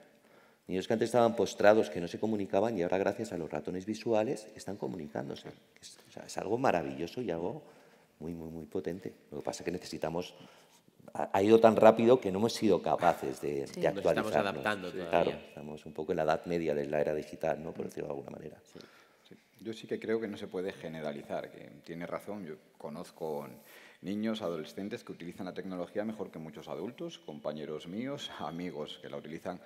Niños que antes estaban postrados, que no se comunicaban y ahora gracias a los ratones visuales están comunicándose. Es, algo maravilloso y algo muy, muy, muy potente. Lo que pasa es que necesitamos ha ido tan rápido que no hemos sido capaces de, actualizarlo. Nos estamos adaptando Claro, estamos un poco en la edad media de la era digital, ¿no? por mm. decirlo de alguna manera. Yo sí que creo que no se puede generalizar, que tiene razón. Yo conozco niños, adolescentes que utilizan la tecnología mejor que muchos adultos, compañeros míos, [laughs] amigos que la utilizan,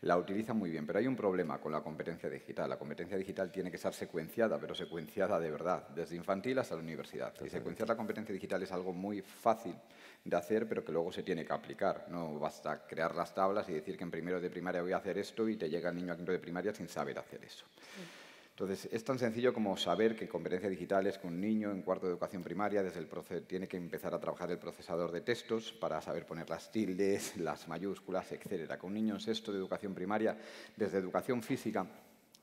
la utilizan muy bien. Pero hay un problema con la competencia digital. La competencia digital tiene que ser secuenciada, pero secuenciada de verdad, desde infantil hasta la universidad. Y secuenciar la competencia digital es algo muy fácil de hacer, pero que luego se tiene que aplicar. No basta crear las tablas y decir que en primero de primaria voy a hacer esto y te llega el niño a quinto de primaria sin saber hacer eso. Entonces, es tan sencillo como saber que conferencia digital es que un niño en cuarto de educación primaria desde el tiene que empezar a trabajar el procesador de textos para saber poner las tildes, [laughs] las mayúsculas, etcétera. Con un niño en sexto de educación primaria, desde educación física,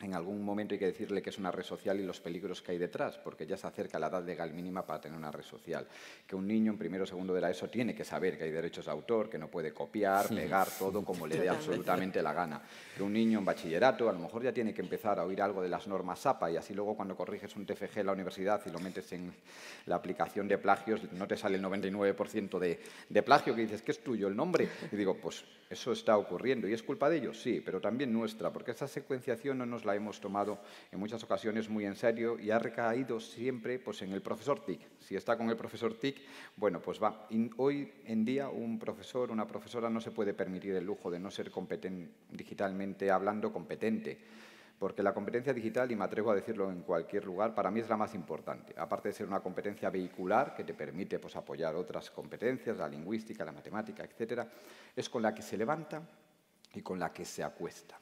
en algún momento hay que decirle que es una red social y los peligros que hay detrás, porque ya se acerca la edad legal mínima para tener una red social. Que un niño en primero o segundo de la ESO tiene que saber que hay derechos de autor, que no puede copiar, pegar todo como le dé absolutamente la gana. Que un niño en bachillerato a lo mejor ya tiene que empezar a oír algo de las normas SAPA y así luego cuando corriges un TFG en la universidad y lo metes en la aplicación de plagios, no te sale el 99% de, de plagio, que dices que es tuyo el nombre. Y digo, pues eso está ocurriendo y es culpa de ellos, sí, pero también nuestra, porque esa secuenciación no nos la hemos tomado en muchas ocasiones muy en serio y ha recaído siempre pues, en el profesor TIC. Si está con el profesor TIC, bueno, pues va. hoy en día un profesor, una profesora no se puede permitir el lujo de no ser digitalmente hablando competente porque la competencia digital, y me atrevo a decirlo en cualquier lugar, para mí es la más importante. Aparte de ser una competencia vehicular que te permite pues, apoyar otras competencias, la lingüística, la matemática, etc., es con la que se levanta y con la que se acuesta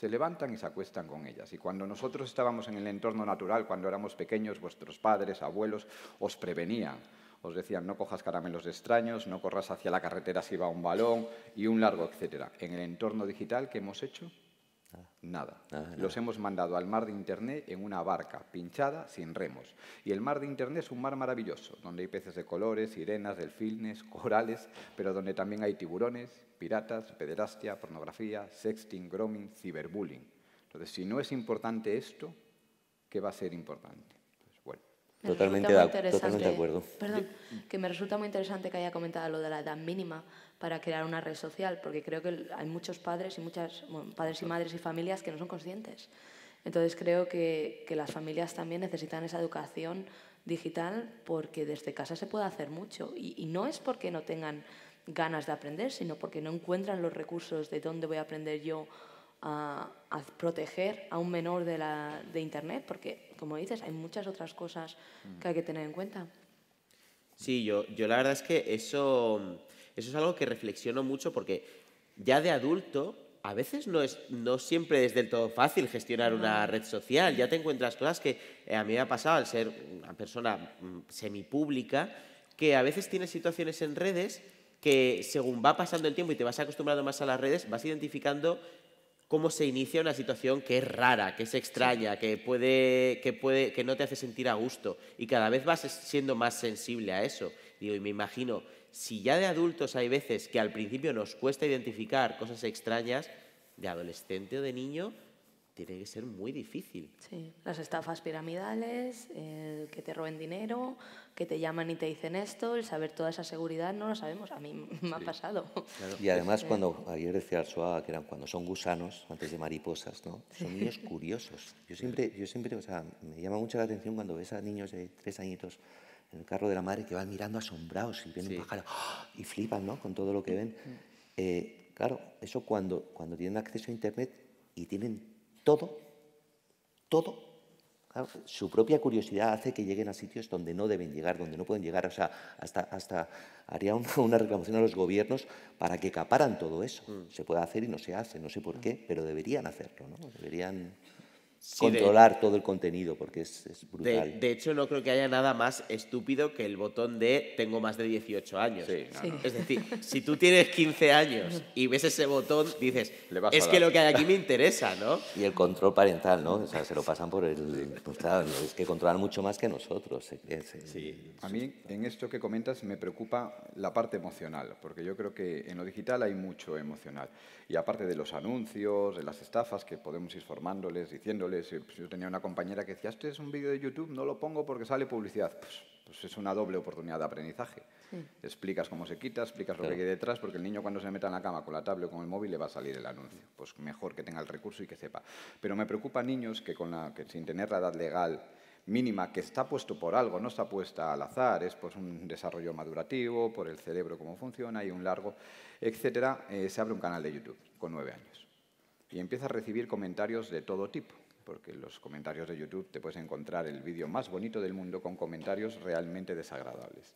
se levantan y se acuestan con ellas. Y cuando nosotros estábamos en el entorno natural, cuando éramos pequeños, vuestros padres, abuelos, os prevenían. Os decían, no cojas caramelos extraños, no corras hacia la carretera si va un balón y un largo, etcétera. En el entorno digital, ¿qué hemos hecho? Nada. Los hemos mandado al mar de Internet en una barca, pinchada, sin remos. Y el mar de Internet es un mar maravilloso, donde hay peces de colores, sirenas, delfines, [laughs] corales, pero donde también hay tiburones, piratas, pederastia, pornografía, sexting, grooming, ciberbullying. Entonces, si no es importante esto, ¿qué va a ser importante? totalmente, de acuerdo. Perdón, que me resulta muy interesante que haya comentado lo de la edad mínima para crear una red social, porque creo que hay muchos padres y muchas padres y madres y familias que no son conscientes. Entonces creo que, que las familias también necesitan esa educación digital porque desde casa se puede hacer mucho y, no es porque no tengan ganas de aprender, sino porque no encuentran los recursos de dónde voy a aprender yo a, a proteger a un menor de, la, de Internet, porque como dices, hay muchas otras cosas que hay que tener en cuenta. Sí, yo, yo la verdad es que eso, eso es algo que reflexiono mucho porque ya de adulto a veces no, es, no siempre es del todo fácil gestionar una red social. Ya te encuentras cosas que eh, a mí me ha pasado al ser una persona mm, semipública, que a veces tienes situaciones en redes que según va pasando el tiempo y te vas acostumbrando más a las redes, vas identificando cómo se inicia una situación que es rara, que es extraña, que, no te hace sentir a gusto. Y cada vez vas siendo más sensible a eso. y me imagino, si ya de adultos hay veces que al principio nos cuesta identificar cosas extrañas, de adolescente o de niño, tiene que ser muy difícil. Sí, las estafas piramidales, que te roben dinero, que te llaman y te dicen esto, el saber toda esa seguridad, no lo sabemos, a mí me ha pasado. Y además cuando, ayer decía Arzuaga que eran cuando son gusanos, antes de mariposas, ¿no? son niños curiosos. Yo siempre, yo siempre, o sea, me llama mucho la atención cuando ves a niños de tres añitos en el carro de la madre que van mirando asombrados y un pájaro ¡ah! y flipan ¿no? con todo lo que ven. Mm. Eh, claro, eso cuando, cuando tienen acceso a Internet y tienen todo, todo. su propia curiosidad hace que lleguen a sitios donde no deben llegar, donde no pueden llegar. O sea, hasta, hasta haría una, reclamación a los gobiernos para que caparan todo eso. Mm. Se puede hacer y no se hace, no sé por qué, pero deberían hacerlo, ¿no? Deberían controlar todo el contenido, porque es, brutal. De, hecho, no creo que haya nada más estúpido que el botón de tengo más de 18 años. Es decir, si tú tienes 15 años y ves ese botón, dices, es que lo que hay aquí me interesa, ¿no? Y el control parental, ¿no? O sea, se lo pasan por el... es que controlan mucho más que nosotros. Eh, sí. A mí, en esto que comentas, me preocupa la parte emocional, porque yo creo que en lo digital hay mucho emocional. Y aparte de los anuncios, de las estafas que podemos ir formándoles, diciéndoles, eh, pues yo tenía una compañera que decía, este es un vídeo de YouTube, no lo pongo porque sale publicidad. Pues, pues es una doble oportunidad de aprendizaje. Explicas cómo se quita, explicas lo que hay detrás, porque el niño cuando se meta en la cama con la tablet o con el móvil le va a salir el anuncio. Pues mejor que tenga el recurso y que sepa. Pero me preocupa niños que, sin tener la edad legal mínima que está puesto por algo, no está puesta al azar, es por un desarrollo madurativo, por el cerebro cómo funciona y un largo, etcétera, eh, se abre un canal de YouTube con nueve años y empieza a recibir comentarios de todo tipo porque en los comentarios de YouTube te puedes encontrar el vídeo más bonito del mundo con comentarios realmente desagradables.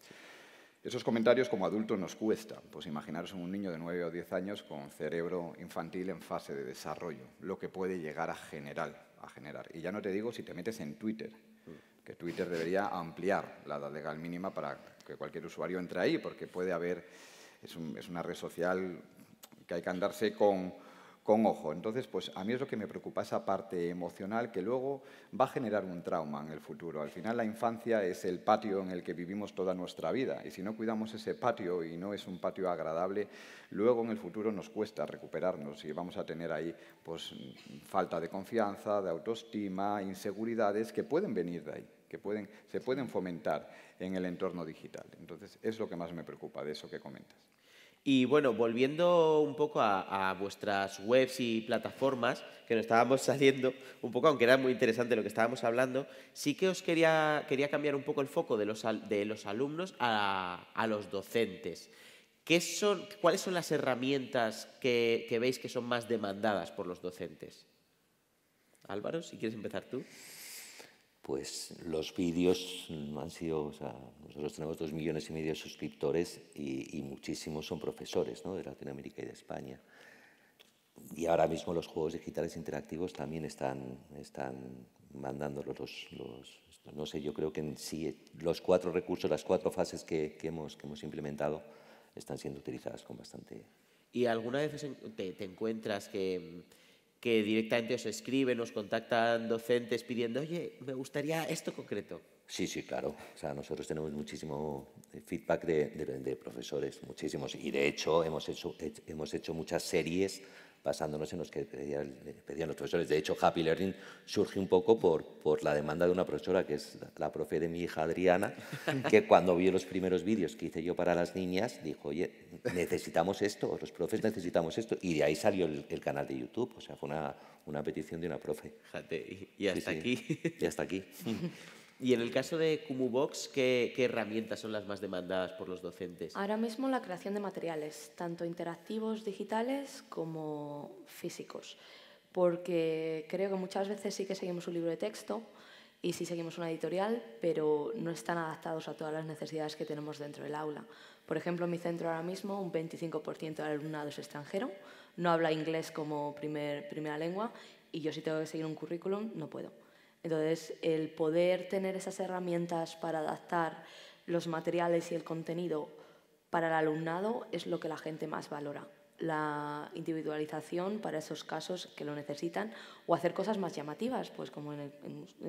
Esos comentarios como adultos nos cuesta, pues imaginaros un niño de 9 o 10 años con cerebro infantil en fase de desarrollo, lo que puede llegar a generar, a generar. Y ya no te digo si te metes en Twitter, que Twitter debería ampliar la edad legal mínima para que cualquier usuario entre ahí, porque puede haber, es, es una red social que hay que andarse con, con ojo. Entonces, pues a mí es lo que me preocupa, esa parte emocional que luego va a generar un trauma en el futuro. Al final la infancia es el patio en el que vivimos toda nuestra vida y si no cuidamos ese patio y no es un patio agradable, luego en el futuro nos cuesta recuperarnos y vamos a tener ahí pues falta de confianza, de autoestima, inseguridades que pueden venir de ahí que pueden, se pueden fomentar en el entorno digital. Entonces, es lo que más me preocupa de eso que comentas. Y bueno, volviendo un poco a, vuestras webs y plataformas, que nos estábamos [laughs] saliendo un poco, aunque era muy interesante lo que estábamos hablando, sí que os quería, quería cambiar un poco el foco de los, de los alumnos a, los docentes. ¿Qué son, ¿Cuáles son las herramientas que, que veis que son más demandadas por los docentes? Álvaro, si quieres empezar tú pues los vídeos han sido, o sea, nosotros tenemos dos millones y medio de suscriptores y, muchísimos son profesores ¿no? de Latinoamérica y de España. Y ahora mismo los juegos digitales interactivos también están, están mandándolos los, no sé, yo creo que en sí los cuatro recursos, las cuatro fases que, hemos, implementado están siendo utilizadas con bastante... ¿Y alguna vez te encuentras que que directamente os escriben, os contactan docentes pidiendo, oye, me gustaría esto concreto. Sí, sí, claro. O sea, nosotros tenemos muchísimo eh, feedback de, profesores, muchísimos. Y de hecho hemos hecho, hemos hecho muchas series basándonos en los que pedían, los profesores. De hecho, Happy Learning surge un poco por, por la demanda de una profesora, que es la, profe de mi hija Adriana, [laughs] que cuando vio los primeros vídeos que hice yo para las niñas, dijo, oye, necesitamos esto, los profes necesitamos esto, y de ahí salió el, canal de YouTube, o sea, fue una, una petición de una profe. y, hasta aquí. Y hasta aquí. [laughs] Y en el caso de CumuBox, ¿qué, herramientas son las más demandadas por los docentes? Ahora mismo la creación de materiales, tanto interactivos digitales como físicos, porque creo que muchas veces sí que seguimos un libro de texto y sí seguimos una editorial, pero no están adaptados a todas las necesidades que tenemos dentro del aula. Por ejemplo, en mi centro ahora mismo un 25% del alumnado es extranjero, no habla inglés como primer, primera lengua y yo si tengo que seguir un currículum no puedo. Entonces, el poder tener esas herramientas para adaptar los materiales y el contenido para el alumnado es lo que la gente más valora. La individualización para esos casos que lo necesitan o hacer cosas más llamativas, pues como en,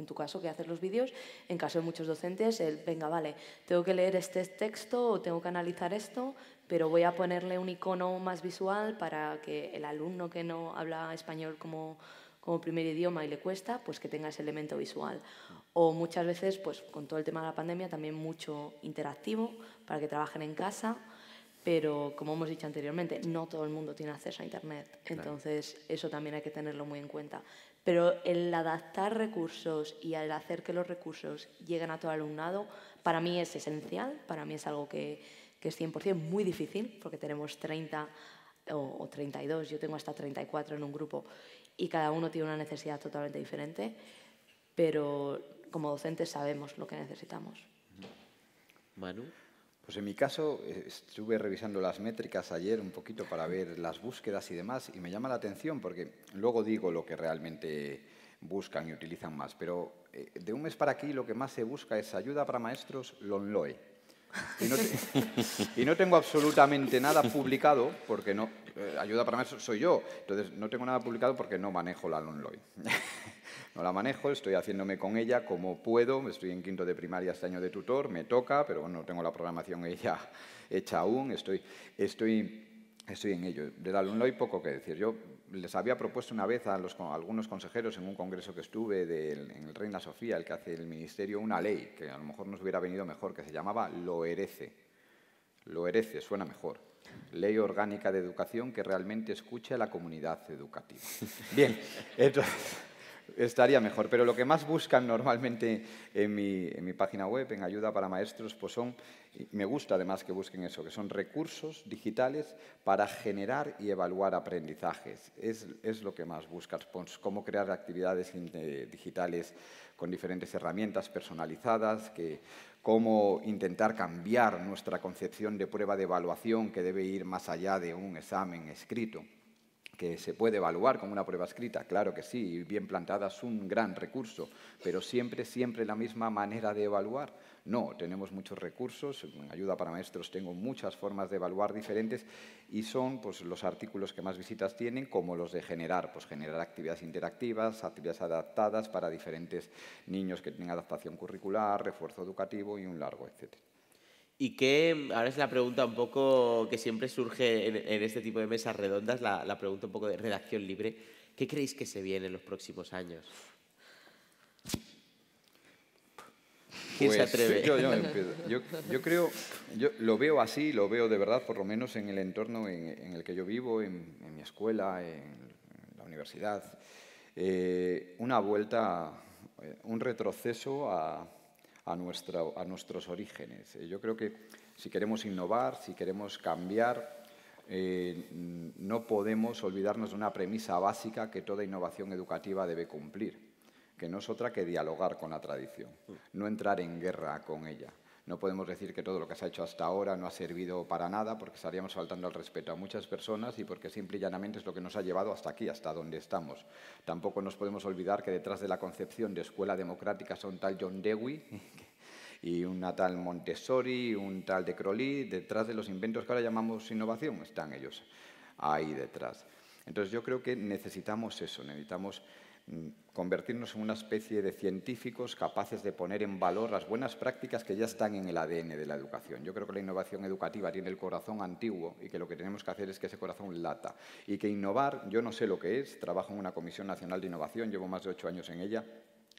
tu caso que hacer los vídeos, en caso de muchos docentes, el, venga, vale, tengo que leer este texto o tengo que analizar esto, pero voy a ponerle un icono más visual para que el alumno que no habla español como como primer idioma y le cuesta, pues que tenga ese elemento visual. O muchas veces, pues con todo el tema de la pandemia, también mucho interactivo para que trabajen en casa, pero como hemos dicho anteriormente, no todo el mundo tiene acceso a Internet, entonces eso también hay que tenerlo muy en cuenta. Pero el adaptar recursos y el hacer que los recursos lleguen a todo el alumnado, para mí es esencial, para mí es algo que, es 100% muy difícil, porque tenemos 30 o 32, yo tengo hasta 34 en un grupo, y cada uno tiene una necesidad totalmente diferente, pero como docentes sabemos lo que necesitamos. Manu. Pues en mi caso eh, estuve revisando las métricas ayer un poquito para ver las búsquedas y demás y me llama la atención porque luego digo lo que realmente buscan y utilizan más, pero eh, de un mes para aquí lo que más se busca es ayuda para maestros LONLOE [laughs] [laughs] Y no, tengo absolutamente nada publicado, porque no, eh, ayuda para mí soy yo, entonces no tengo nada publicado porque no manejo la Lonloy. [laughs] no la manejo, estoy haciéndome con ella como puedo, estoy en quinto de primaria este año de tutor, me toca, pero no tengo la programación ella hecha aún, estoy, estoy, estoy en ello. De la Lonloy poco que decir, yo les había propuesto una vez a, los, algunos consejeros en un congreso que estuve en el Reina Sofía, el que hace el ministerio, una ley que a lo mejor nos hubiera venido mejor, que se llamaba Lo Herece. Lo Herece, suena mejor. Ley Orgánica de Educación que realmente escuche a la comunidad educativa. [laughs] Bien, entonces estaría mejor. Pero lo que más buscan normalmente en mi, en mi página web, en Ayuda para Maestros, pues son me gusta además que busquen eso, que son recursos digitales para generar y evaluar aprendizajes. Es, lo que más buscan. Pues, cómo crear actividades eh, digitales con diferentes herramientas personalizadas, cómo intentar cambiar nuestra concepción de prueba de evaluación que debe ir más allá de un examen escrito que se puede evaluar con una prueba escrita, claro que sí, bien plantada es un gran recurso, pero siempre, siempre la misma manera de evaluar, no, tenemos muchos recursos, en ayuda para maestros tengo muchas formas de evaluar diferentes y son pues, los artículos que más visitas tienen como los de generar, pues generar actividades interactivas, actividades adaptadas para diferentes niños que tienen adaptación curricular, refuerzo educativo y un largo, etc. ¿Y que, ahora es la pregunta un poco que siempre surge en, este tipo de mesas redondas, la, pregunta un poco de redacción libre, ¿qué creéis que se viene en los próximos años? Pues, [laughs] yo, creo, yo lo veo así, lo veo de verdad, por lo menos en el entorno en, el que yo vivo, en, mi escuela, en, la universidad, eh, una vuelta, eh, un retroceso a, nuestros orígenes. Eh, yo creo que si queremos innovar, si queremos cambiar, no podemos olvidarnos de una premisa básica que toda innovación educativa debe cumplir, que no es otra que dialogar con la tradición, no entrar en guerra con ella. No podemos decir que todo lo que se ha hecho hasta ahora no ha servido para nada porque estaríamos faltando al respeto a muchas personas y porque simple y llanamente es lo que nos ha llevado hasta aquí, hasta donde estamos. Tampoco nos podemos olvidar que detrás de la concepción de escuela democrática son tal John Dewey [laughs] y una tal Montessori, un tal de Crowley, detrás de los inventos que ahora llamamos innovación están ellos ahí detrás. Entonces yo creo que necesitamos eso, necesitamos convertirnos en una especie de científicos capaces de poner en valor las buenas prácticas que ya están en el ADN de la educación. Yo creo que la innovación educativa tiene el corazón antiguo y que lo que tenemos que hacer es que ese corazón lata y que innovar, yo no sé lo que es, trabajo en una Comisión Nacional de Innovación, llevo más de ocho años en ella,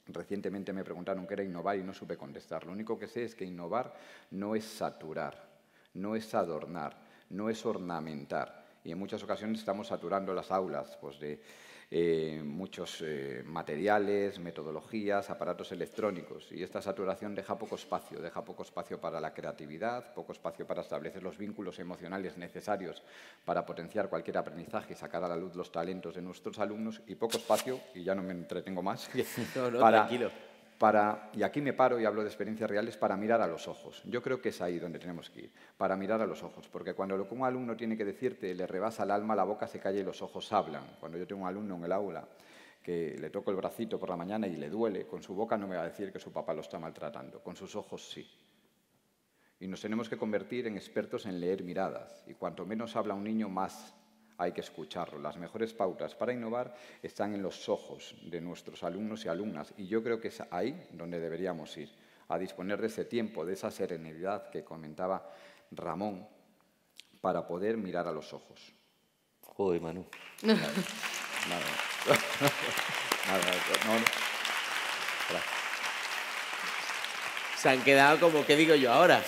Recientemente me preguntaron qué era innovar y no supe contestar. Lo único que sé es que innovar no es saturar, no es adornar, no es ornamentar. Y en muchas ocasiones estamos saturando las aulas pues, de eh, muchos eh, materiales, metodologías, aparatos electrónicos. Y esta saturación deja poco espacio, deja poco espacio para la creatividad, poco espacio para establecer los vínculos emocionales necesarios para potenciar cualquier aprendizaje y sacar a la luz los talentos de nuestros alumnos y poco espacio, y ya no me entretengo más, [laughs] para, tranquilo y aquí me paro y hablo de experiencias reales, para mirar a los ojos. Yo creo que es ahí donde tenemos que ir, para mirar a los ojos, porque cuando lo un alumno tiene que decirte, le rebasa el alma, la boca se calla y los ojos hablan. Cuando yo tengo un alumno en el aula que le toco el bracito por la mañana y le duele, con su boca no me va a decir que su papá lo está maltratando, con sus ojos sí. Y nos tenemos que convertir en expertos en leer miradas, y cuanto menos habla un niño, más hay que escucharlo. Las mejores pautas para innovar están en los ojos de nuestros alumnos y alumnas y yo creo que es ahí donde deberíamos ir, a disponer de ese tiempo, de esa serenidad que comentaba Ramón, para poder mirar a los ojos. Joder, Manu. [laughs] Nada, nada, [laughs] Se han quedado como, ¿qué digo yo ahora?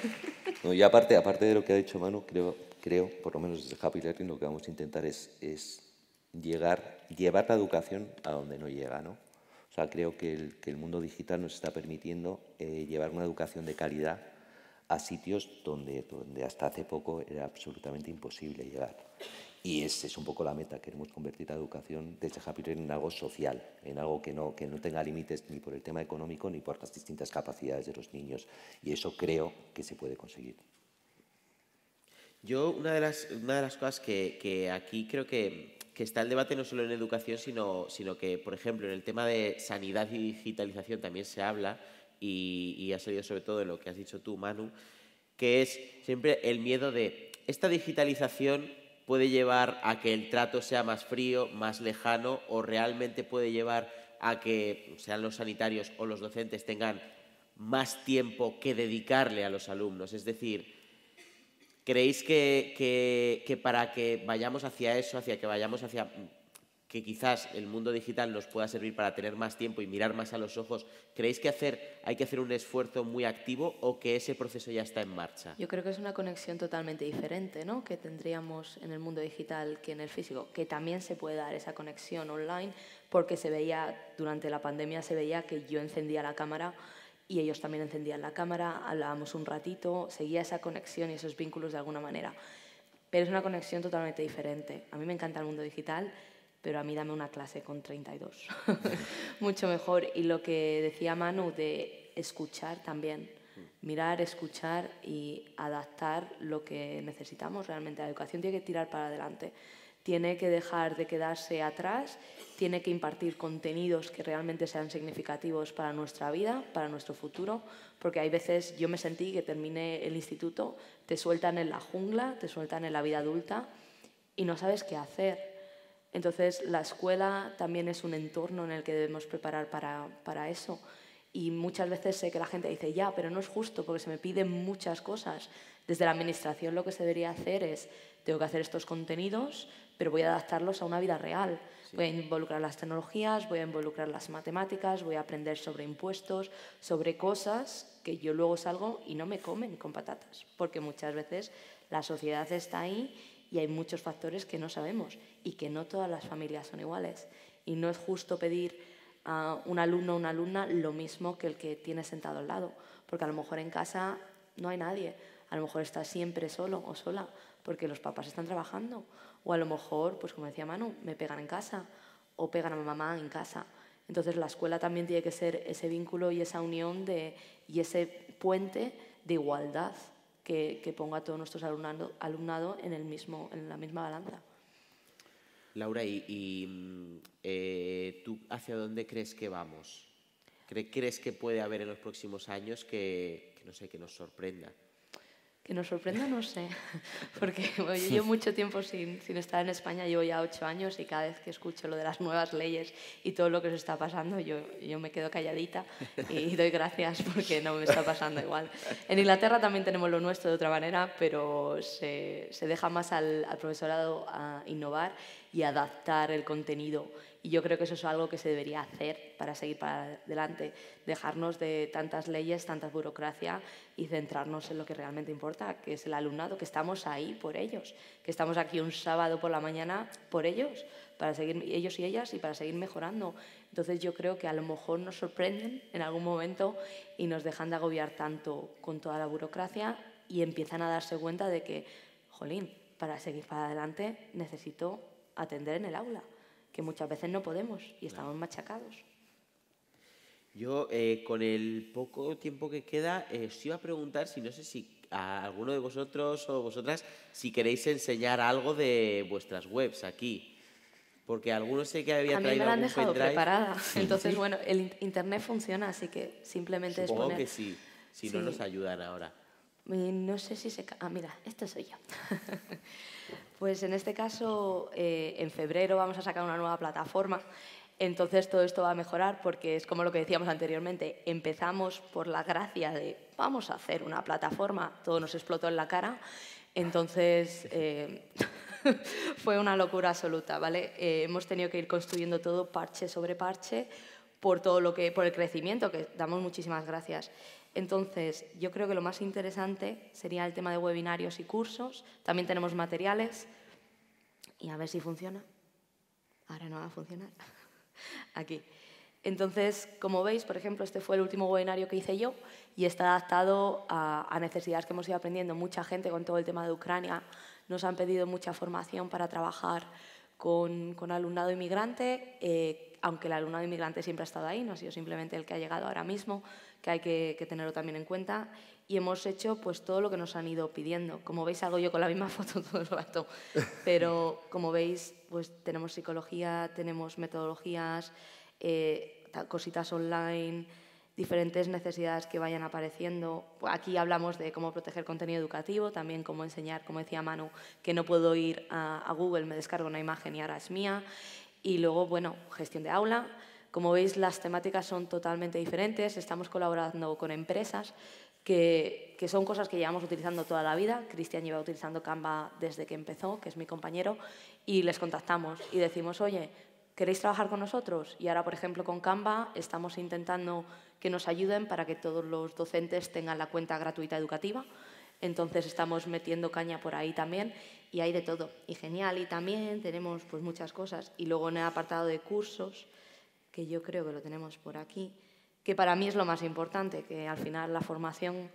[laughs] no, y aparte, aparte de lo que ha dicho Manu, creo, creo, por lo menos desde Happy Learning, lo que vamos a intentar es, llegar, llevar la educación a donde no llega. ¿no? O sea, creo que el, mundo digital nos está permitiendo eh, llevar una educación de calidad a sitios donde, donde hasta hace poco era absolutamente imposible llegar. Y esa es un poco la meta, queremos convertir la educación desde Happy Learning en algo social, en algo que no, que no tenga límites ni por el tema económico ni por las distintas capacidades de los niños. Y eso creo que se puede conseguir. Yo una de las, cosas que, aquí creo que, está el debate no solo en educación, sino, que, por ejemplo, en el tema de sanidad y digitalización también se habla y, y ha salido sobre todo en lo que has dicho tú, Manu, que es siempre el miedo de esta digitalización puede llevar a que el trato sea más frío, más lejano o realmente puede llevar a que sean los sanitarios o los docentes tengan más tiempo que dedicarle a los alumnos. Es decir, ¿Creéis que, para que vayamos hacia eso, hacia que vayamos hacia que quizás el mundo digital nos pueda servir para tener más tiempo y mirar más a los ojos, ¿creéis que hacer, hay que hacer un esfuerzo muy activo o que ese proceso ya está en marcha? Yo creo que es una conexión totalmente diferente ¿no? que tendríamos en el mundo digital que en el físico, que también se puede dar esa conexión online porque se veía, durante la pandemia se veía que yo encendía la cámara y ellos también encendían la cámara, hablábamos un ratito, seguía esa conexión y esos vínculos de alguna manera. Pero es una conexión totalmente diferente. A mí me encanta el mundo digital, pero a mí dame una clase con 32. [laughs] Mucho mejor. Y lo que decía Manu de escuchar también. Mirar, escuchar y adaptar lo que necesitamos realmente. La educación tiene que tirar para adelante tiene que dejar de quedarse atrás, tiene que impartir contenidos que realmente sean significativos para nuestra vida, para nuestro futuro, porque hay veces yo me sentí que terminé el instituto, te sueltan en la jungla, te sueltan en la vida adulta y no sabes qué hacer. Entonces la escuela también es un entorno en el que debemos preparar para, para eso. Y muchas veces sé que la gente dice, ya, pero no es justo porque se me piden muchas cosas. Desde la administración lo que se debería hacer es, tengo que hacer estos contenidos, pero voy a adaptarlos a una vida real. Voy a involucrar las tecnologías, voy a involucrar las matemáticas, voy a aprender sobre impuestos, sobre cosas que yo luego salgo y no me comen con patatas, porque muchas veces la sociedad está ahí y hay muchos factores que no sabemos y que no todas las familias son iguales. Y no es justo pedir a un alumno o una alumna lo mismo que el que tiene sentado al lado, porque a lo mejor en casa no hay nadie, a lo mejor está siempre solo o sola, porque los papás están trabajando o a lo mejor, pues como decía Manu, me pegan en casa o pegan a mi mamá en casa. Entonces la escuela también tiene que ser ese vínculo y esa unión de, y ese puente de igualdad que, ponga a todos nuestros alumnado, alumnado en, el mismo, en la misma balanza. Laura, ¿y, mm, eh, tú hacia dónde crees que vamos? ¿Crees que puede haber en los próximos años que no sé, que nos sorprenda? Que nos sorprenda, no sé, [laughs] porque yo, mucho tiempo sin, estar en España, llevo ya ocho años y cada vez que escucho lo de las nuevas leyes y todo lo que se está pasando, yo, yo me quedo calladita y [laughs] doy gracias porque no me está pasando igual. En Inglaterra también tenemos lo nuestro de otra manera, pero se, deja más al, al profesorado a innovar y adaptar el contenido y yo creo que eso es algo que se debería hacer para seguir para adelante, dejarnos de tantas leyes, tantas burocracia y centrarnos en lo que realmente importa, que es el alumnado, que estamos ahí por ellos, que estamos aquí un sábado por la mañana por ellos, para seguir ellos y ellas y para seguir mejorando. Entonces yo creo que a lo mejor nos sorprenden en algún momento y nos dejan de agobiar tanto con toda la burocracia y empiezan a darse cuenta de que, jolín, para seguir para adelante necesito atender en el aula que muchas veces no podemos y estamos machacados. Yo, eh, con el poco tiempo que queda, eh, os iba a preguntar si no sé si a alguno de vosotros o vosotras si queréis enseñar algo de vuestras webs aquí. Porque algunos sé que había a traído mí me han dejado preparada. [laughs] Entonces, bueno, el internet funciona, así que simplemente Supongo es poner... que sí, si no nos ayudan ahora. Mm, no sé si se... Ah, mira, esto soy yo. [laughs] Pues en este caso, eh, en febrero vamos a sacar una nueva plataforma. Entonces todo esto va a mejorar porque es como lo que decíamos anteriormente, empezamos por la gracia de vamos a hacer una plataforma, todo nos explotó en la cara, entonces eh, [laughs] fue una locura absoluta, ¿vale? Eh, hemos tenido que ir construyendo todo parche sobre parche por todo lo que, por el crecimiento que damos muchísimas gracias. Entonces, yo creo que lo más interesante sería el tema de webinarios y cursos. También tenemos materiales y a ver si funciona. Ahora no va a funcionar. [laughs] Aquí. Entonces, como veis, por ejemplo, este fue el último webinario que hice yo y está adaptado a, necesidades que hemos ido aprendiendo. Mucha gente con todo el tema de Ucrania nos han pedido mucha formación para trabajar con, alumnado inmigrante, eh, aunque el alumnado inmigrante siempre ha estado ahí, no ha sido simplemente el que ha llegado ahora mismo, que hay que, tenerlo también en cuenta. Y hemos hecho pues todo lo que nos han ido pidiendo. Como veis, hago yo con la misma [laughs] foto todo el rato. Pero como veis, pues tenemos psicología, tenemos metodologías, eh, cositas online, diferentes necesidades que vayan apareciendo. Aquí hablamos de cómo proteger contenido educativo, también cómo enseñar, como decía Manu, que no puedo ir a, a Google, me descargo una imagen y ahora es mía. Y luego, bueno, gestión de aula como veis, las temáticas son totalmente diferentes. Estamos colaborando con empresas que, son cosas que llevamos utilizando toda la vida. Cristian lleva utilizando Canva desde que empezó, que es mi compañero, y les contactamos y decimos, oye, ¿queréis trabajar con nosotros? Y ahora, por ejemplo, con Canva estamos intentando que nos ayuden para que todos los docentes tengan la cuenta gratuita educativa. Entonces estamos metiendo caña por ahí también y hay de todo. Y genial, y también tenemos pues, muchas cosas. Y luego en el apartado de cursos que yo creo que lo tenemos por aquí, que para mí es lo más importante, que al final la formación,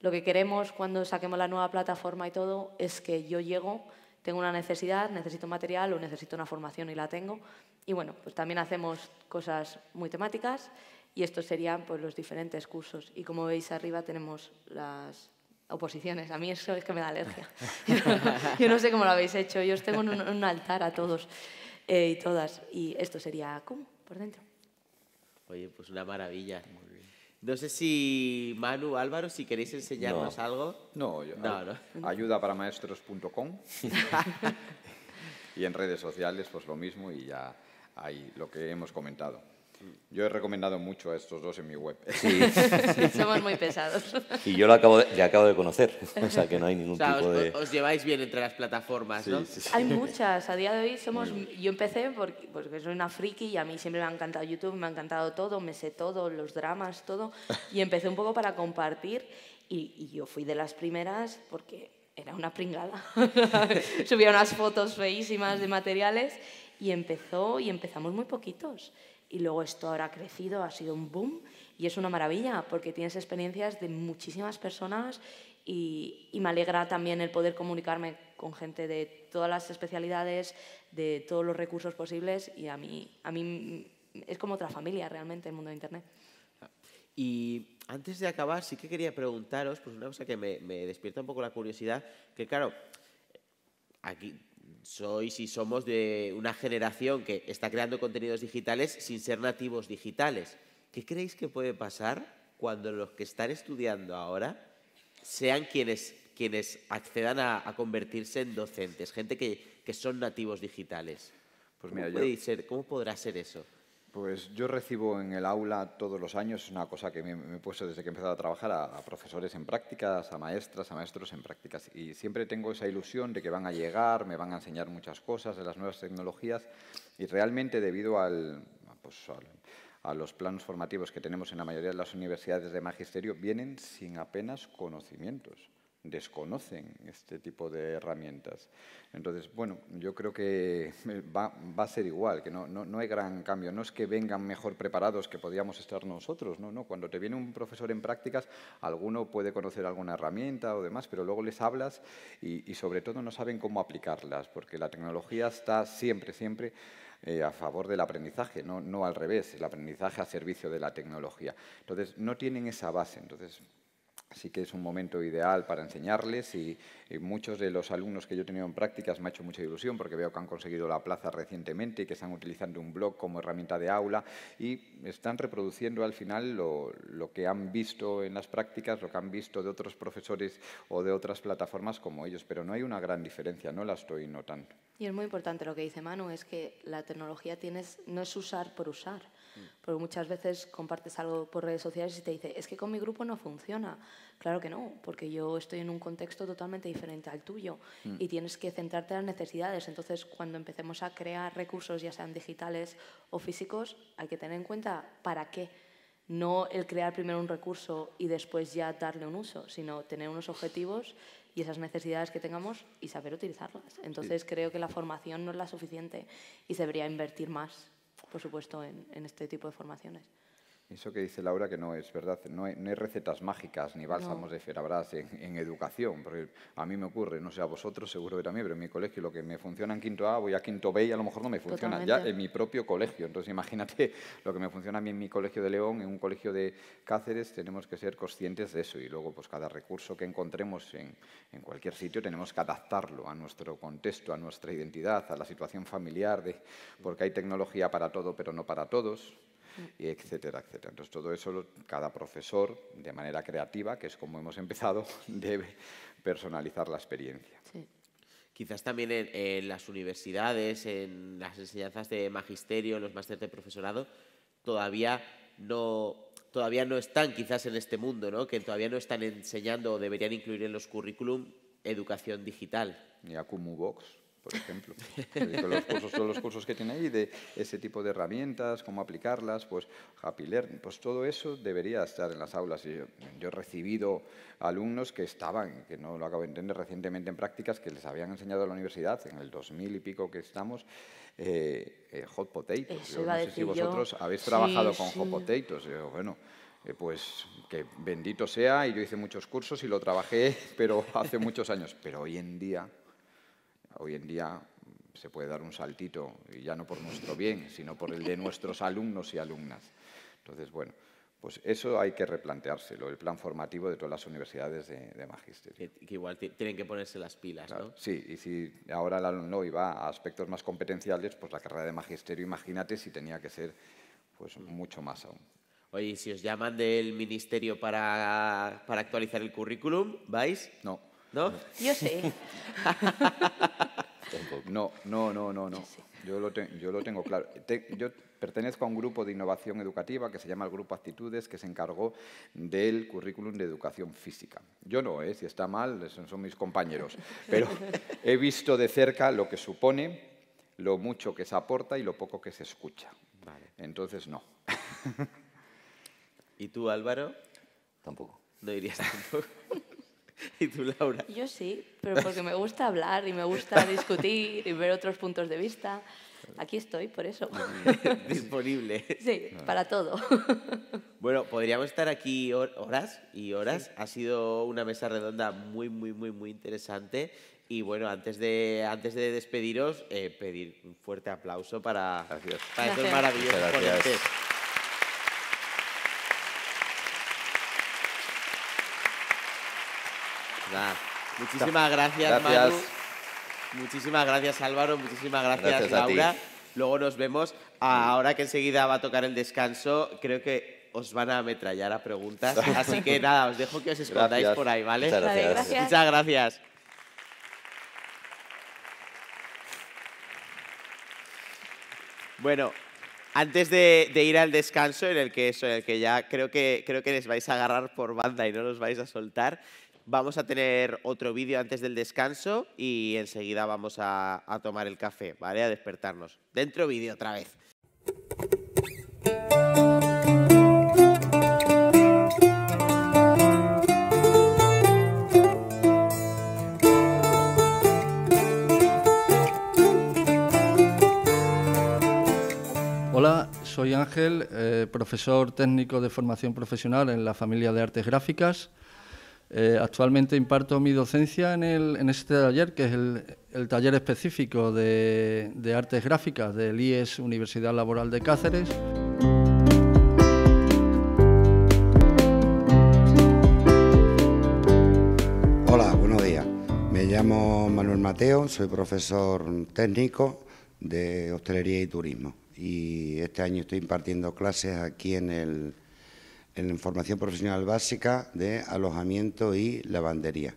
lo que queremos cuando saquemos la nueva plataforma y todo, es que yo llego, tengo una necesidad, necesito material o necesito una formación y la tengo. Y bueno, pues también hacemos cosas muy temáticas y estos serían pues, los diferentes cursos. Y como veis arriba tenemos las, oposiciones. A mí eso es que me da alergia. [laughs] Yo, no sé cómo lo habéis hecho. Yo os tengo en un, altar a todos eh, y todas. Y esto sería ¿cómo? por dentro. Oye, pues una maravilla. No sé si Manu, Álvaro, si queréis enseñarnos algo. No, yo, no, ayuda para [laughs] y en redes sociales pues lo mismo y ya hay lo que hemos comentado. Yo he recomendado mucho a estos dos en mi web. Sí. [laughs] somos muy pesados. Y yo lo acabo de, acabo de conocer, o sea que no hay ningún tipo os, de... Os lleváis bien entre las plataformas, ¿no? hay muchas, a día de hoy somos... Yo empecé porque, pues, soy una friki y a mí siempre me ha encantado YouTube, me ha encantado todo, me sé todo, los dramas, todo. Y empecé un poco para compartir y, y yo fui de las primeras porque era una pringada. [laughs] Subía unas fotos feísimas de materiales y empezó y empezamos muy poquitos. Y luego esto ahora ha crecido, ha sido un boom y es una maravilla porque tienes experiencias de muchísimas personas y, y, me alegra también el poder comunicarme con gente de todas las especialidades, de todos los recursos posibles y a mí, a mí es como otra familia realmente el mundo de Internet. Y antes de acabar, sí que quería preguntaros, pues una cosa que me, me despierta un poco la curiosidad, que claro, aquí soy y somos de una generación que está creando contenidos digitales sin ser nativos digitales. ¿Qué creéis que puede pasar cuando los que están estudiando ahora sean quienes, quienes accedan a, convertirse en docentes, gente que, son nativos digitales? Pues mira, yo... ¿Cómo podrá ser eso? Pues yo recibo en el aula todos los años, es una cosa que me, he puesto desde que he empezado a trabajar, a, profesores en prácticas, a maestras, a maestros en prácticas. Y siempre tengo esa ilusión de que van a llegar, me van a enseñar muchas cosas de las nuevas tecnologías. Y realmente debido pues, a los planos formativos que tenemos en la mayoría de las universidades de magisterio vienen sin apenas conocimientos desconocen este tipo de herramientas. Entonces, bueno, yo creo que [laughs] va, a ser igual, que no, no, hay gran cambio. No es que vengan mejor preparados que podíamos estar nosotros, no, no. Cuando te viene un profesor en prácticas, alguno puede conocer alguna herramienta o demás, pero luego les hablas y, sobre todo no saben cómo aplicarlas, porque la tecnología está siempre, siempre eh, a favor del aprendizaje, no, no al revés, el aprendizaje a servicio de la tecnología. Entonces, no tienen esa base. Entonces, Así que es un momento ideal para enseñarles y, muchos de los alumnos que yo he tenido en prácticas me ha hecho mucha ilusión porque veo que han conseguido la plaza recientemente y que están utilizando un blog como herramienta de aula y están reproduciendo al final lo, lo que han visto en las prácticas, lo que han visto de otros profesores o de otras plataformas como ellos, pero no hay una gran diferencia, no la estoy notando. Y es muy importante lo que dice Manu, es que la tecnología tienes, no es usar por usar porque muchas veces compartes algo por redes sociales y te dice, es que con mi grupo no funciona. Claro que no, porque yo estoy en un contexto totalmente diferente al tuyo mm. y tienes que centrarte en las necesidades. Entonces, cuando empecemos a crear recursos, ya sean digitales o físicos, hay que tener en cuenta para qué. No el crear primero un recurso y después ya darle un uso, sino tener unos objetivos y esas necesidades que tengamos y saber utilizarlas. Entonces, creo que la formación no es la suficiente y se debería invertir más por supuesto, en, este tipo de formaciones. Eso que dice Laura que no es verdad, no hay, recetas mágicas ni bálsamos de ferabras en, educación, porque a mí me ocurre, no sé a vosotros, seguro que mí, pero en mi colegio lo que me funciona en quinto A, voy a quinto B y a lo mejor no me funciona ya en mi propio colegio. Entonces imagínate [laughs] lo que me funciona a mí en mi colegio de León, en un colegio de Cáceres, tenemos que ser conscientes de eso y luego pues cada recurso que encontremos en, cualquier sitio tenemos que adaptarlo a nuestro contexto, a nuestra identidad, a la situación familiar, de, porque hay tecnología para todo pero no para todos y etcétera, etcétera. Entonces, todo eso cada profesor, de manera creativa, que es como hemos empezado, [laughs] debe personalizar la experiencia. Quizás también en, las universidades, en las enseñanzas de magisterio, en los másteres de profesorado, todavía no todavía no están quizás en este mundo, ¿no? que todavía no están enseñando o deberían incluir en los currículum educación digital. Y por ejemplo. Eh, los cursos, todos los cursos que tiene ahí de ese tipo de herramientas, cómo aplicarlas, pues Happy Learn, pues todo eso debería estar en las aulas. Y yo, he recibido alumnos que estaban, que no lo acabo de entender, recientemente en prácticas que les habían enseñado a la universidad, en el 2000 y pico que estamos, eh, eh, hot potatoes. Yo no sé si vosotros habéis trabajado con hot potatoes. bueno, pues que bendito sea, y yo hice muchos cursos y lo trabajé, [laughs] pero hace muchos años. Pero hoy en día hoy en día se puede dar un saltito, y ya no por nuestro bien, sino por el de nuestros alumnos y alumnas. Entonces, bueno, pues eso hay que replanteárselo, el plan formativo de todas las universidades de, magisterio. Que, igual tienen que ponerse las pilas, ¿no? Sí, y si ahora el alumno iba a aspectos más competenciales, pues la carrera de magisterio, imagínate si tenía que ser pues mm. mucho más aún. Oye, si os llaman del ministerio para, para actualizar el currículum, ¿vais? No. ¿No? Yo sí [laughs] no, no, no, no, no. Yo lo, yo lo tengo claro. yo pertenezco a un grupo de innovación educativa que se llama el Grupo Actitudes, que se encargó del currículum de educación física. Yo no, ¿eh? si está mal, son mis compañeros. Pero he visto de cerca lo que supone, lo mucho que se aporta y lo poco que se escucha. Entonces, no. ¿Y tú, Álvaro? Tampoco. No dirías tampoco. [laughs] [laughs] ¿Y tú, Laura? Yo sí, pero porque me gusta hablar y me gusta [laughs] discutir y ver otros puntos de vista. Aquí estoy, por eso. [laughs] Disponible. Sí, ah. para todo. Bueno, podríamos estar aquí horas y horas. Ha sido una mesa redonda muy, muy, muy, muy interesante. Y bueno, antes de, antes de despediros, eh, pedir un fuerte aplauso para, para estos maravillosos Gracias. Muchísimas gracias, Manu. Muchísimas gracias, Álvaro. Muchísimas gracias, Laura. Luego nos vemos. Ahora que enseguida va a tocar el descanso, creo que os van a ametrallar a preguntas. [laughs] Así que nada, os dejo que os escondáis por ahí, ¿vale? Muchas gracias. gracias. Bueno, antes de, ir al descanso, en el que eso, el que ya creo que creo que les vais a agarrar por banda y no los vais a soltar. Vamos a tener otro vídeo antes del descanso y enseguida vamos a, tomar el café, ¿vale? A despertarnos. Dentro vídeo otra vez. Hola, soy Ángel, eh, profesor técnico de formación profesional en la familia de artes gráficas. Eh, actualmente imparto mi docencia en, este taller, que es el, taller específico de, artes gráficas del IES Universidad Laboral de Cáceres. Hola, buenos días. Me llamo Manuel Mateo, soy profesor técnico de hostelería y turismo y este año estoy impartiendo clases aquí en el en formación profesional básica de alojamiento y lavandería.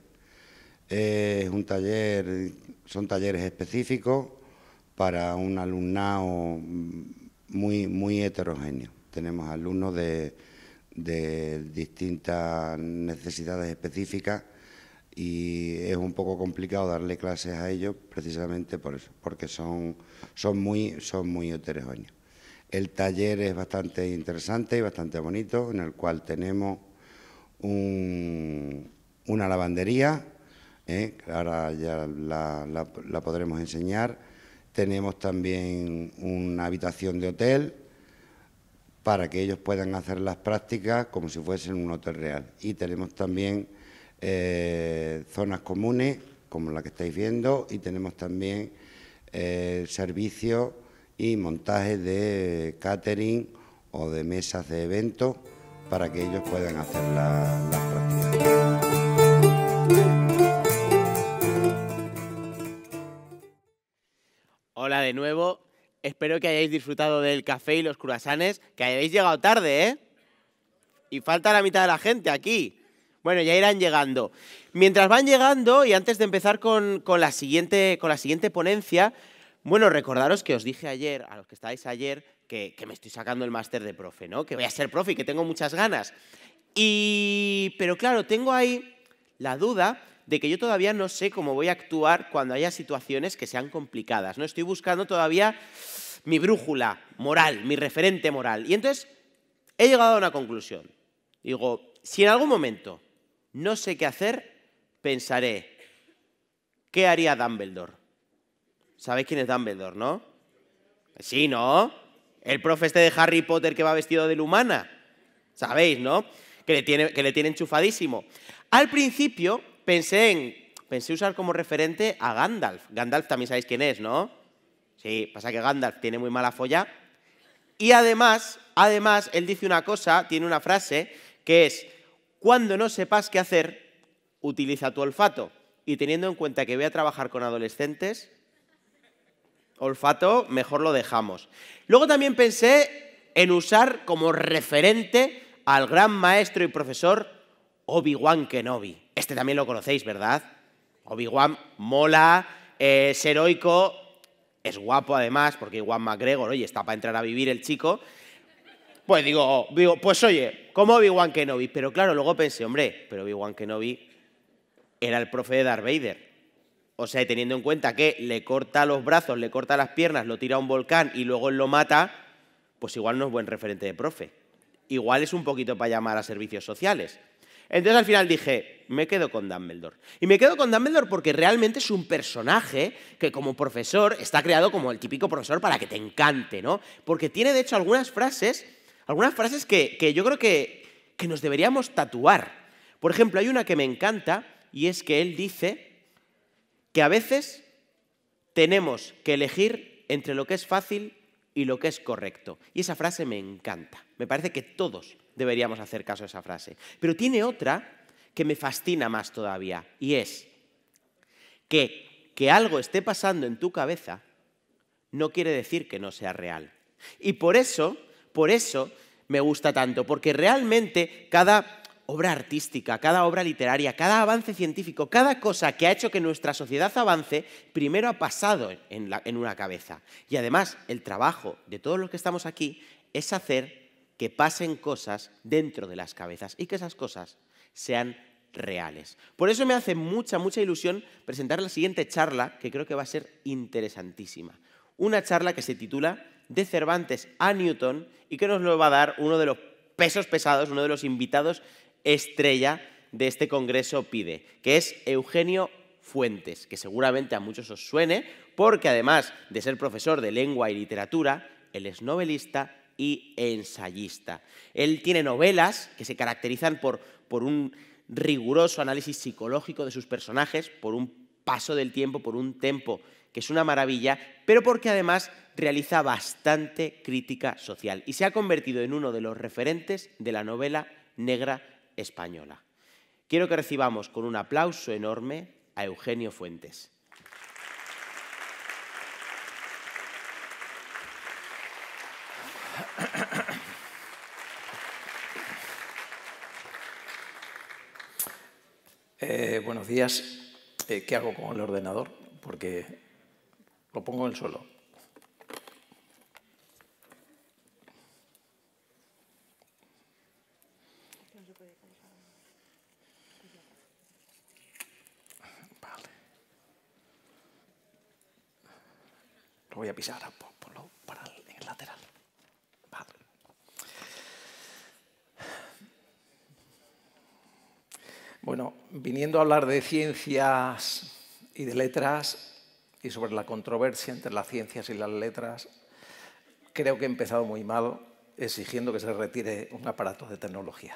Es un taller, son talleres específicos para un alumnado muy, muy heterogéneo. Tenemos alumnos de, distintas necesidades específicas y es un poco complicado darle clases a ellos precisamente por eso, porque son, son, muy, son muy heterogéneos. El taller es bastante interesante y bastante bonito, en el cual tenemos una lavandería, ¿eh? ahora ya la, podremos enseñar. Tenemos también una habitación de hotel, para que ellos puedan hacer las prácticas como si fuesen un hotel real. Y tenemos también eh, zonas comunes, como la que estáis viendo, y tenemos también eh, servicios y montaje de catering o de mesas de evento para que ellos puedan hacer la, las prácticas. Hola de nuevo, espero que hayáis disfrutado del café y los curasanes, que hayáis llegado tarde, ¿eh? Y falta la mitad de la gente aquí. Bueno, ya irán llegando. Mientras van llegando, y antes de empezar con, la, siguiente, con la siguiente ponencia, bueno, recordaros que os dije ayer, a los que estáis ayer, que, me estoy sacando el máster de profe, ¿no? Que voy a ser profe y que tengo muchas ganas. Y, pero claro, tengo ahí la duda de que yo todavía no sé cómo voy a actuar cuando haya situaciones que sean complicadas. No estoy buscando todavía mi brújula moral, mi referente moral. Y entonces he llegado a una conclusión. Digo, si en algún momento no sé qué hacer, pensaré, ¿qué haría Dumbledore? ¿Sabéis quién es Dumbledore, no? Sí, ¿no? El profe este de Harry Potter que va vestido de humana. ¿Sabéis, no? Que le tiene, que le tiene enchufadísimo. Al principio pensé en pensé usar como referente a Gandalf. Gandalf también sabéis quién es, ¿no? Sí, pasa que Gandalf tiene muy mala folla. Y además, además, él dice una cosa, tiene una frase, que es, cuando no sepas qué hacer, utiliza tu olfato. Y teniendo en cuenta que voy a trabajar con adolescentes, olfato, mejor lo dejamos. Luego también pensé en usar como referente al gran maestro y profesor Obi-Wan Kenobi. Este también lo conocéis, ¿verdad? Obi-Wan mola, es heroico, es guapo además, porque Iwan McGregor, oye, está para entrar a vivir el chico. Pues digo, digo pues oye, como Obi-Wan Kenobi. Pero claro, luego pensé, hombre, pero Obi-Wan Kenobi era el profe de Darth Vader. O sea, teniendo en cuenta que le corta los brazos, le corta las piernas, lo tira a un volcán y luego lo mata, pues igual no es buen referente de profe. Igual es un poquito para llamar a servicios sociales. Entonces al final dije, me quedo con Dumbledore. Y me quedo con Dumbledore porque realmente es un personaje que como profesor está creado como el típico profesor para que te encante, ¿no? Porque tiene de hecho algunas frases, algunas frases que, que yo creo que, que nos deberíamos tatuar. Por ejemplo, hay una que me encanta y es que él dice que a veces tenemos que elegir entre lo que es fácil y lo que es correcto. Y esa frase me encanta. Me parece que todos deberíamos hacer caso a esa frase. Pero tiene otra que me fascina más todavía, y es que que algo esté pasando en tu cabeza no quiere decir que no sea real. Y por eso, por eso me gusta tanto, porque realmente cada obra artística, cada obra literaria, cada avance científico, cada cosa que ha hecho que nuestra sociedad avance, primero ha pasado en, una cabeza. Y además, el trabajo de todos los que estamos aquí es hacer que pasen cosas dentro de las cabezas y que esas cosas sean reales. Por eso me hace mucha, mucha ilusión presentar la siguiente charla, que creo que va a ser interesantísima. Una charla que se titula De Cervantes a Newton y que nos lo va a dar uno de los pesos pesados, uno de los invitados estrella de este Congreso pide, que es Eugenio Fuentes, que seguramente a muchos os suene, porque además de ser profesor de lengua y literatura, él es novelista y ensayista. Él tiene novelas que se caracterizan por, un riguroso análisis psicológico de sus personajes, por un paso del tiempo, por un tempo que es una maravilla, pero porque además realiza bastante crítica social y se ha convertido en uno de los referentes de la novela negra española. Quiero que recibamos con un aplauso enorme a Eugenio Fuentes. Eh, buenos días. Eh, ¿Qué hago con el ordenador? Porque lo pongo en el suelo. viniendo a hablar de ciencias y de letras y sobre la controversia entre las ciencias y las letras, creo que he empezado muy mal exigiendo que se retire un aparato de tecnología.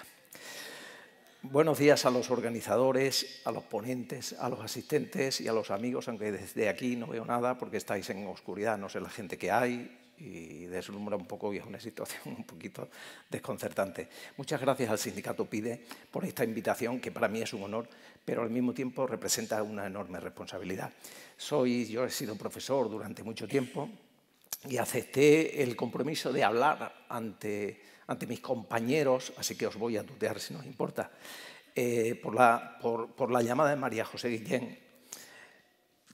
Buenos días a los organizadores, a los ponentes, a los asistentes y a los amigos, aunque desde aquí no veo nada porque estáis en oscuridad, no sé la gente que hay, y deslumbra un poco y es una situación un poquito desconcertante. Muchas gracias al sindicato PIDE por esta invitación, que para mí es un honor, pero al mismo tiempo representa una enorme responsabilidad. Soy, yo he sido profesor durante mucho tiempo y acepté el compromiso de hablar ante, ante mis compañeros, así que os voy a tutear si os importa, eh, por, la, por la llamada de María José Guillén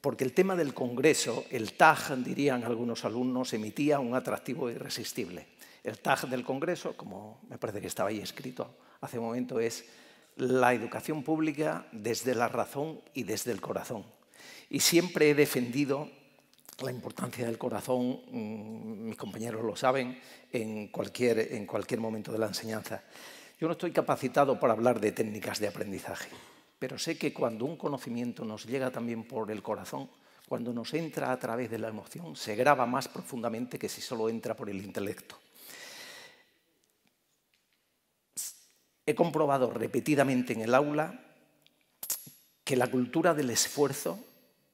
porque el tema del Congreso, el TAG, dirían algunos alumnos, emitía un atractivo irresistible. El TAG del Congreso, como me parece que estaba ahí escrito hace un momento, es la educación pública desde la razón y desde el corazón. Y siempre he defendido la importancia del corazón, mm, mis compañeros lo saben, en cualquier, en cualquier momento de la enseñanza. Yo no estoy capacitado para hablar de técnicas de aprendizaje pero sé que cuando un conocimiento nos llega también por el corazón, cuando nos entra a través de la emoción, se graba más profundamente que si solo entra por el intelecto. He comprobado repetidamente en el aula que la cultura del esfuerzo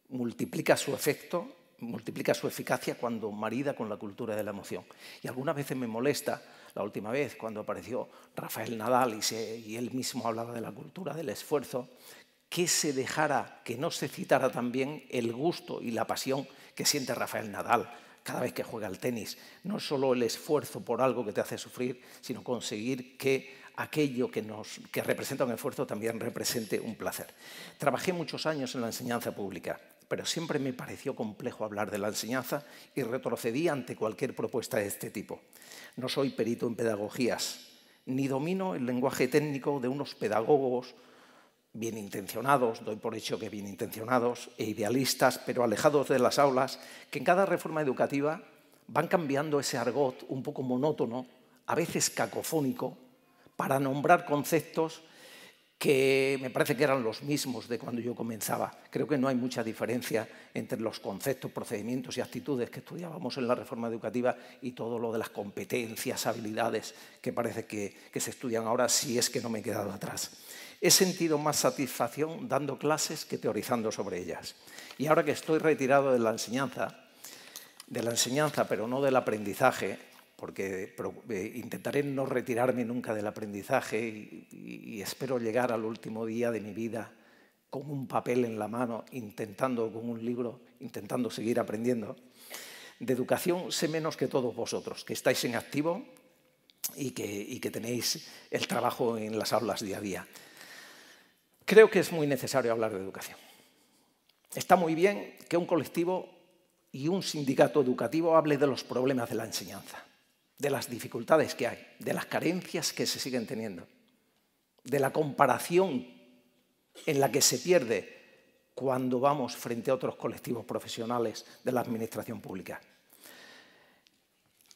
multiplica su efecto, multiplica su eficacia cuando marida con la cultura de la emoción. Y algunas veces me molesta la última vez, cuando apareció Rafael Nadal y, él mismo hablaba de la cultura del esfuerzo, que se dejara, que no se citara también el gusto y la pasión que siente Rafael Nadal cada vez que juega al tenis. No solo el esfuerzo por algo que te hace sufrir, sino conseguir que aquello que representa un esfuerzo también represente un placer. Trabajé muchos años en la enseñanza pública pero siempre me pareció complejo hablar de la enseñanza y retrocedí ante cualquier propuesta de este tipo. No soy perito en pedagogías, ni domino el lenguaje técnico de unos pedagogos bien intencionados, doy por hecho que bien intencionados e idealistas, pero alejados de las aulas, que en cada reforma educativa van cambiando ese argot un poco monótono, a veces cacofónico, para nombrar conceptos que me parece que eran los mismos de cuando yo comenzaba. Creo que no hay mucha diferencia entre los conceptos, procedimientos y actitudes que estudiábamos en la reforma educativa y todo lo de las competencias, habilidades que parece que, se estudian ahora, si es que no me he quedado atrás. He sentido más satisfacción dando clases que teorizando sobre ellas. Y ahora que estoy retirado de la enseñanza, de la enseñanza, pero no del aprendizaje, porque eh, intentaré no retirarme nunca del aprendizaje y, espero llegar al último día de mi vida con un papel en la mano, intentando, con un libro, intentando seguir aprendiendo. De educación sé menos que todos vosotros, que estáis en activo y que tenéis el trabajo en las aulas día a día. Creo que es muy necesario hablar de educación. Está muy bien que un colectivo y un sindicato educativo hable de los problemas de la enseñanza de las dificultades que hay, de las carencias que se siguen teniendo, de la comparación en la que se pierde cuando vamos frente a otros colectivos profesionales de la administración pública.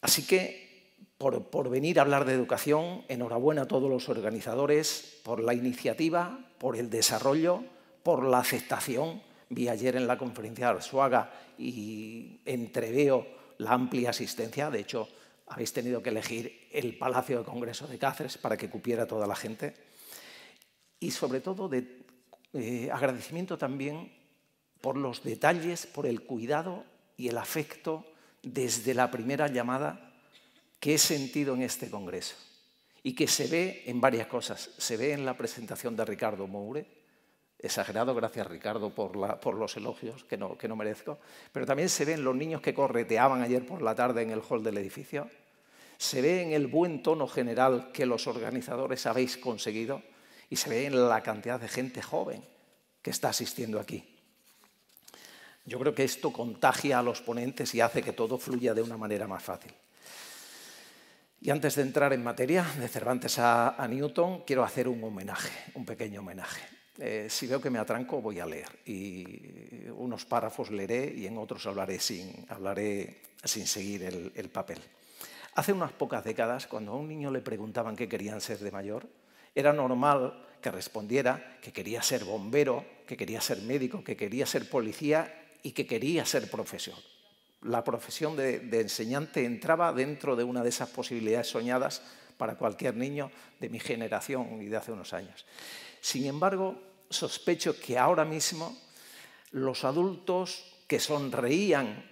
Así que, por, venir a hablar de educación, enhorabuena a todos los organizadores por la iniciativa, por el desarrollo, por la aceptación. Vi ayer en la conferencia de Arzuaga y entreveo la amplia asistencia. De hecho, habéis tenido que elegir el Palacio de Congreso de Cáceres para que cupiera toda la gente. Y sobre todo de eh, agradecimiento también por los detalles, por el cuidado y el afecto desde la primera llamada que he sentido en este Congreso y que se ve en varias cosas. Se ve en la presentación de Ricardo Moure, exagerado, gracias Ricardo por, los elogios que no, merezco, pero también se ven los niños que correteaban ayer por la tarde en el hall del edificio, se ve en el buen tono general que los organizadores habéis conseguido y se ve en la cantidad de gente joven que está asistiendo aquí. Yo creo que esto contagia a los ponentes y hace que todo fluya de una manera más fácil. Y antes de entrar en materia, de Cervantes a Newton, quiero hacer un homenaje, un pequeño homenaje. Eh, si veo que me atranco, voy a leer. Y unos párrafos leeré y en otros hablaré sin, seguir el, papel. Hace unas pocas décadas, cuando a un niño le preguntaban qué querían ser de mayor, era normal que respondiera que quería ser bombero, que quería ser médico, que quería ser policía y que quería ser profesor. La profesión de, enseñante entraba dentro de una de esas posibilidades soñadas para cualquier niño de mi generación y de hace unos años. Sin embargo, sospecho que ahora mismo los adultos que sonreían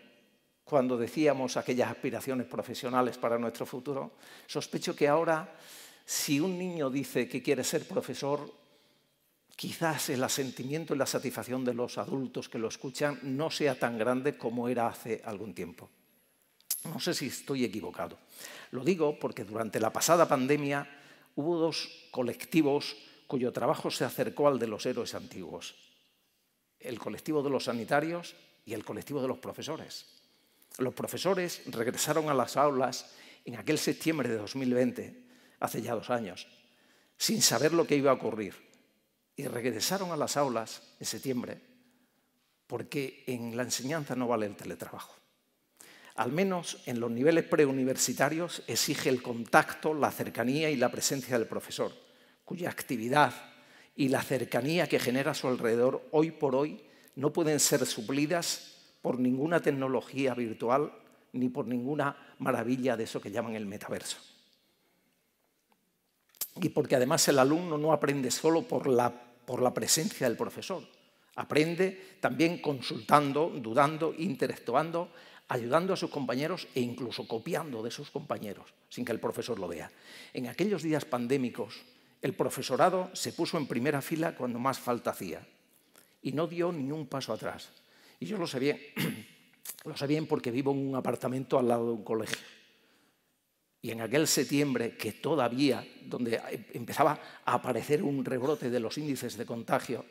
cuando decíamos aquellas aspiraciones profesionales para nuestro futuro, sospecho que ahora si un niño dice que quiere ser profesor, quizás el asentimiento y la satisfacción de los adultos que lo escuchan no sea tan grande como era hace algún tiempo. No sé si estoy equivocado. Lo digo porque durante la pasada pandemia hubo dos colectivos cuyo trabajo se acercó al de los héroes antiguos, el colectivo de los sanitarios y el colectivo de los profesores. Los profesores regresaron a las aulas en aquel septiembre de 2020, hace ya dos años, sin saber lo que iba a ocurrir. Y regresaron a las aulas en septiembre porque en la enseñanza no vale el teletrabajo. Al menos en los niveles preuniversitarios exige el contacto, la cercanía y la presencia del profesor cuya actividad y la cercanía que genera a su alrededor hoy por hoy no pueden ser suplidas por ninguna tecnología virtual ni por ninguna maravilla de eso que llaman el metaverso. Y porque además el alumno no aprende solo por la, por la presencia del profesor, aprende también consultando, dudando, interactuando, ayudando a sus compañeros e incluso copiando de sus compañeros, sin que el profesor lo vea. En aquellos días pandémicos, el profesorado se puso en primera fila cuando más falta hacía y no dio ni un paso atrás. Y yo lo sabía, [clears throat] lo sabía porque vivo en un apartamento al lado de un colegio. Y en aquel septiembre, que todavía, donde empezaba a aparecer un rebrote de los índices de contagio,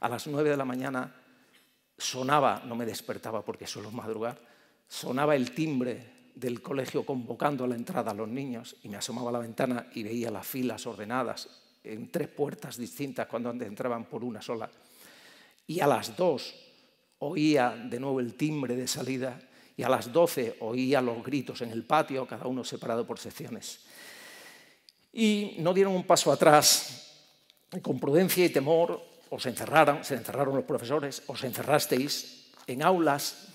a las nueve de la mañana sonaba, no me despertaba porque suelo madrugar, sonaba el timbre del colegio convocando a la entrada a los niños y me asomaba a la ventana y veía las filas ordenadas en tres puertas distintas cuando antes entraban por una sola. Y a las dos oía de nuevo el timbre de salida y a las doce oía los gritos en el patio, cada uno separado por secciones. Y no dieron un paso atrás. Con prudencia y temor os encerraron, se encerraron los profesores, os encerrasteis en aulas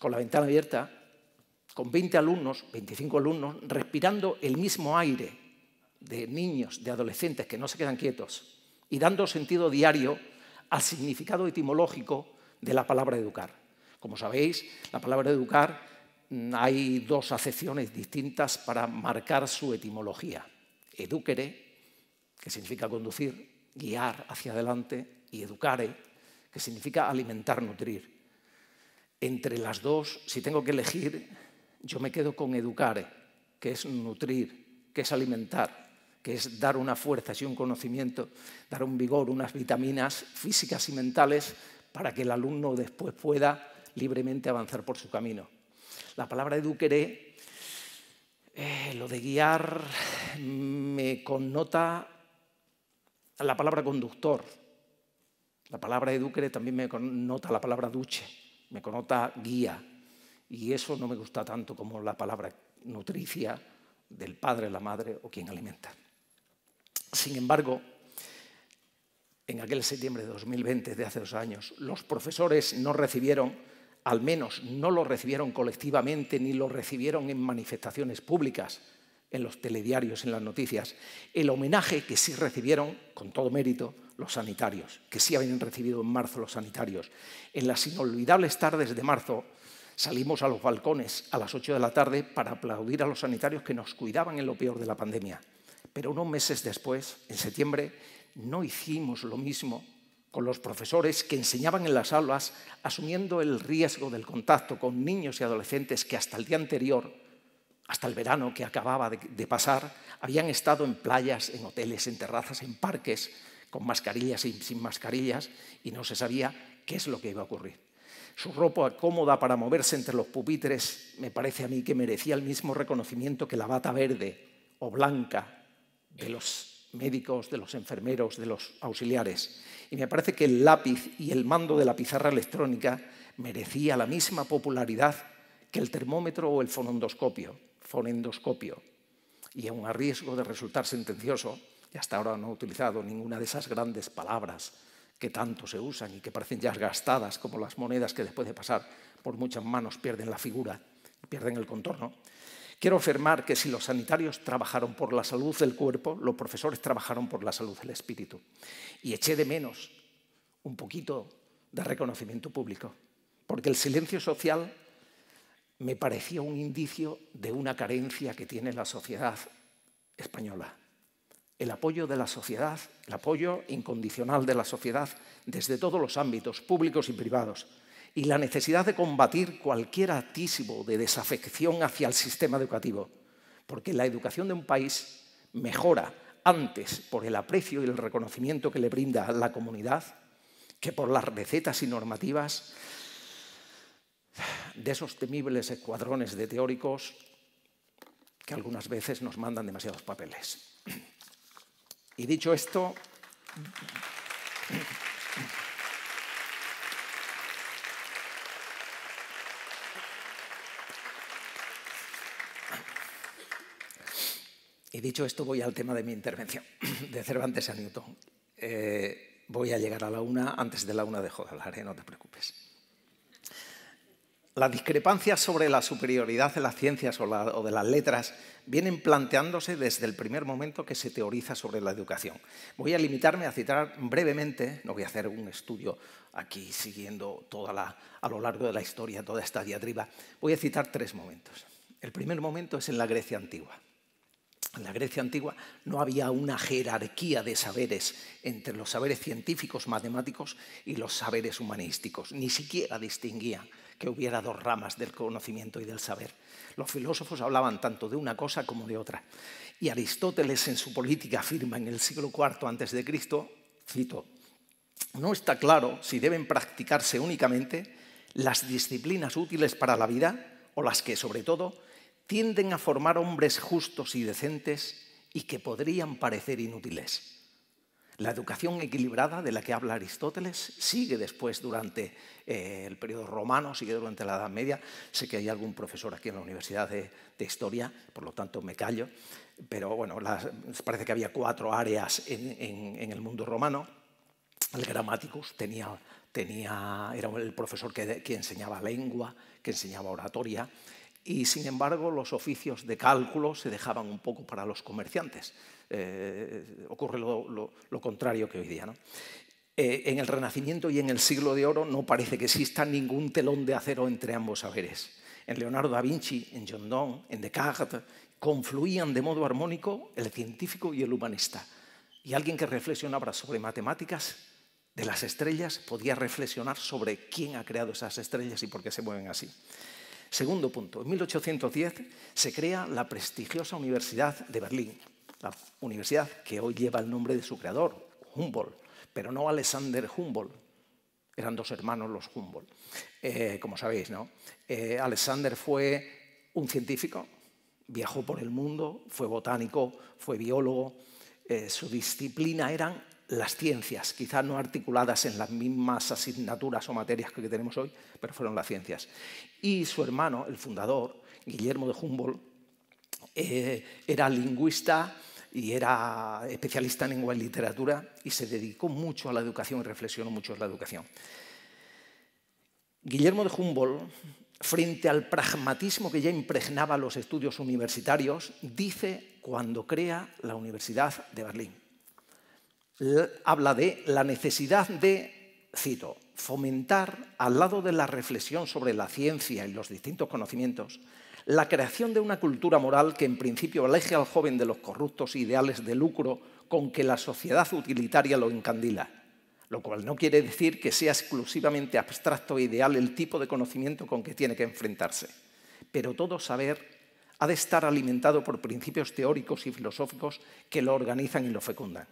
con la ventana abierta con 20 alumnos, 25 alumnos, respirando el mismo aire de niños, de adolescentes que no se quedan quietos y dando sentido diario al significado etimológico de la palabra educar. Como sabéis, la palabra educar mm, hay dos acepciones distintas para marcar su etimología. Educere, que significa conducir, guiar hacia adelante, y educare, que significa alimentar, nutrir. Entre las dos, si tengo que elegir, yo me quedo con educare, que es nutrir, que es alimentar, que es dar una fuerza y un conocimiento, dar un vigor, unas vitaminas físicas y mentales para que el alumno después pueda libremente avanzar por su camino. La palabra eduquere, eh, lo de guiar, me connota la palabra conductor. La palabra eduqueré también me connota la palabra duche, me connota guía, y eso no me gusta tanto como la palabra nutricia del padre, la madre o quien alimenta. Sin embargo, en aquel septiembre de 2020, de hace dos años, los profesores no recibieron, al menos no lo recibieron colectivamente ni lo recibieron en manifestaciones públicas, en los telediarios, en las noticias, el homenaje que sí recibieron, con todo mérito, los sanitarios, que sí habían recibido en marzo los sanitarios. En las inolvidables tardes de marzo, Salimos a los balcones a las 8 de la tarde para aplaudir a los sanitarios que nos cuidaban en lo peor de la pandemia. Pero unos meses después, en septiembre, no hicimos lo mismo con los profesores que enseñaban en las aulas, asumiendo el riesgo del contacto con niños y adolescentes que hasta el día anterior, hasta el verano que acababa de, pasar, habían estado en playas, en hoteles, en terrazas, en parques, con mascarillas y sin mascarillas, y no se sabía qué es lo que iba a ocurrir. Su ropa cómoda para moverse entre los pupitres me parece a mí que merecía el mismo reconocimiento que la bata verde o blanca de los médicos, de los enfermeros, de los auxiliares. Y me parece que el lápiz y el mando de la pizarra electrónica merecía la misma popularidad que el termómetro o el fonendoscopio. Y aún a riesgo de resultar sentencioso, y hasta ahora no he utilizado ninguna de esas grandes palabras que tanto se usan y que parecen ya gastadas, como las monedas que después de pasar por muchas manos pierden la figura, pierden el contorno. Quiero afirmar que si los sanitarios trabajaron por la salud del cuerpo, los profesores trabajaron por la salud del espíritu. Y eché de menos un poquito de reconocimiento público, porque el silencio social me parecía un indicio de una carencia que tiene la sociedad española el apoyo de la sociedad, el apoyo incondicional de la sociedad desde todos los ámbitos, públicos y privados, y la necesidad de combatir cualquier atisbo de desafección hacia el sistema educativo, porque la educación de un país mejora antes por el aprecio y el reconocimiento que le brinda la comunidad que por las recetas y normativas de esos temibles escuadrones de teóricos que algunas veces nos mandan demasiados papeles. Y dicho esto, y dicho esto voy al tema de mi intervención, [clears throat] de Cervantes a Newton. Eh, voy a llegar a la una, antes de la una dejo de hablar, no te preocupes. Las discrepancias sobre la superioridad de las ciencias o, de las letras vienen planteándose desde el primer momento que se teoriza sobre la educación. Voy a limitarme a citar brevemente, no voy a hacer un estudio aquí siguiendo toda a lo largo de la historia toda esta diatriba, voy a citar tres momentos. El primer momento es en la Grecia antigua. En la Grecia antigua no había una jerarquía de saberes entre los saberes científicos, matemáticos y los saberes humanísticos, ni siquiera distinguían que hubiera dos ramas del conocimiento y del saber. Los filósofos hablaban tanto de una cosa como de otra. Y Aristóteles en su política afirma en el siglo IV a.C., cito, no está claro si deben practicarse únicamente las disciplinas útiles para la vida o las que, sobre todo, tienden a formar hombres justos y decentes y que podrían parecer inútiles. La educación equilibrada de la que habla Aristóteles sigue después durante eh, el periodo romano, sigue durante la Edad Media. Sé que hay algún profesor aquí en la Universidad de, Historia, por lo tanto me callo, pero bueno, parece que había cuatro áreas en, el mundo romano. El Grammaticus tenía, era el profesor que enseñaba lengua, que enseñaba oratoria, y sin embargo los oficios de cálculo se dejaban un poco para los comerciantes. Eh, ocurre lo, contrario que hoy día. ¿no? Eh, en el Renacimiento y en el siglo de oro no parece que exista ningún telón de acero entre ambos saberes. En Leonardo da Vinci, en John Donne, en Descartes, confluían de modo armónico el científico y el humanista. Y alguien que reflexionaba sobre matemáticas de las estrellas podía reflexionar sobre quién ha creado esas estrellas y por qué se mueven así. Segundo punto, en 1810 se crea la prestigiosa Universidad de Berlín, la universidad que hoy lleva el nombre de su creador, Humboldt, pero no Alexander Humboldt. Eran dos hermanos los Humboldt, eh, como sabéis, ¿no? Eh, Alexander fue un científico, viajó por el mundo, fue botánico, fue biólogo, eh, su disciplina eran las ciencias, quizás no articuladas en las mismas asignaturas o materias que tenemos hoy, pero fueron las ciencias. Y su hermano, el fundador, Guillermo de Humboldt, eh, era lingüista y era especialista en lengua y literatura y se dedicó mucho a la educación y reflexionó mucho en la educación. Guillermo de Humboldt, frente al pragmatismo que ya impregnaba los estudios universitarios, dice cuando crea la Universidad de Berlín. Eh, habla de la necesidad de, cito, fomentar, al lado de la reflexión sobre la ciencia y los distintos conocimientos, la creación de una cultura moral que en principio aleje al joven de los corruptos e ideales de lucro con que la sociedad utilitaria lo encandila, lo cual no quiere decir que sea exclusivamente abstracto e ideal el tipo de conocimiento con que tiene que enfrentarse, pero todo saber ha de estar alimentado por principios teóricos y filosóficos que lo organizan y lo fecundan.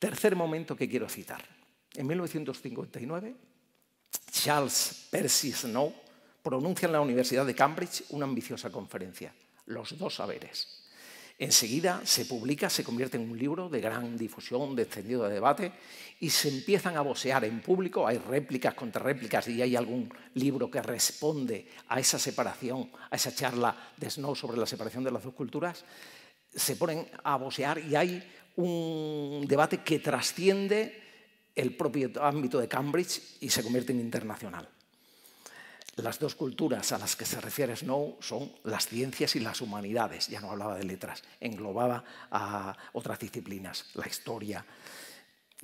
Tercer momento que quiero citar. En 1959, Charles Percy Snow pronuncia en la Universidad de Cambridge una ambiciosa conferencia, Los dos saberes. Enseguida se publica, se convierte en un libro de gran difusión, de extendido debate, y se empiezan a vocear en público. Hay réplicas, contra réplicas y hay algún libro que responde a esa separación, a esa charla de Snow sobre la separación de las dos culturas. Se ponen a vocear y hay un debate que trasciende el propio ámbito de Cambridge y se convierte en internacional. Las dos culturas a las que se refiere Snow son las ciencias y las humanidades, ya no hablaba de letras, englobaba a otras disciplinas, la historia,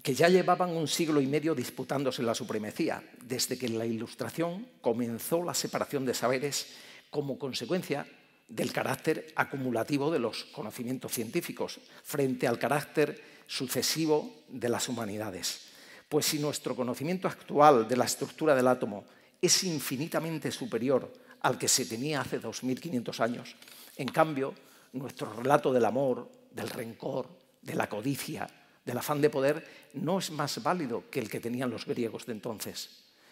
que ya llevaban un siglo y medio disputándose la supremacía, desde que la Ilustración comenzó la separación de saberes como consecuencia del carácter acumulativo de los conocimientos científicos frente al carácter sucesivo de las humanidades. Pues si nuestro conocimiento actual de la estructura del átomo es infinitamente superior al que se tenía hace 2.500 años, en cambio, nuestro relato del amor, del rencor, de la codicia, del afán de poder, no es más válido que el que tenían los griegos de entonces.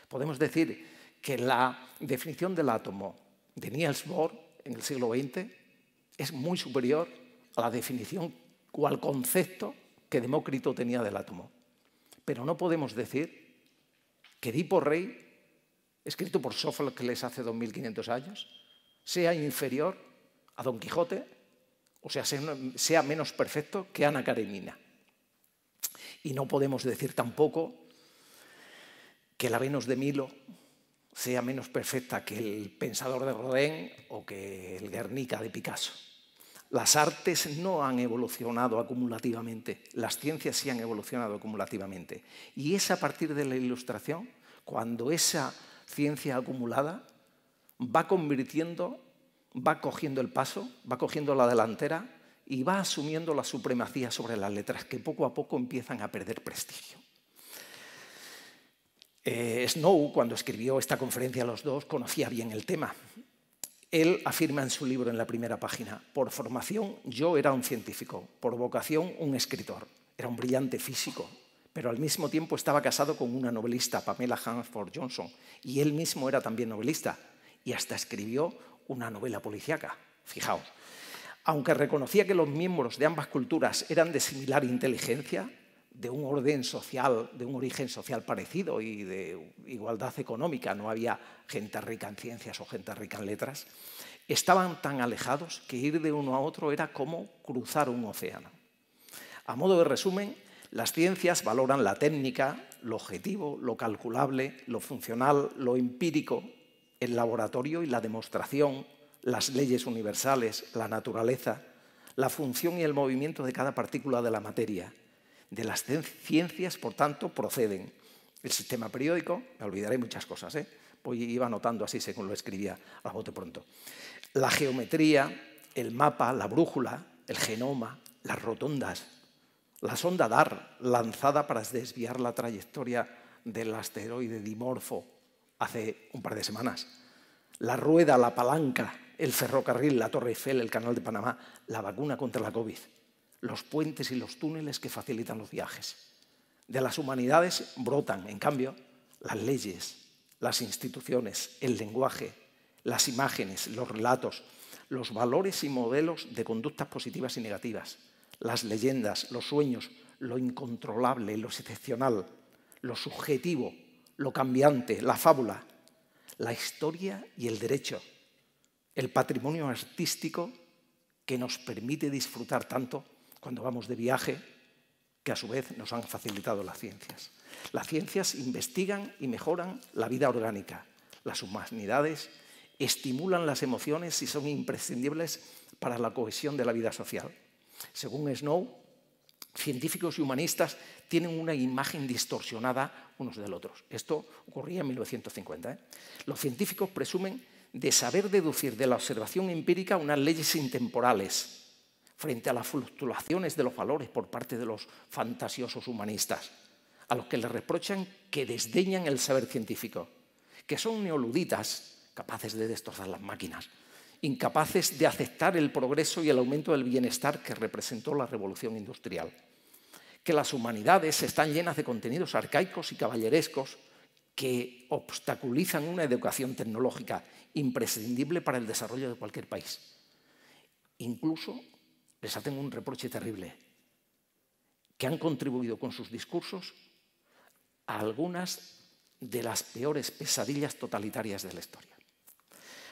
Podemos decir que la definición del átomo de Niels Bohr en el siglo XX es muy superior a la definición o al concepto que Demócrito tenía del átomo. Pero no podemos decir que Dipo Rey, escrito por Sófocles hace 2500 años, sea inferior a Don Quijote, o sea, sea menos perfecto que Ana Karenina. Y no podemos decir tampoco que la Venus de Milo sea menos perfecta que el Pensador de Rodin o que el Guernica de Picasso. Las artes no han evolucionado acumulativamente, las ciencias sí han evolucionado acumulativamente. Y es a partir de la ilustración cuando esa ciencia acumulada va convirtiendo, va cogiendo el paso, va cogiendo la delantera y va asumiendo la supremacía sobre las letras, que poco a poco empiezan a perder prestigio. Eh, Snow, cuando escribió esta conferencia a los dos, conocía bien el tema. Él afirma en su libro, en la primera página, por formación yo era un científico, por vocación un escritor, era un brillante físico, pero al mismo tiempo estaba casado con una novelista, Pamela Hansford Johnson, y él mismo era también novelista, y hasta escribió una novela policíaca, fijaos. Aunque reconocía que los miembros de ambas culturas eran de similar inteligencia, de un orden social, de un origen social parecido y de igualdad económica, no había gente rica en ciencias o gente rica en letras, estaban tan alejados que ir de uno a otro era como cruzar un océano. A modo de resumen, las ciencias valoran la técnica, lo objetivo, lo calculable, lo funcional, lo empírico, el laboratorio y la demostración, las leyes universales, la naturaleza, la función y el movimiento de cada partícula de la materia, de las ciencias, por tanto, proceden el sistema periódico, me olvidaré muchas cosas, ¿eh? iba anotando así según lo escribía a bote pronto. La geometría, el mapa, la brújula, el genoma, las rotondas, la sonda DAR lanzada para desviar la trayectoria del asteroide dimorfo hace un par de semanas, la rueda, la palanca, el ferrocarril, la Torre Eiffel, el Canal de Panamá, la vacuna contra la COVID los puentes y los túneles que facilitan los viajes. De las humanidades brotan, en cambio, las leyes, las instituciones, el lenguaje, las imágenes, los relatos, los valores y modelos de conductas positivas y negativas, las leyendas, los sueños, lo incontrolable, lo excepcional, lo subjetivo, lo cambiante, la fábula, la historia y el derecho, el patrimonio artístico que nos permite disfrutar tanto cuando vamos de viaje, que a su vez nos han facilitado las ciencias. Las ciencias investigan y mejoran la vida orgánica. Las humanidades estimulan las emociones y son imprescindibles para la cohesión de la vida social. Según Snow, científicos y humanistas tienen una imagen distorsionada unos del otros. Esto ocurría en 1950. ¿eh? Los científicos presumen de saber deducir de la observación empírica unas leyes intemporales frente a las fluctuaciones de los valores por parte de los fantasiosos humanistas, a los que les reprochan que desdeñan el saber científico, que son neoluditas, capaces de destrozar las máquinas, incapaces de aceptar el progreso y el aumento del bienestar que representó la revolución industrial, que las humanidades están llenas de contenidos arcaicos y caballerescos que obstaculizan una educación tecnológica imprescindible para el desarrollo de cualquier país. Incluso les hacen un reproche terrible, que han contribuido con sus discursos a algunas de las peores pesadillas totalitarias de la historia.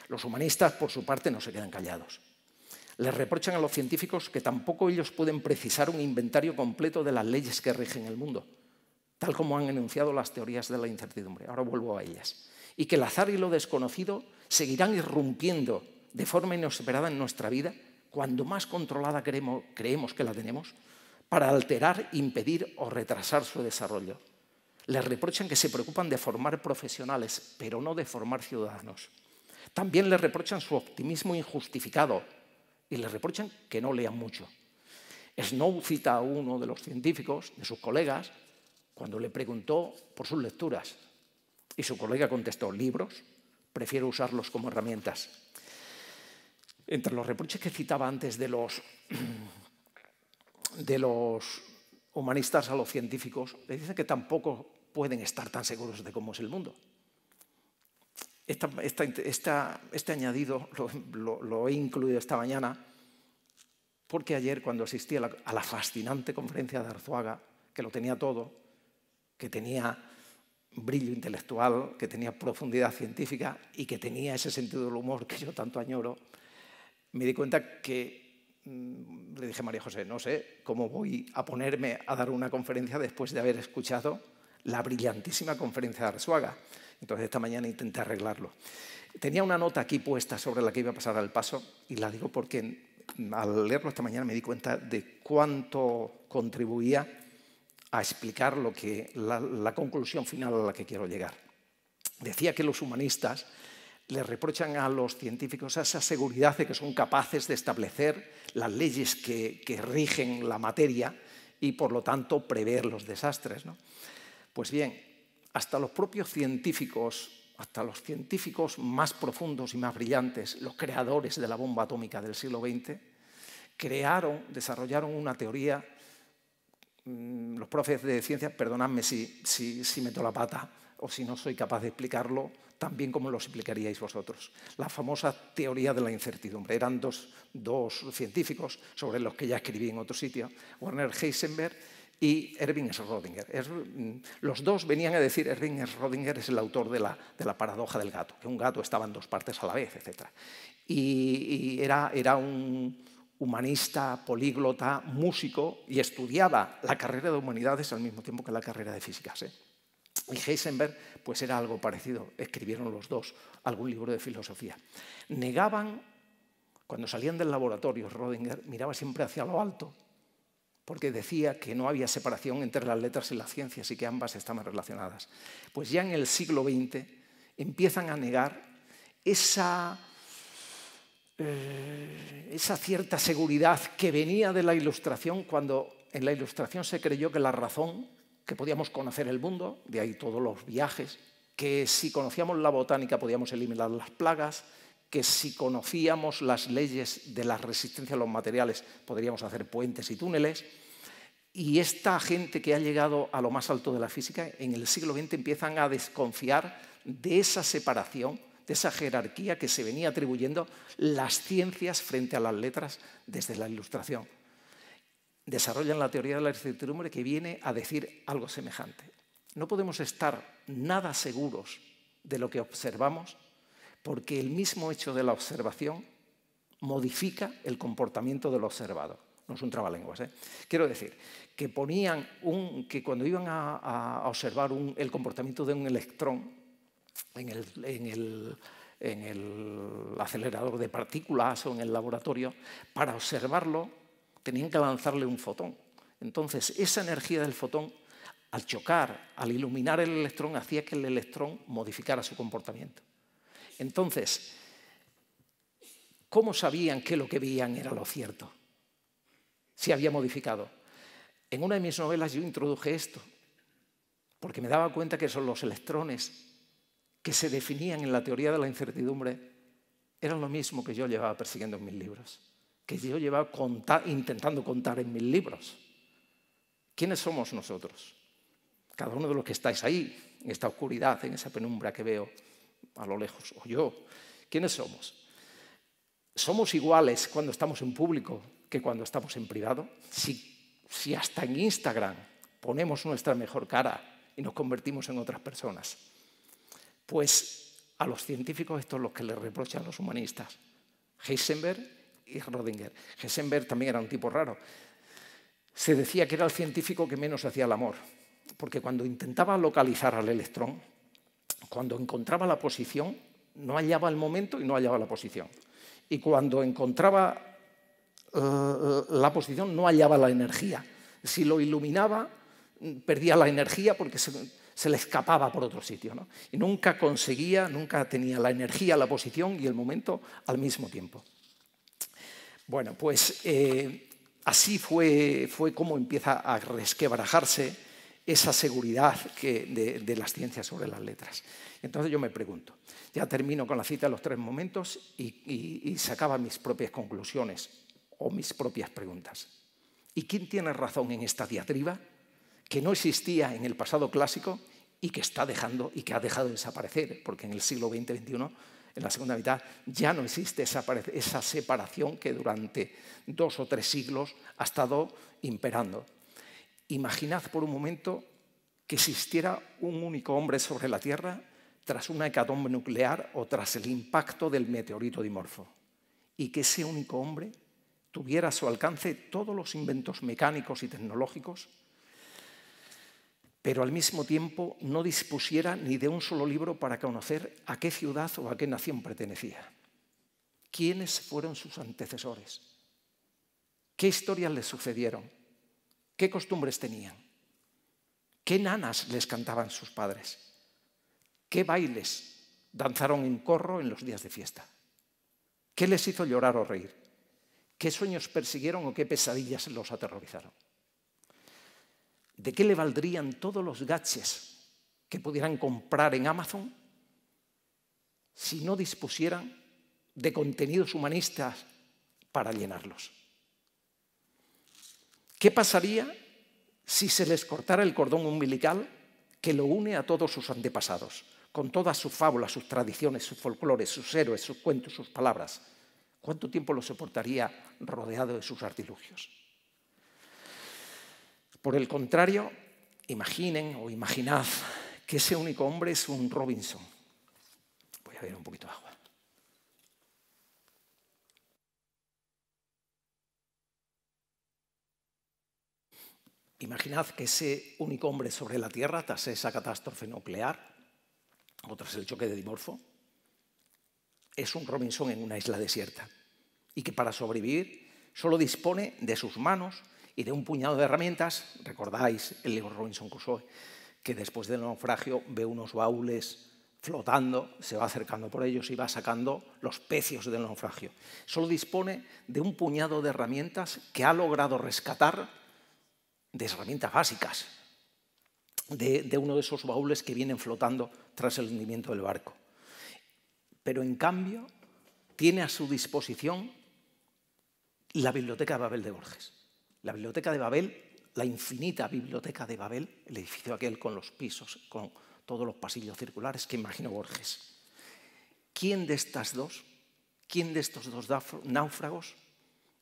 Los humanistas, por su parte, no se quedan callados. Les reprochan a los científicos que tampoco ellos pueden precisar un inventario completo de las leyes que rigen el mundo, tal como han enunciado las teorías de la incertidumbre. Ahora vuelvo a ellas. Y que el azar y lo desconocido seguirán irrumpiendo de forma inesperada en nuestra vida cuando más controlada creemos, que la tenemos, para alterar, impedir o retrasar su desarrollo. Les reprochan que se preocupan de formar profesionales, pero no de formar ciudadanos. También les reprochan su optimismo injustificado y les reprochan que no lean mucho. Snow cita a uno de los científicos, de sus colegas, cuando le preguntó por sus lecturas. Y su colega contestó, libros, prefiero usarlos como herramientas entre los reproches que citaba antes de los, de los humanistas a los científicos, les dice que tampoco pueden estar tan seguros de cómo es el mundo. este añadido lo, he incluido esta mañana porque ayer cuando asistí a la fascinante conferencia de Arzuaga, que lo tenía todo, que tenía brillo intelectual, que tenía profundidad científica y que tenía ese sentido del humor que yo tanto añoro, me di cuenta que mm, le dije a María José, no sé cómo voy a ponerme a dar una conferencia después de haber escuchado la brillantísima conferencia de Arzuaga. Entonces esta mañana intenté arreglarlo. Tenía una nota aquí puesta sobre la que iba a pasar al paso y la digo porque al leerlo esta mañana me di cuenta de cuánto contribuía a explicar lo que, la conclusión final a la que quiero llegar. Decía que los humanistas le reprochan a los científicos esa seguridad de que son capaces de establecer las leyes que, rigen la materia y por lo tanto prever los desastres. Pues bien, hasta los propios científicos, hasta los científicos más profundos y más brillantes, los creadores de la bomba atómica del siglo XX, crearon, desarrollaron una teoría, mm, los profes de ciencias, perdonadme si, si, si meto la pata o si no soy capaz de explicarlo, también como los explicaríais vosotros. La famosa teoría de la incertidumbre. Eran dos, científicos sobre los que ya escribí en otro sitio, Werner Heisenberg y Erwin Schrödinger. Mm, los dos venían a decir, Erwin Schrödinger es el autor de la, paradoja del gato, que un gato estaba en dos partes a la vez, etc. Y, era, un humanista, políglota, músico y estudiaba la carrera de humanidades al mismo tiempo que la carrera de físicas. ¿eh? Y Heisenberg, pues era algo parecido, escribieron los dos algún libro de filosofía. Negaban, cuando salían del laboratorio, Rodinger miraba siempre hacia lo alto, porque decía que no había separación entre las letras y las ciencias y que ambas estaban relacionadas. Pues ya en el siglo XX empiezan a negar esa, eh, esa cierta seguridad que venía de la ilustración cuando en la ilustración se creyó que la razón que podíamos conocer el mundo, de ahí todos los viajes, que si conocíamos la botánica podíamos eliminar las plagas, que si conocíamos las leyes de la resistencia a los materiales podríamos hacer puentes y túneles. Y esta gente que ha llegado a lo más alto de la física, en el siglo XX empiezan a desconfiar de esa separación, de esa jerarquía que se venía atribuyendo las ciencias frente a las letras desde la Ilustración desarrollan la teoría de la incertidumbre que viene a decir algo semejante. No podemos estar nada seguros de lo que observamos porque el mismo hecho de la observación modifica el comportamiento del observado. No es un trabalenguas. ¿eh? Quiero decir que ponían que cuando iban a, observar el comportamiento de un electrón en el acelerador de partículas o en el laboratorio, para observarlo tenían que lanzarle un fotón. Entonces, esa energía del fotón, al chocar, al iluminar el electrón, hacía que el electrón modificara su comportamiento. Entonces, ¿cómo sabían que lo que veían era lo cierto? Si había modificado. En una de mis novelas yo introduje esto, porque me daba cuenta que esos los electrones que se definían en la teoría de la incertidumbre eran lo mismo que yo llevaba persiguiendo en mis libros que yo llevo intentando contar en mis libros. ¿Quiénes somos nosotros? Cada uno de los que estáis ahí, en esta oscuridad, en esa penumbra que veo a lo lejos, o yo. ¿Quiénes somos? ¿Somos iguales cuando estamos en público que cuando estamos en privado? Si, si hasta en Instagram ponemos nuestra mejor cara y nos convertimos en otras personas. Pues a los científicos esto es lo que les reprochan los humanistas. Heisenberg y Heisenberg también era un tipo raro. Se decía que era el científico que menos hacía el amor, porque cuando intentaba localizar al electrón, cuando encontraba la posición, no hallaba el momento y no hallaba la posición. Y cuando encontraba eh, eh, la posición, no hallaba la energía. Si lo iluminaba, perdía la energía porque se, se le escapaba por otro sitio. ¿no? Y nunca conseguía, nunca tenía la energía, la posición y el momento al mismo tiempo. Bueno, pues eh, así fue, fue como empieza a resquebrajarse esa seguridad de, las ciencias sobre las letras. Entonces yo me pregunto, ya termino con la cita de los tres momentos y, sacaba mis propias conclusiones o mis propias preguntas. ¿Y quién tiene razón en esta diatriba que no existía en el pasado clásico y que está dejando y que ha dejado desaparecer? Porque en el siglo XX-XXI en la segunda mitad, ya no existe esa, separación que durante dos o tres siglos ha estado imperando. Imaginad por un momento que existiera un único hombre sobre la Tierra tras una hecatombe nuclear o tras el impacto del meteorito dimorfo, y que ese único hombre tuviera a su alcance todos los inventos mecánicos y tecnológicos pero al mismo tiempo no dispusiera ni de un solo libro para conocer a qué ciudad o a qué nación pertenecía. ¿Quiénes fueron sus antecesores? ¿Qué historias les sucedieron? ¿Qué costumbres tenían? ¿Qué nanas les cantaban sus padres? ¿Qué bailes danzaron en corro en los días de fiesta? ¿Qué les hizo llorar o reír? ¿Qué sueños persiguieron o qué pesadillas los aterrorizaron? ¿De qué le valdrían todos los gaches que pudieran comprar en Amazon si no dispusieran de contenidos humanistas para llenarlos? ¿Qué pasaría si se les cortara el cordón umbilical que lo une a todos sus antepasados, con todas sus fábulas, sus tradiciones, sus folclores, sus héroes, sus cuentos, sus palabras? ¿Cuánto tiempo lo soportaría rodeado de sus artilugios? Por el contrario, imaginen o imaginad que ese único hombre es un Robinson. Voy a beber un poquito de agua. Imaginad que ese único hombre sobre la Tierra, tras esa catástrofe nuclear, o tras el choque de dimorfo, es un Robinson en una isla desierta y que para sobrevivir solo dispone de sus manos, y de un puñado de herramientas, recordáis el libro Robinson Crusoe, que después del naufragio ve unos baúles flotando, se va acercando por ellos y va sacando los pecios del naufragio. Solo dispone de un puñado de herramientas que ha logrado rescatar de herramientas básicas, de, uno de esos baúles que vienen flotando tras el hundimiento del barco. Pero en cambio, tiene a su disposición la biblioteca de Babel de Borges. La biblioteca de Babel, la infinita biblioteca de Babel, el edificio aquel con los pisos, con todos los pasillos circulares que imagino Borges. ¿Quién de estas dos, quién de estos dos náufragos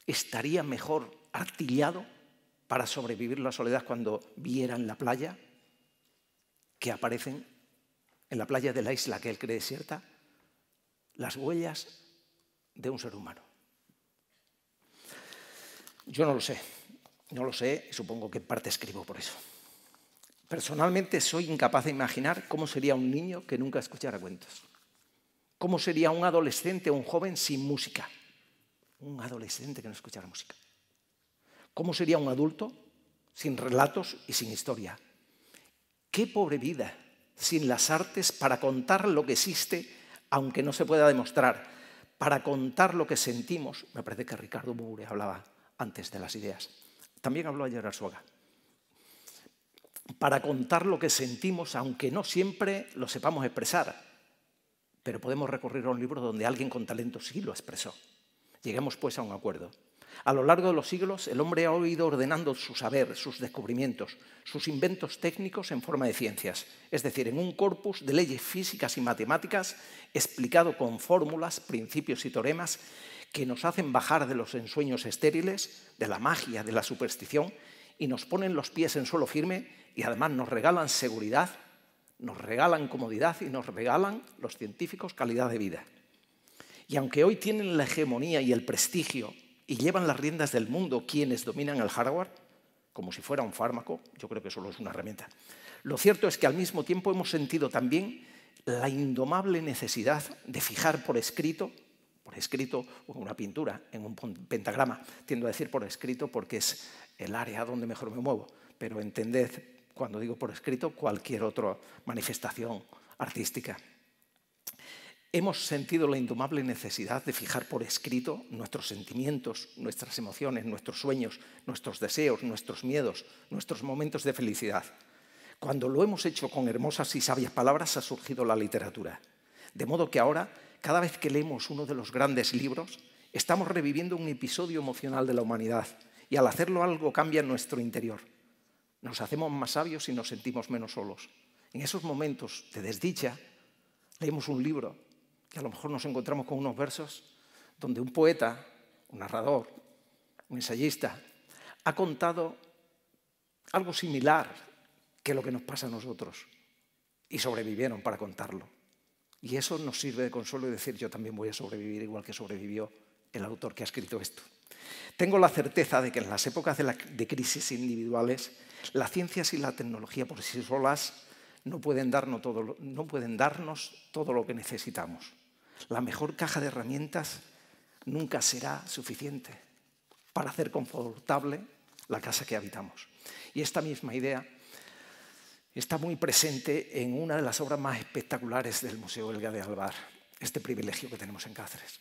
estaría mejor artillado para sobrevivir la soledad cuando viera en la playa que aparecen en la playa de la isla que él cree desierta las huellas de un ser humano? Yo no lo sé. No lo sé, supongo que en parte escribo por eso. Personalmente soy incapaz de imaginar cómo sería un niño que nunca escuchara cuentos. ¿Cómo sería un adolescente o un joven sin música? Un adolescente que no escuchara música. ¿Cómo sería un adulto sin relatos y sin historia? Qué pobre vida sin las artes para contar lo que existe, aunque no se pueda demostrar, para contar lo que sentimos. Me parece que Ricardo Moure hablaba antes de las ideas. También habló ayer Arzuaga. Para contar lo que sentimos, aunque no siempre lo sepamos expresar, pero podemos recurrir a un libro donde alguien con talento sí lo expresó. Llegamos pues a un acuerdo. A lo largo de los siglos, el hombre ha ido ordenando su saber, sus descubrimientos, sus inventos técnicos en forma de ciencias, es decir, en un corpus de leyes físicas y matemáticas explicado con fórmulas, principios y teoremas que nos hacen bajar de los ensueños estériles, de la magia, de la superstición, y nos ponen los pies en suelo firme y además nos regalan seguridad, nos regalan comodidad y nos regalan los científicos calidad de vida. Y aunque hoy tienen la hegemonía y el prestigio y llevan las riendas del mundo quienes dominan el hardware, como si fuera un fármaco, yo creo que solo es una herramienta. Lo cierto es que al mismo tiempo hemos sentido también la indomable necesidad de fijar por escrito por escrito o una pintura en un pentagrama. Tiendo a decir por escrito porque es el área donde mejor me muevo, pero entended cuando digo por escrito cualquier otra manifestación artística. Hemos sentido la indomable necesidad de fijar por escrito nuestros sentimientos, nuestras emociones, nuestros sueños, nuestros deseos, nuestros miedos, nuestros momentos de felicidad. Cuando lo hemos hecho con hermosas y sabias palabras ha surgido la literatura. De modo que ahora cada vez que leemos uno de los grandes libros, estamos reviviendo un episodio emocional de la humanidad y al hacerlo algo cambia en nuestro interior. Nos hacemos más sabios y nos sentimos menos solos. En esos momentos de desdicha, leemos un libro que a lo mejor nos encontramos con unos versos donde un poeta, un narrador, un ensayista, ha contado algo similar que lo que nos pasa a nosotros y sobrevivieron para contarlo. Y eso nos sirve de consuelo y decir, yo también voy a sobrevivir igual que sobrevivió el autor que ha escrito esto. Tengo la certeza de que en las épocas de, crisis individuales, las ciencias y la tecnología por sí solas no pueden, darnos todo, no pueden darnos todo lo que necesitamos. La mejor caja de herramientas nunca será suficiente para hacer confortable la casa que habitamos. Y esta misma idea está muy presente en una de las obras más espectaculares del Museo Elga de Alvar, este privilegio que tenemos en Cáceres.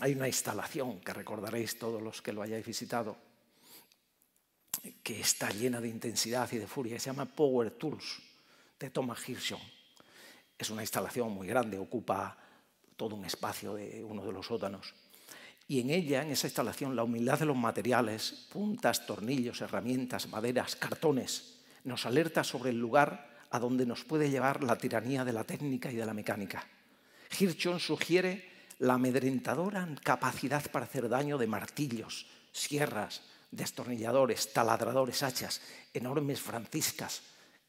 Hay una instalación que recordaréis todos los que lo hayáis visitado, que está llena de intensidad y de furia, se llama Power Tools, de Thomas Hirschon. Es una instalación muy grande, ocupa todo un espacio de uno de los sótanos. Y en ella, en esa instalación, la humildad de los materiales, puntas, tornillos, herramientas, maderas, cartones, nos alerta sobre el lugar a donde nos puede llevar la tiranía de la técnica y de la mecánica. Hirschhorn sugiere la amedrentadora capacidad para hacer daño de martillos, sierras, destornilladores, taladradores, hachas, enormes franciscas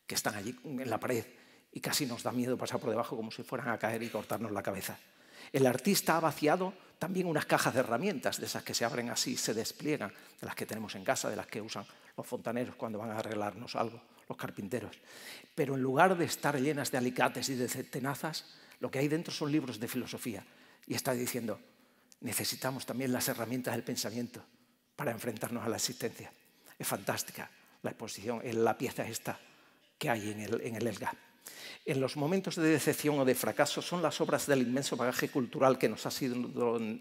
que están allí en la pared y casi nos da miedo pasar por debajo como si fueran a caer y cortarnos la cabeza. El artista ha vaciado también unas cajas de herramientas, de esas que se abren así, se despliegan, de las que tenemos en casa, de las que usan los fontaneros cuando van a arreglarnos algo, los carpinteros. Pero en lugar de estar llenas de alicates y de tenazas, lo que hay dentro son libros de filosofía. Y está diciendo, necesitamos también las herramientas del pensamiento para enfrentarnos a la existencia. Es fantástica la exposición, en la pieza esta que hay en el, en el ELGA. En los momentos de decepción o de fracaso son las obras del inmenso bagaje cultural que nos ha sido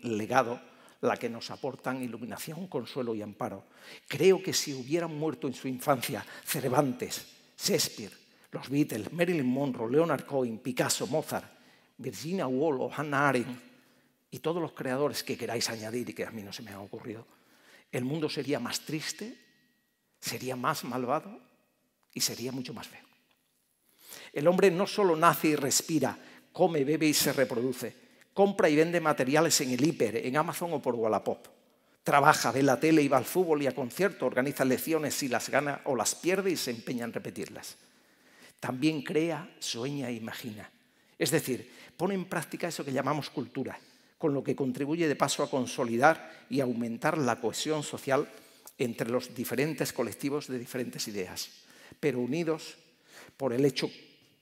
legado la que nos aportan iluminación, consuelo y amparo. Creo que si hubieran muerto en su infancia Cervantes, Shakespeare, los Beatles, Marilyn Monroe, Leonard Cohen, Picasso, Mozart, Virginia Woolf, Hannah Arendt y todos los creadores que queráis añadir y que a mí no se me ha ocurrido, el mundo sería más triste, sería más malvado y sería mucho más feo. El hombre no solo nace y respira, come, bebe y se reproduce compra y vende materiales en el hiper, en Amazon o por Wallapop. Trabaja, ve la tele y va al fútbol y a concierto, organiza lecciones si las gana o las pierde y se empeña en repetirlas. También crea, sueña e imagina. Es decir, pone en práctica eso que llamamos cultura, con lo que contribuye de paso a consolidar y aumentar la cohesión social entre los diferentes colectivos de diferentes ideas, pero unidos por el hecho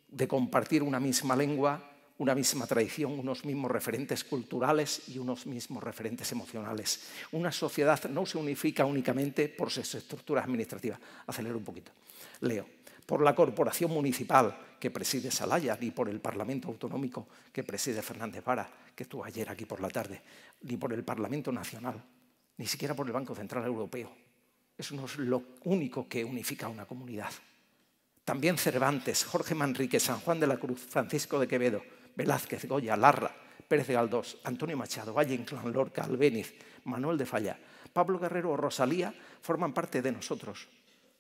de compartir una misma lengua, una misma tradición, unos mismos referentes culturales y unos mismos referentes emocionales. Una sociedad no se unifica únicamente por sus estructuras administrativas. Acelero un poquito. Leo. Por la corporación municipal que preside Salaya, ni por el Parlamento Autonómico que preside Fernández Vara, que estuvo ayer aquí por la tarde, ni por el Parlamento Nacional, ni siquiera por el Banco Central Europeo. Eso no es lo único que unifica a una comunidad. También Cervantes, Jorge Manrique, San Juan de la Cruz, Francisco de Quevedo, Velázquez, Goya, Larra, Pérez de Galdós, Antonio Machado, Valle Inclán, Lorca, Albéniz, Manuel de Falla, Pablo Guerrero o Rosalía forman parte de nosotros.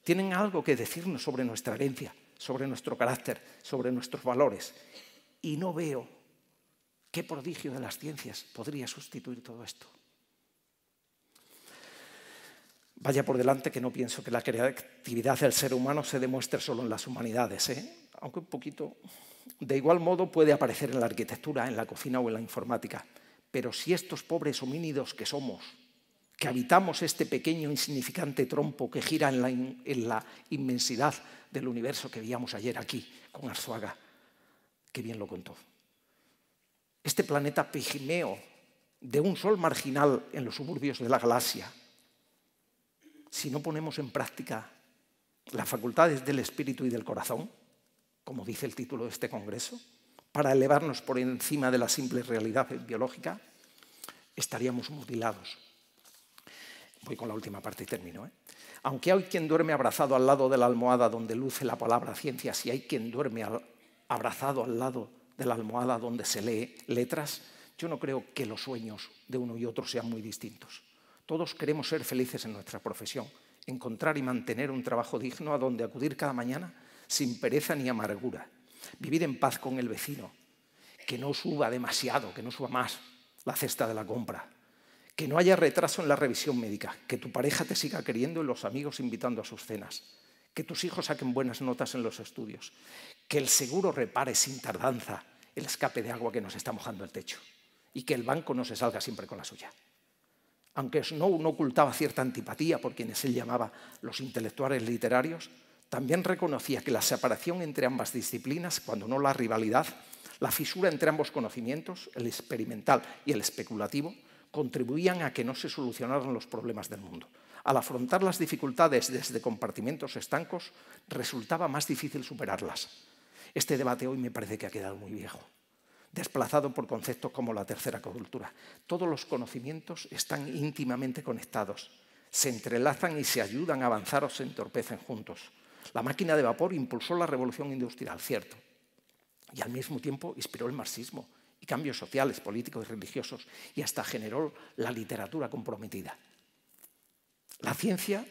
Tienen algo que decirnos sobre nuestra herencia, sobre nuestro carácter, sobre nuestros valores. Y no veo qué prodigio de las ciencias podría sustituir todo esto. Vaya por delante que no pienso que la creatividad del ser humano se demuestre solo en las humanidades. ¿eh? aunque un poquito, de igual modo puede aparecer en la arquitectura, en la cocina o en la informática. Pero si estos pobres homínidos que somos, que habitamos este pequeño insignificante trompo que gira en la, inmensidad del universo que veíamos ayer aquí con Arzuaga, que bien lo contó. Este planeta pigmeo de un sol marginal en los suburbios de la galaxia, si no ponemos en práctica las facultades del espíritu y del corazón, como dice el título de este Congreso, para elevarnos por encima de la simple realidad biológica, estaríamos mutilados. Voy con la última parte y termino. ¿eh? Aunque hay quien duerme abrazado al lado de la almohada donde luce la palabra ciencia, si hay quien duerme abrazado al lado de la almohada donde se lee letras, yo no creo que los sueños de uno y otro sean muy distintos. Todos queremos ser felices en nuestra profesión, encontrar y mantener un trabajo digno a donde acudir cada mañana sin pereza ni amargura. Vivir en paz con el vecino, que no suba demasiado, que no suba más la cesta de la compra, que no haya retraso en la revisión médica, que tu pareja te siga queriendo y los amigos invitando a sus cenas, que tus hijos saquen buenas notas en los estudios, que el seguro repare sin tardanza el escape de agua que nos está mojando el techo y que el banco no se salga siempre con la suya. Aunque Snow no ocultaba cierta antipatía por quienes él llamaba los intelectuales literarios, también reconocía que la separación entre ambas disciplinas, cuando no la rivalidad, la fisura entre ambos conocimientos, el experimental y el especulativo, contribuían a que no se solucionaran los problemas del mundo. Al afrontar las dificultades desde compartimientos estancos, resultaba más difícil superarlas. Este debate hoy me parece que ha quedado muy viejo, desplazado por conceptos como la tercera cultura. Todos los conocimientos están íntimamente conectados, se entrelazan y se ayudan a avanzar o se entorpecen juntos. La máquina de vapor impulsó la revolución industrial, cierto, y al mismo tiempo inspiró el marxismo y cambios sociales, políticos y religiosos, y hasta generó la literatura comprometida. La ciencia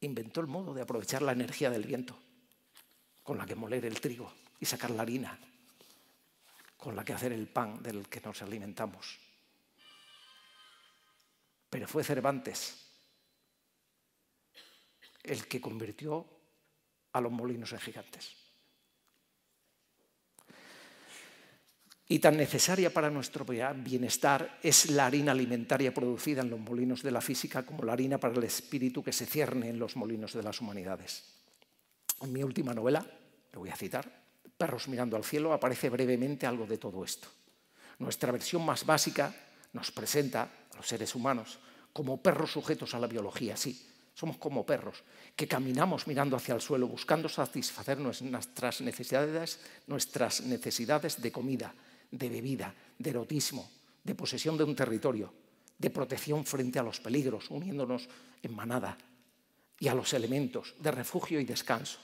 inventó el modo de aprovechar la energía del viento, con la que moler el trigo y sacar la harina, con la que hacer el pan del que nos alimentamos. Pero fue Cervantes el que convirtió a los molinos en gigantes. Y tan necesaria para nuestro bienestar es la harina alimentaria producida en los molinos de la física como la harina para el espíritu que se cierne en los molinos de las humanidades. En mi última novela, le voy a citar, Perros mirando al cielo, aparece brevemente algo de todo esto. Nuestra versión más básica nos presenta a los seres humanos como perros sujetos a la biología, sí, somos como perros que caminamos mirando hacia el suelo buscando satisfacer nuestras necesidades, nuestras necesidades de comida, de bebida, de erotismo, de posesión de un territorio, de protección frente a los peligros, uniéndonos en manada y a los elementos de refugio y descanso.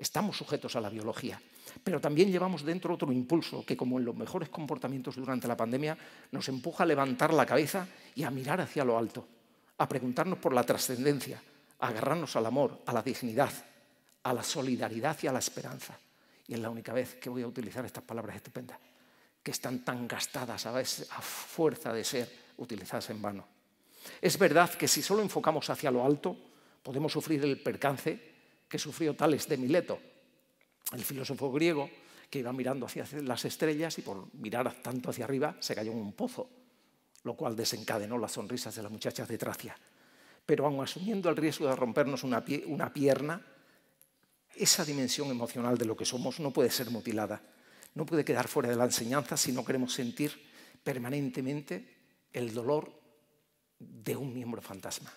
Estamos sujetos a la biología, pero también llevamos dentro otro impulso que, como en los mejores comportamientos durante la pandemia, nos empuja a levantar la cabeza y a mirar hacia lo alto a preguntarnos por la trascendencia, a agarrarnos al amor, a la dignidad, a la solidaridad y a la esperanza. Y es la única vez que voy a utilizar estas palabras estupendas, que están tan gastadas a, a fuerza de ser utilizadas en vano. Es verdad que si solo enfocamos hacia lo alto, podemos sufrir el percance que sufrió Tales de Mileto, el filósofo griego que iba mirando hacia las estrellas y por mirar tanto hacia arriba se cayó en un pozo lo cual desencadenó las sonrisas de las muchachas de Tracia. Pero aun asumiendo el riesgo de rompernos una, pierna, esa dimensión emocional de lo que somos no puede ser mutilada, no puede quedar fuera de la enseñanza si no queremos sentir permanentemente el dolor de un miembro fantasma.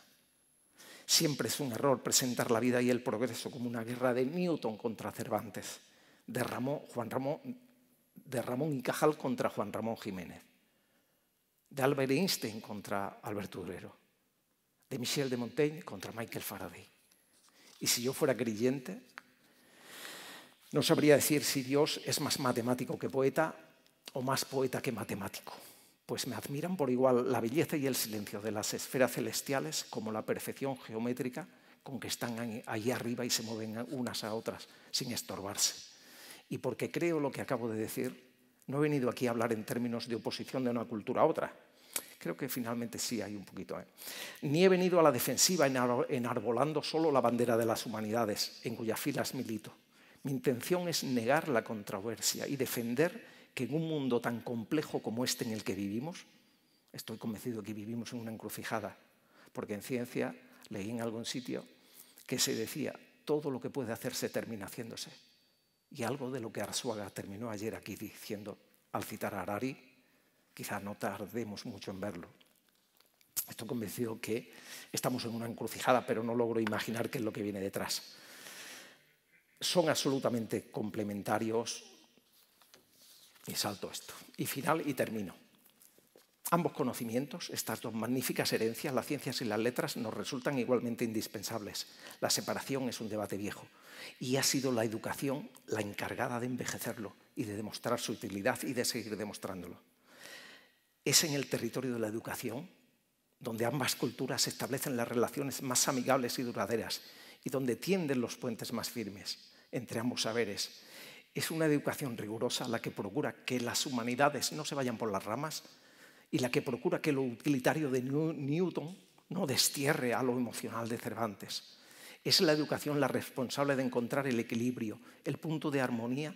Siempre es un error presentar la vida y el progreso como una guerra de Newton contra Cervantes, de, Ramón, Juan Ramón, de Ramón y Cajal contra Juan Ramón Jiménez de Albert Einstein contra Albert Durero, de Michel de Montaigne contra Michael Faraday. Y si yo fuera creyente, no sabría decir si Dios es más matemático que poeta o más poeta que matemático, pues me admiran por igual la belleza y el silencio de las esferas celestiales como la perfección geométrica con que están ahí arriba y se mueven unas a otras sin estorbarse. Y porque creo lo que acabo de decir, no he venido aquí a hablar en términos de oposición de una cultura a otra. Creo que finalmente sí hay un poquito. ¿eh? Ni he venido a la defensiva enarbolando solo la bandera de las humanidades, en cuyas filas milito. Mi intención es negar la controversia y defender que en un mundo tan complejo como este en el que vivimos, estoy convencido que vivimos en una encrucijada, porque en ciencia leí en algún sitio que se decía, todo lo que puede hacerse termina haciéndose. Y algo de lo que Arzuaga terminó ayer aquí diciendo al citar a Harari, quizás no tardemos mucho en verlo. Estoy convencido que estamos en una encrucijada, pero no logro imaginar qué es lo que viene detrás. Son absolutamente complementarios. Y salto esto. Y final y termino. Ambos conocimientos, estas dos magníficas herencias, las ciencias y las letras, nos resultan igualmente indispensables. La separación es un debate viejo y ha sido la educación la encargada de envejecerlo y de demostrar su utilidad y de seguir demostrándolo. Es en el territorio de la educación donde ambas culturas establecen las relaciones más amigables y duraderas y donde tienden los puentes más firmes entre ambos saberes. Es una educación rigurosa la que procura que las humanidades no se vayan por las ramas, y la que procura que lo utilitario de Newton no destierre a lo emocional de Cervantes. Es la educación la responsable de encontrar el equilibrio, el punto de armonía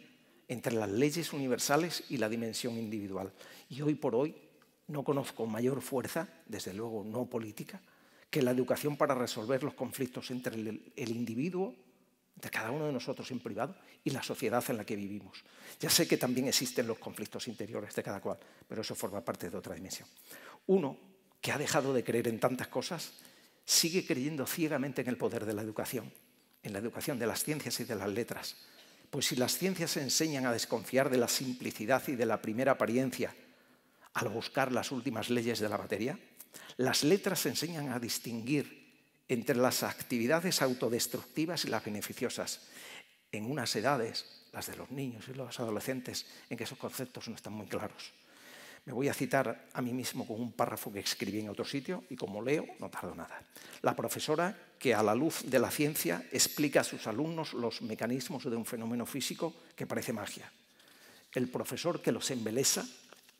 entre las leyes universales y la dimensión individual. Y hoy por hoy no conozco mayor fuerza, desde luego no política, que la educación para resolver los conflictos entre el, individuo de cada uno de nosotros en privado y la sociedad en la que vivimos. Ya sé que también existen los conflictos interiores de cada cual, pero eso forma parte de otra dimensión. Uno, que ha dejado de creer en tantas cosas, sigue creyendo ciegamente en el poder de la educación, en la educación de las ciencias y de las letras. Pues si las ciencias enseñan a desconfiar de la simplicidad y de la primera apariencia al buscar las últimas leyes de la materia, las letras enseñan a distinguir entre las actividades autodestructivas y las beneficiosas, en unas edades, las de los niños y los adolescentes, en que esos conceptos no están muy claros. Me voy a citar a mí mismo con un párrafo que escribí en otro sitio y como leo no tardo nada. La profesora que a la luz de la ciencia explica a sus alumnos los mecanismos de un fenómeno físico que parece magia. El profesor que los embelesa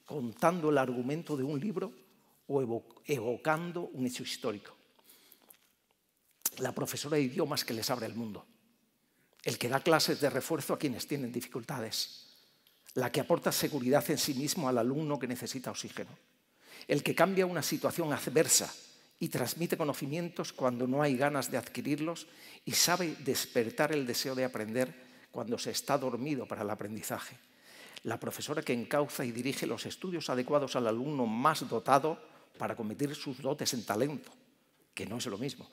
contando el argumento de un libro o evocando un hecho histórico la profesora de idiomas que les abre el mundo, el que da clases de refuerzo a quienes tienen dificultades, la que aporta seguridad en sí mismo al alumno que necesita oxígeno, el que cambia una situación adversa y transmite conocimientos cuando no hay ganas de adquirirlos y sabe despertar el deseo de aprender cuando se está dormido para el aprendizaje. La profesora que encauza y dirige los estudios adecuados al alumno más dotado para convertir sus dotes en talento, que no es lo mismo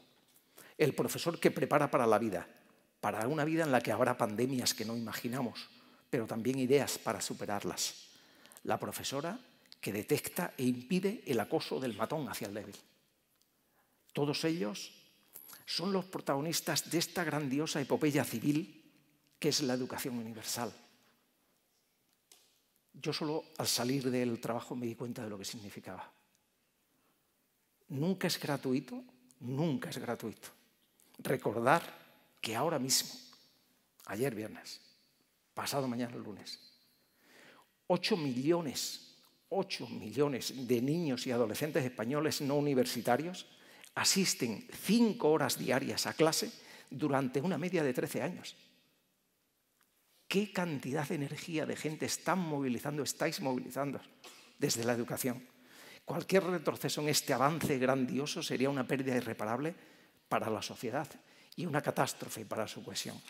el profesor que prepara para la vida, para una vida en la que habrá pandemias que no imaginamos, pero también ideas para superarlas. La profesora que detecta e impide el acoso del matón hacia el débil. Todos ellos son los protagonistas de esta grandiosa epopeya civil que es la educación universal. Yo solo al salir del trabajo me di cuenta de lo que significaba. Nunca es gratuito, nunca es gratuito recordar que ahora mismo, ayer viernes, pasado mañana lunes, 8 millones, 8 millones de niños y adolescentes españoles no universitarios asisten 5 horas diarias a clase durante una media de 13 años. ¿Qué cantidad de energía de gente están movilizando, estáis movilizando desde la educación? Cualquier retroceso en este avance grandioso sería una pérdida irreparable para la sociedad y una catástrofe para su cohesión.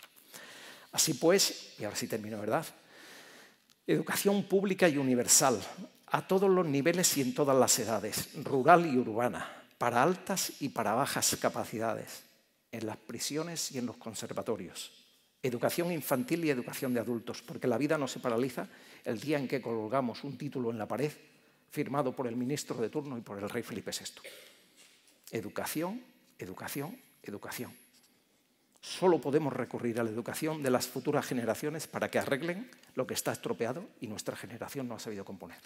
Así pues, y ahora sí termino, ¿verdad? Educación pública y universal, a todos los niveles y en todas las edades, rural y urbana, para altas y para bajas capacidades, en las prisiones y en los conservatorios. Educación infantil y educación de adultos, porque la vida no se paraliza el día en que colgamos un título en la pared firmado por el ministro de turno y por el rey Felipe VI. Educación Educación, educación. Solo podemos recurrir a la educación de las futuras generaciones para que arreglen lo que está estropeado y nuestra generación no ha sabido componer.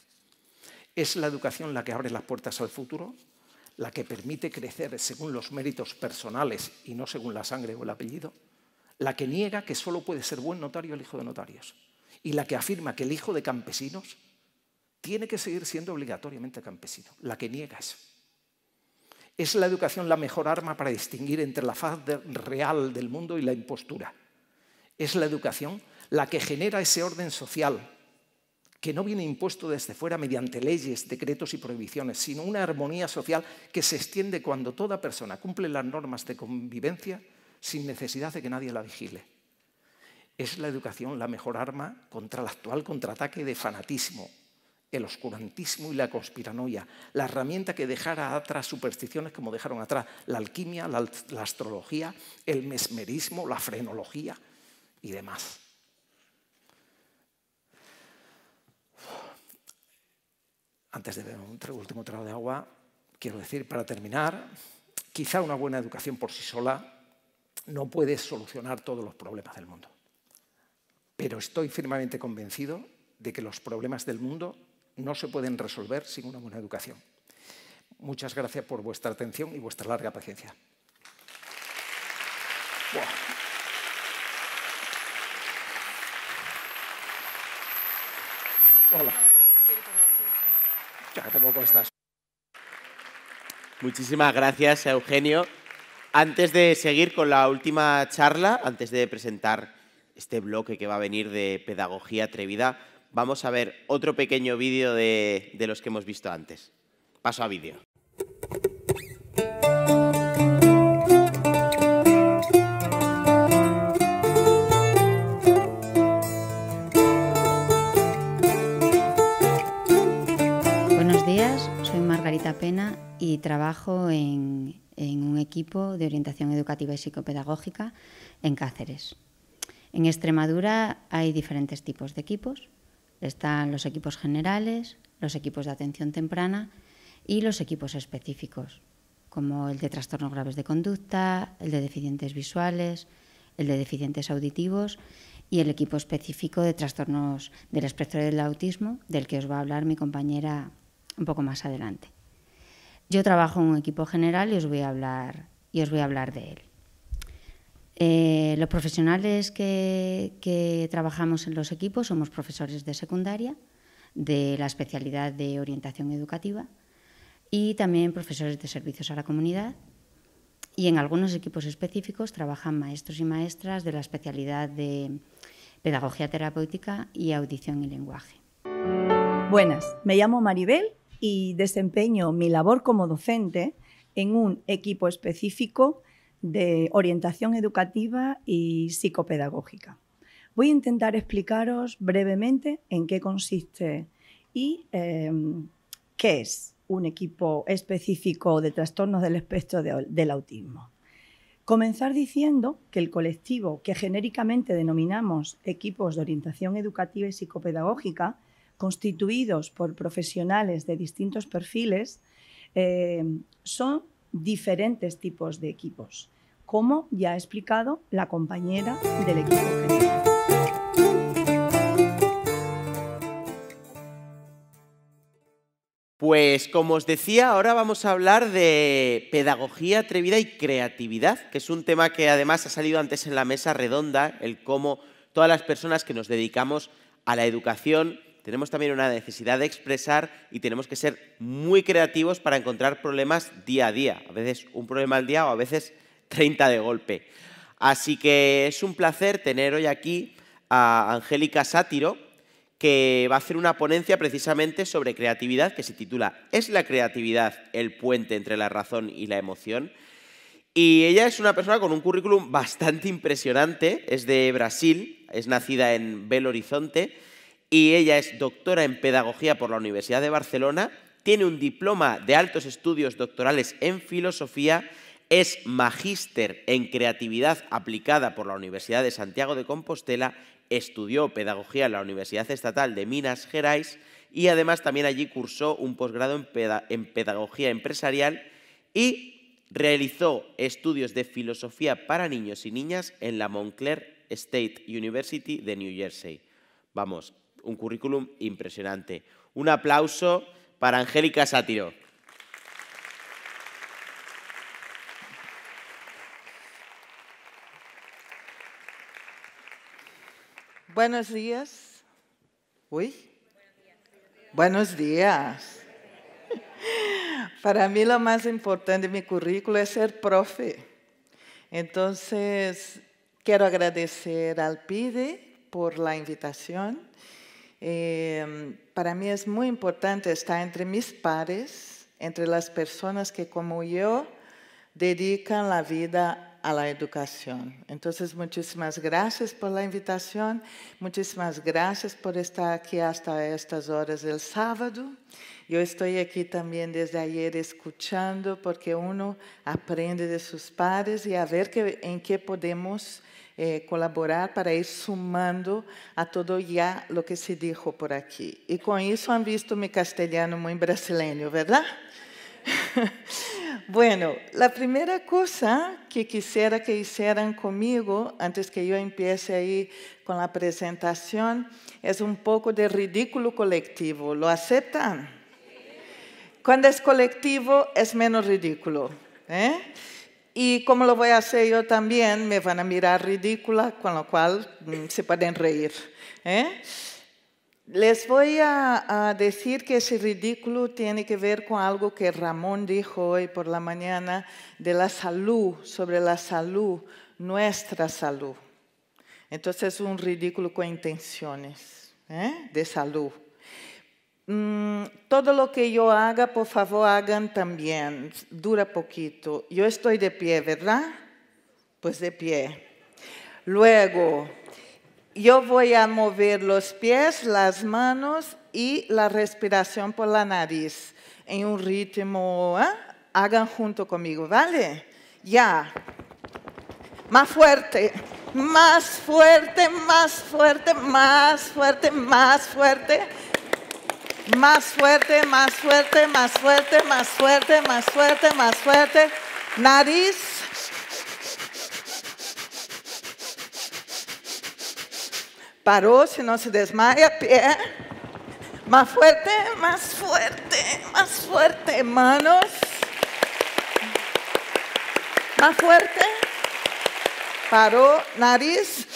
Es la educación la que abre las puertas al futuro, la que permite crecer según los méritos personales y no según la sangre o el apellido, la que niega que solo puede ser buen notario el hijo de notarios y la que afirma que el hijo de campesinos tiene que seguir siendo obligatoriamente campesino, la que niega eso. ¿Es la educación la mejor arma para distinguir entre la faz real del mundo y la impostura? Es la educación la que genera ese orden social que no viene impuesto desde fuera mediante leyes, decretos y prohibiciones, sino una armonía social que se extiende cuando toda persona cumple las normas de convivencia sin necesidad de que nadie la vigile. ¿Es la educación la mejor arma contra el actual contraataque de fanatismo, el oscurantismo y la conspiranoia, la herramienta que dejara atrás supersticiones como dejaron atrás la alquimia, la, astrología, el mesmerismo, la frenología y demás. Antes de ver un último trago de agua, quiero decir, para terminar, quizá una buena educación por sí sola no puede solucionar todos los problemas del mundo. Pero estoy firmemente convencido de que los problemas del mundo no se pueden resolver sin una buena educación. Muchas gracias por vuestra atención y vuestra larga paciencia. estás. Muchísimas gracias, Eugenio. Antes de seguir con la última charla, antes de presentar este bloque que va a venir de Pedagogía Atrevida, vamos a ver otro pequeño vídeo de, los que hemos visto antes. Paso a vídeo. Buenos días, soy Margarita Pena y trabajo en un equipo de orientación educativa y psicopedagógica en Cáceres. En Extremadura hay diferentes tipos de equipos. Están los equipos generales, los equipos de atención temprana y los equipos específicos, como el de trastornos graves de conducta, el de deficientes visuales, el de deficientes auditivos y el equipo específico de trastornos del espectro del autismo, del que os va a hablar mi compañera un poco más adelante. Yo trabajo en un equipo general y os voy a hablar, y os voy a hablar de él. Eh, los profesionales que, trabajamos en los equipos somos profesores de secundaria, de la especialidad de orientación educativa y también profesores de servicios a la comunidad. Y en algunos equipos específicos trabajan maestros y maestras de la especialidad de pedagogía terapéutica y audición y lenguaje. Buenas, me llamo Maribel y desempeño mi labor como docente en un equipo específico de orientación educativa y psicopedagógica. Voy a intentar explicaros brevemente en qué consiste y em, qué es un equipo específico de trastornos del espectro del autismo. Comenzar diciendo que el colectivo que genéricamente denominamos equipos de orientación educativa y psicopedagógica, constituidos por profesionales de distintos perfiles, eh, son diferentes tipos de equipos como ya ha explicado la compañera del equipo general. Pues como os decía, ahora vamos a hablar de pedagogía atrevida y creatividad, que es un tema que además ha salido antes en la mesa redonda, el cómo todas las personas que nos dedicamos a la educación tenemos también una necesidad de expresar y tenemos que ser muy creativos para encontrar problemas día a día. A veces un problema al día o a veces 30 de golpe. Así que es un placer tener hoy aquí a Angélica Sátiro, que va a hacer una ponencia precisamente sobre creatividad que se titula ¿Es la creatividad el puente entre la razón y la emoción? Y ella es una persona con un currículum bastante impresionante, es de Brasil, es nacida en Belo Horizonte y ella es doctora en pedagogía por la Universidad de Barcelona, tiene un diploma de altos estudios doctorales en filosofía es magíster en creatividad aplicada por la Universidad de Santiago de Compostela, estudió pedagogía en la Universidad Estatal de Minas Gerais y además también allí cursó un posgrado en, pedagogía empresarial y realizó estudios de filosofía para niños y niñas en la Montclair State University de New Jersey. Vamos, un currículum impresionante. Un aplauso para Angélica Sátiro. Buenos días. Uy. Buenos días. [laughs] Para mí lo más importante de mi currículo es ser profe. Entonces, quiero agradecer al PIDE por la invitación. Em, para mí es muy importante estar entre mis pares, entre las personas que como yo dedican la vida a la educación. Entonces, muchísimas gracias por la invitación, muchísimas gracias por estar aquí hasta estas horas del sábado. Yo estoy aquí también desde ayer escuchando porque uno aprende de sus pares y a ver que, en qué podemos eh, colaborar para ir sumando a todo ya lo que se dijo por aquí. Y con eso han visto mi castellano muy brasileño, ¿verdad? [laughs] bueno, la primera cosa que quisiera que hicieran conmigo, antes que yo empiece ahí con la presentación, es un poco de ridículo colectivo. ¿Lo aceptan? Cuando es colectivo es menos ridículo. ¿eh? Y como lo voy a hacer yo también, me van a mirar ridícula, con lo cual mm, se pueden reír. ¿eh? Les voy a, decir que ese ridículo tiene que ver con algo que Ramón dijo hoy por la mañana de la salud, sobre la salud, nuestra salud. Entonces es un ridículo con intenciones ¿eh? de salud. Mm, todo lo que yo haga, por favor, hagan también. Dura poquito. Yo estoy de pie, ¿verdad? Pues de pie. Luego, yo voy a mover los pies, las manos y la respiración por la nariz en un ritmo. Hagan junto conmigo, ¿vale? Ya. Más fuerte, más fuerte, más fuerte, más fuerte, más fuerte. Más fuerte, más fuerte, más fuerte, más fuerte, más fuerte, más fuerte. Nariz Parou, se não se desmaia, pé. Mais forte, mais forte, mais forte, manos. Mais forte. Parou, nariz.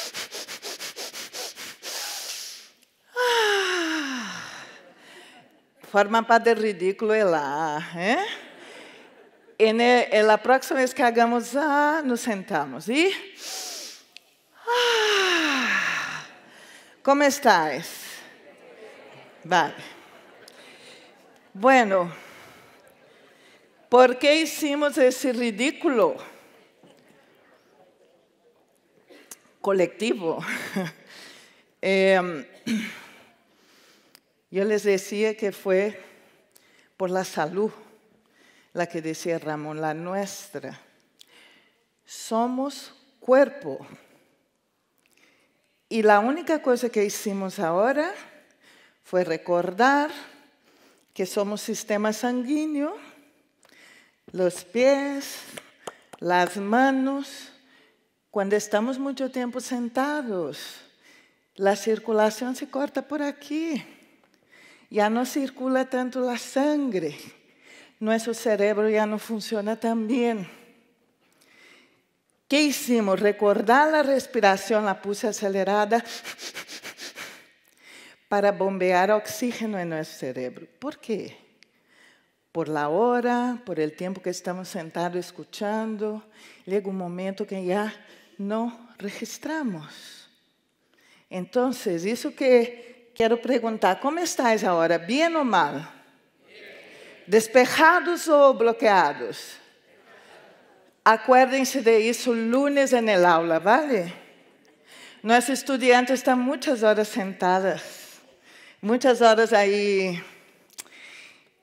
Ah. Forma para de ridículo é lá, hein? E na próxima vez que hagamos, ah, nos sentamos. E... Ah. ¿Cómo estáis? Vale. Bueno, ¿por qué hicimos ese ridículo colectivo? [laughs] Em, yo les decía que fue por la salud, la que decía Ramón, la nuestra. Somos cuerpo y la única cosa que hicimos ahora fue recordar que somos sistema sanguíneo, los pies, las manos, cuando estamos mucho tiempo sentados, la circulación se corta por aquí. Ya no circula tanto la sangre. Nuestro cerebro ya no funciona tan bien. ¿Qué hicimos? Recordar la respiración, la puse acelerada para bombear oxígeno en nuestro cerebro. ¿Por qué? Por la hora, por el tiempo que estamos sentados escuchando, llega un momento que ya no registramos. Entonces, eso que quiero preguntar, ¿cómo estáis ahora? ¿Bien o mal? ¿Despejados o bloqueados? Acuérdense de eso lunes en el aula, ¿vale? Nuestros estudiantes están muchas horas sentadas, muchas horas ahí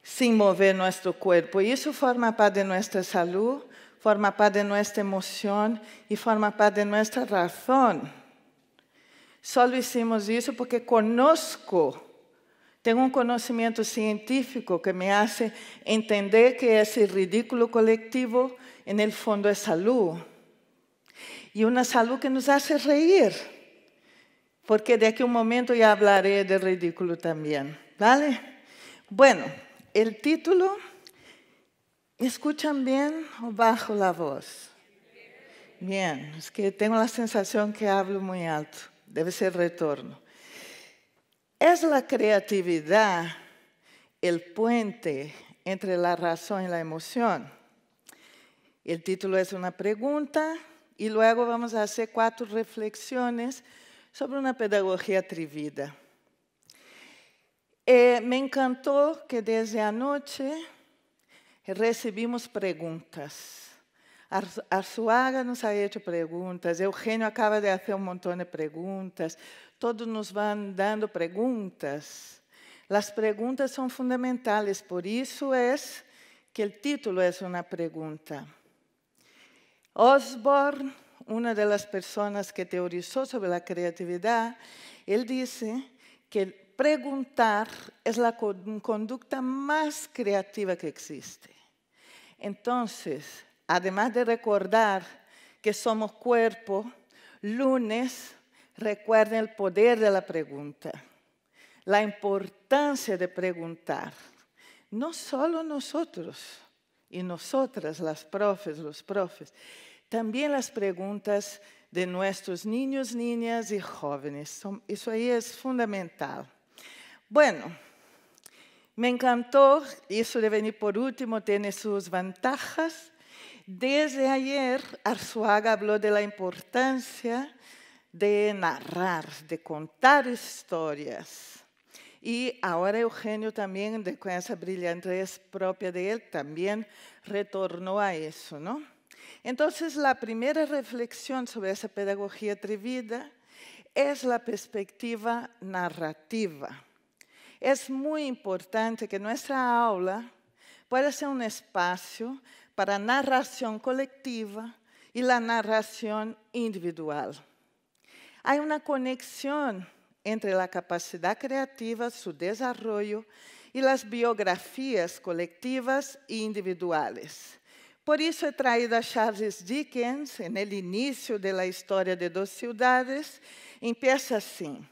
sin mover nuestro cuerpo. Y eso forma parte de nuestra salud, forma parte de nuestra emoción y forma parte de nuestra razón. Solo hicimos eso porque conozco, tengo un conocimiento científico que me hace entender que ese ridículo colectivo en el fondo es salud. Y una salud que nos hace reír, porque de aquí un momento ya hablaré de ridículo también, ¿vale? Bueno, el título, ¿escuchan bien o bajo la voz? Bien, es que tengo la sensación que hablo muy alto, debe ser retorno. ¿Es la creatividad el puente entre la razón y la emoción? El título es una pregunta y luego vamos a hacer cuatro reflexiones sobre una pedagogía atrevida. Eh, me encantó que desde anoche recibimos preguntas. Arzuaga nos ha hecho preguntas, Eugenio acaba de hacer un montón de preguntas, todos nos van dando preguntas. Las preguntas son fundamentales, por eso es que el título es una pregunta. Osborne, una de las personas que teorizó sobre la creatividad, él dice que preguntar es la conducta más creativa que existe. Entonces, además de recordar que somos cuerpo, lunes recuerden el poder de la pregunta, la importancia de preguntar, no solo nosotros, y nosotras, las profes, los profes, también las preguntas de nuestros niños, niñas y jóvenes. Eso ahí es fundamental. Bueno, me encantó, eso de venir por último tiene sus ventajas. Desde ayer, Arzuaga habló de la importancia de narrar, de contar historias. Y ahora Eugenio también, con esa brillantez propia de él, también retornó a eso, ¿no? Entonces, la primera reflexión sobre esa pedagogía atrevida es la perspectiva narrativa. Es muy importante que nuestra aula pueda ser un espacio para narración colectiva y la narración individual. Hay una conexión entre a capacidade criativa, su desarrollo e as biografias coletivas e individuales. Por isso é a Charles Dickens, no início da história de Duas Cidades, em assim: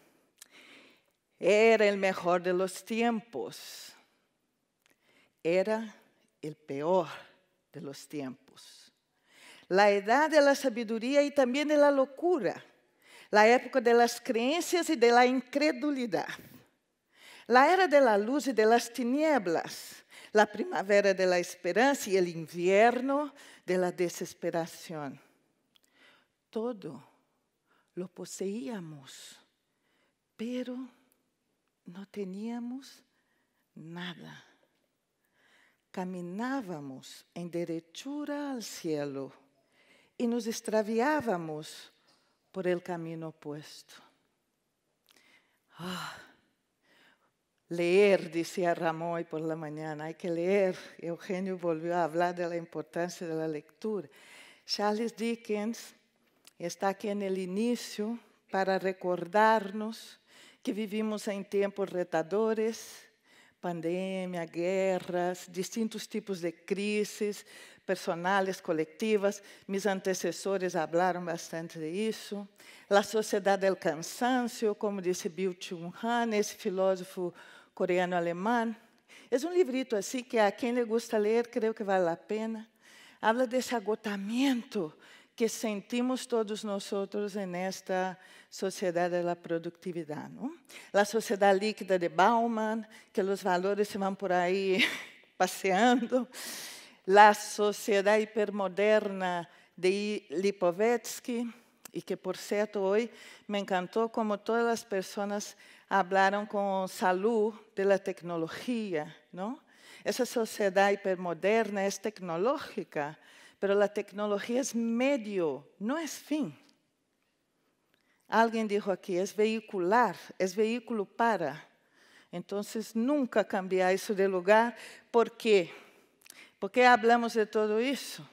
Era o melhor de los tiempos. Era o peor de los tiempos. La edad de la sabiduría y también de la locura la época de las creencias y de la incredulidad, la era de la luz y de las tinieblas, la primavera de la esperanza y el invierno de la desesperación. Todo lo poseíamos, pero no teníamos nada. Caminábamos en derechura al cielo y nos extraviábamos por el camino opuesto. Ah, leer, decía hoy por la mañana, hay que leer. Eugenio volvió a hablar de la importancia de la lectura. Charles Dickens está aquí en el inicio para recordarnos que vivimos en tiempos retadores, pandemia, guerras, distintos tipos de crisis, personales, coletivas. mis antecessores falaram bastante disso. La Sociedade del Cansancio, como disse Bill Chung Han, esse filósofo coreano-alemão. É um livrito assim que a quem lhe gusta ler, creio que vale a pena. Habla desse agotamento que sentimos todos nós outros esta sociedade da produtividade. Não? A sociedade líquida de Bauman, que os valores se vão por aí [laughs] passeando. la sociedad hipermoderna de Lipovetsky, y que por cierto hoy me encantó como todas las personas hablaron con salud de la tecnología, ¿no? Esa sociedad hipermoderna es tecnológica, pero la tecnología es medio, no es fin. Alguien dijo aquí, es vehicular, es vehículo para. Entonces nunca cambiar eso de lugar ¿por porque ¿Por qué hablamos de todo eso?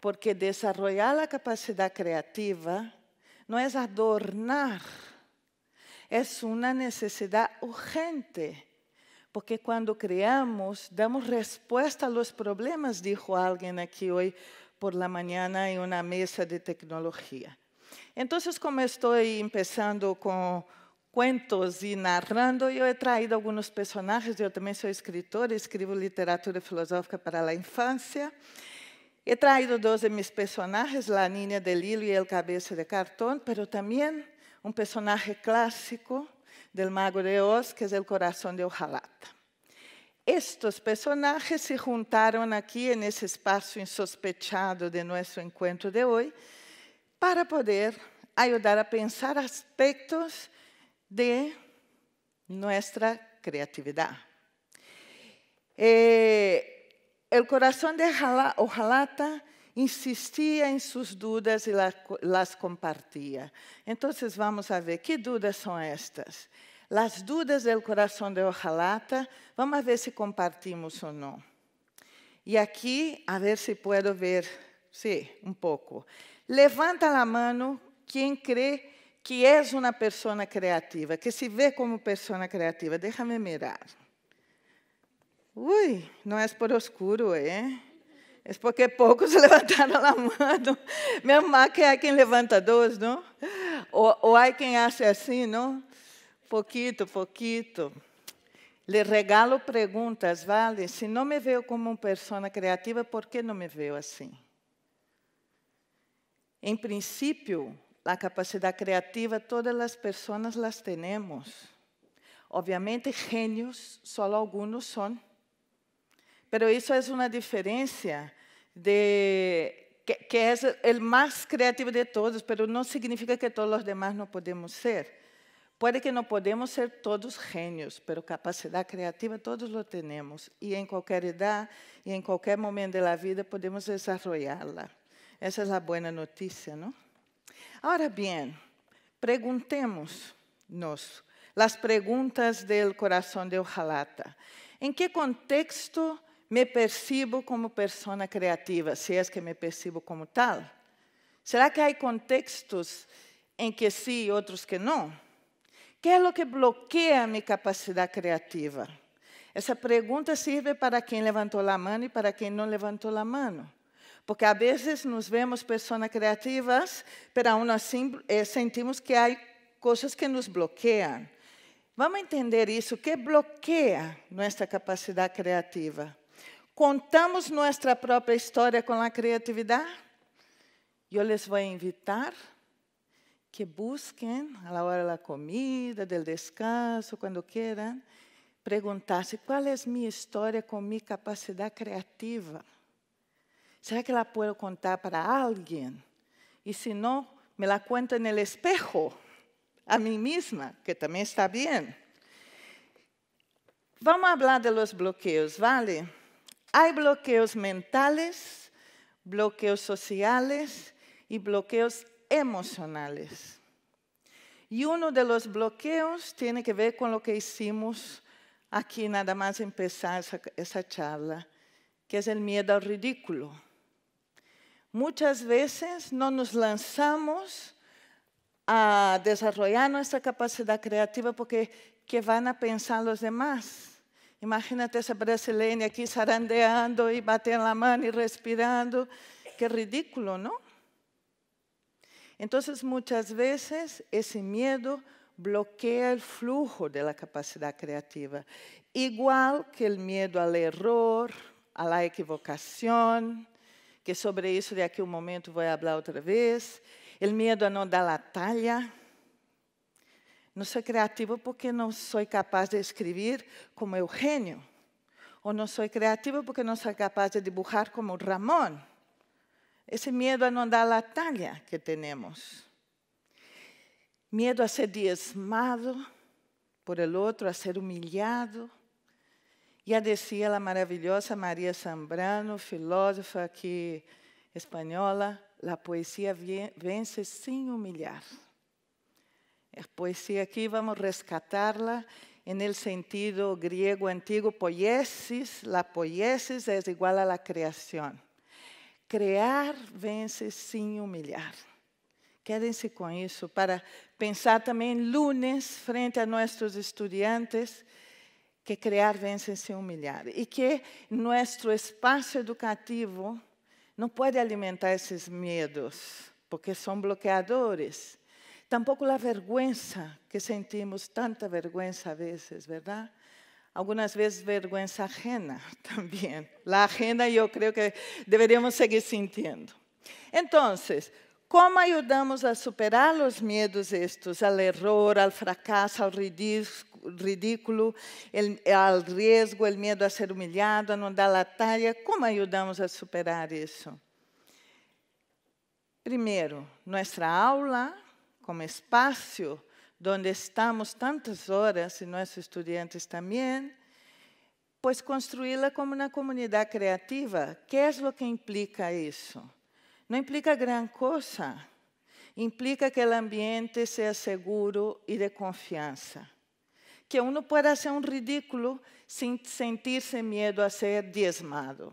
Porque desarrollar la capacidad creativa no es adornar, es una necesidad urgente. Porque cuando creamos, damos respuesta a los problemas, dijo alguien aquí hoy por la mañana en una mesa de tecnología. Entonces, como estoy empezando con cuentos y narrando, yo he traído algunos personajes, yo también soy escritora, escribo literatura filosófica para la infancia. He traído dos de mis personajes, la niña del hilo y el cabeza de cartón, pero también un personaje clásico del mago de Oz, que es el corazón de Ojalata. Estos personajes se juntaron aquí en ese espacio insospechado de nuestro encuentro de hoy para poder ayudar a pensar aspectos de nuestra creatividad. Eh, el corazón de Ojalata insistía en sus dudas y las compartía. Entonces vamos a ver qué dudas son estas. Las dudas del corazón de Ojalata, vamos a ver si compartimos o no. Y aquí, a ver si puedo ver, sí, un poco. Levanta la mano quien cree que és uma pessoa criativa, que se vê como pessoa criativa. Déjame mirar. Ui, não é por oscuro, é? É porque poucos [laughs] levantaram a mão. Mesmo que há quem levanta dois, não? Ou, ou há quem hace assim, não? Pouquito, pouquito. Le regalo perguntas, vale? Se não me veio como uma pessoa criativa, por que não me veio assim? Em princípio, la capacidad creativa todas las personas las tenemos. Obviamente genios solo algunos son, pero eso es una diferencia de que, es el más creativo de todos, pero no significa que todos los demás no podemos ser. Puede que no podemos ser todos genios, pero capacidad creativa todos lo tenemos y en cualquier edad y en cualquier momento de la vida podemos desarrollarla. Esa es la buena noticia, ¿no? Ahora bien, preguntémonos las preguntas del corazón de Ojalata. ¿En qué contexto me percibo como persona creativa, si es que me percibo como tal? ¿Será que hay contextos en que sí y otros que no? ¿Qué es lo que bloquea mi capacidad creativa? Esa pregunta sirve para quien levantó la mano y para quien no levantó la mano. Porque a vezes nos vemos pessoas criativas, mas aún assim sentimos que há coisas que nos bloqueiam. Vamos entender isso. O que bloqueia nossa capacidade criativa? Contamos nossa própria história com a criatividade? Eu les vou invitar que busquem, à hora da comida, do descanso, quando queiram, perguntar-se qual é a minha história com minha capacidade criativa. ¿Será que la puedo contar para alguien? Y si no, me la cuento en el espejo, a mí misma, que también está bien. Vamos a hablar de los bloqueos, ¿vale? Hay bloqueos mentales, bloqueos sociales y bloqueos emocionales. Y uno de los bloqueos tiene que ver con lo que hicimos aquí nada más empezar esa, esa charla, que es el miedo al ridículo. Muchas veces no nos lanzamos a desarrollar nuestra capacidad creativa porque ¿qué van a pensar los demás? Imagínate esa brasileña aquí zarandeando y batiendo la mano y respirando. Qué ridículo, ¿no? Entonces muchas veces ese miedo bloquea el flujo de la capacidad creativa, igual que el miedo al error, a la equivocación, que sobre isso daqui um momento vou falar outra vez. O medo a não dar a talha. Não sou criativo porque não sou capaz de escrever como Eugênio. É Ou não sou criativo porque não sou capaz de dibujar como Ramón. Esse medo a não dar a talha que temos. Medo a ser diezmado por el outro, a ser humilhado e a descia a maravilhosa Maria Zambrano, filósofa que espanhola, a poesia vence sem humilhar. A poesia aqui vamos rescatá-la sentido griego antigo, poiesis, la poiesis é igual a la creación. Crear vence sem humilhar. Quédense com isso para pensar também lunes frente a nossos estudantes que crear vence se humilhar e que nosso espaço educativo não pode alimentar esses medos, porque são bloqueadores. Tampouco a vergonha que sentimos, tanta vergonha a vezes, verdade? algumas vezes vergonha ajena [laughs] também. La ajena eu creio que deveríamos seguir sentindo. Então, como ajudamos a superar os medos estes, ao erro, ao fracasso, ao ridículo, ridículo, o risco, o medo a ser humillado, a não dar a talha. Como ajudamos a superar isso? Primeiro, nossa aula como espaço onde estamos tantas horas e nossos estudantes também, pois construí-la como uma comunidade criativa. Que é o que implica isso? Não implica gran coisa. Implica que o ambiente seja seguro e de confiança. que uno pueda hacer un ridículo sin sentirse miedo a ser diezmado,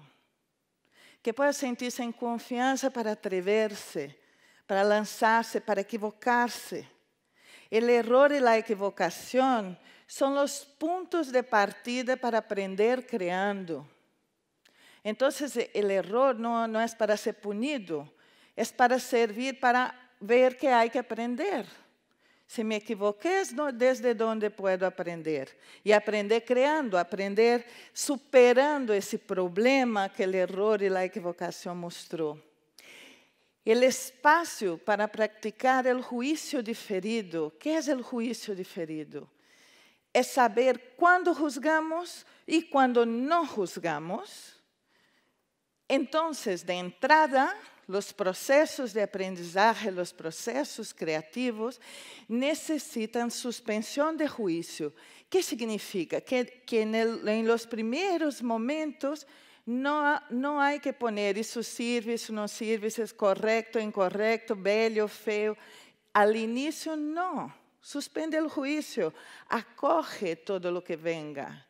que pueda sentirse en confianza para atreverse, para lanzarse, para equivocarse. El error y la equivocación son los puntos de partida para aprender creando. Entonces el error no, no es para ser punido, es para servir para ver que hay que aprender. Se me equivoqué, desde onde puedo aprender. E aprender criando, aprender superando esse problema que o erro e a equivocação mostrou. O espaço para praticar o juízo diferido. O que é o juízo diferido? É saber quando juzgamos e quando não juzgamos. Então, de entrada, los procesos de aprendizaje, los procesos creativos, necesitan suspensión de juicio. ¿Qué significa? Que, que en, el, en, los primeros momentos no, no hay que poner eso sirve, eso no sirve, eso es correcto, incorrecto, bello, feo. Al inicio no. Suspende el juicio, acoge todo lo que venga.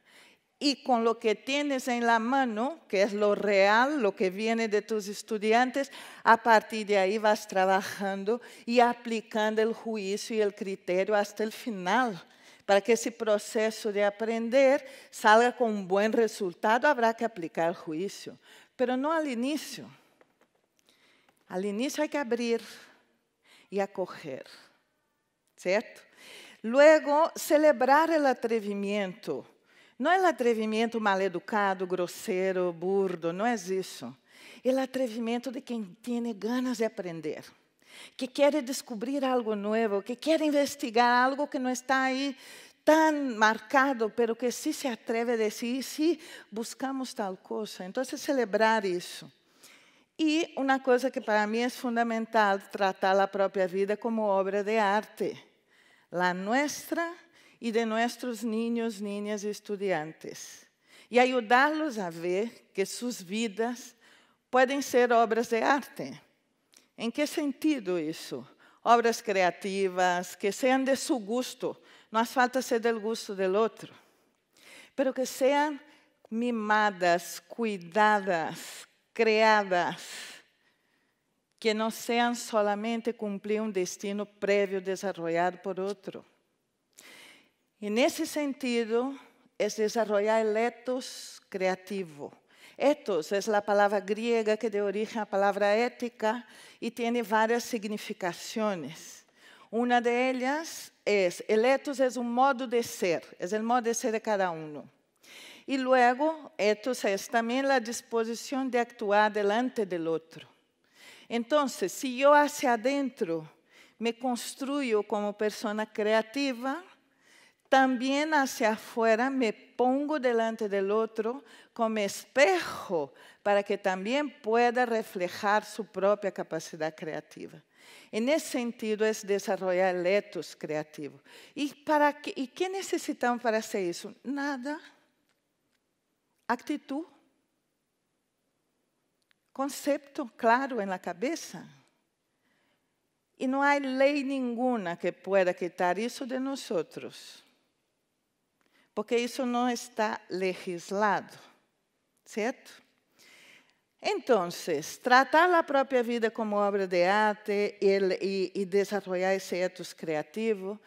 y con lo que tienes en la mano, que es lo real, lo que viene de tus estudiantes, a partir de ahí vas trabajando y aplicando el juicio y el criterio hasta el final. Para que ese proceso de aprender salga con un buen resultado, habrá que aplicar el juicio, pero no al inicio. Al inicio hay que abrir y acoger, ¿cierto? Luego, celebrar el atrevimiento. Não é atrevimento mal educado, grosseiro, burdo, não é isso. É o atrevimento de quem tem ganas de aprender, que quer descobrir algo novo, que quer investigar algo que não está aí tão marcado, pero que sí se atreve a dizer, sim, buscamos tal coisa. Então, é celebrar isso. E uma coisa que para mim é fundamental, tratar a própria vida como obra de arte. La nossa e de nossos niños, niñas e estudiantes y ayudarlos a ver que suas vidas podem ser obras de arte. ¿En qué sentido isso? Obras criativas que sejam de su gusto, não hace falta ser do gusto do outro, pero que sejam mimadas, cuidadas, criadas, que não sejam solamente cumprir um destino prévio desarrollado por outro. En ese sentido, es desarrollar el ethos creativo. Ethos es la palabra griega que de origen a la palabra ética y tiene varias significaciones. Una de ellas es, el ethos es un modo de ser, es el modo de ser de cada uno. Y luego, ethos es también la disposición de actuar delante del otro. Entonces, si yo hacia adentro me construyo como persona creativa, también hacia afuera me pongo delante del otro como espejo para que también pueda reflejar su propia capacidad creativa. En ese sentido es desarrollar el ethos creativo. ¿Y, para ¿Y qué necesitamos para hacer eso? Nada. Actitud. Concepto claro en la cabeza. Y no hay ley ninguna que pueda quitar eso de nosotros porque eso no está legislado, ¿cierto? Entonces, tratar la propia vida como obra de arte y desarrollar ese esse etos va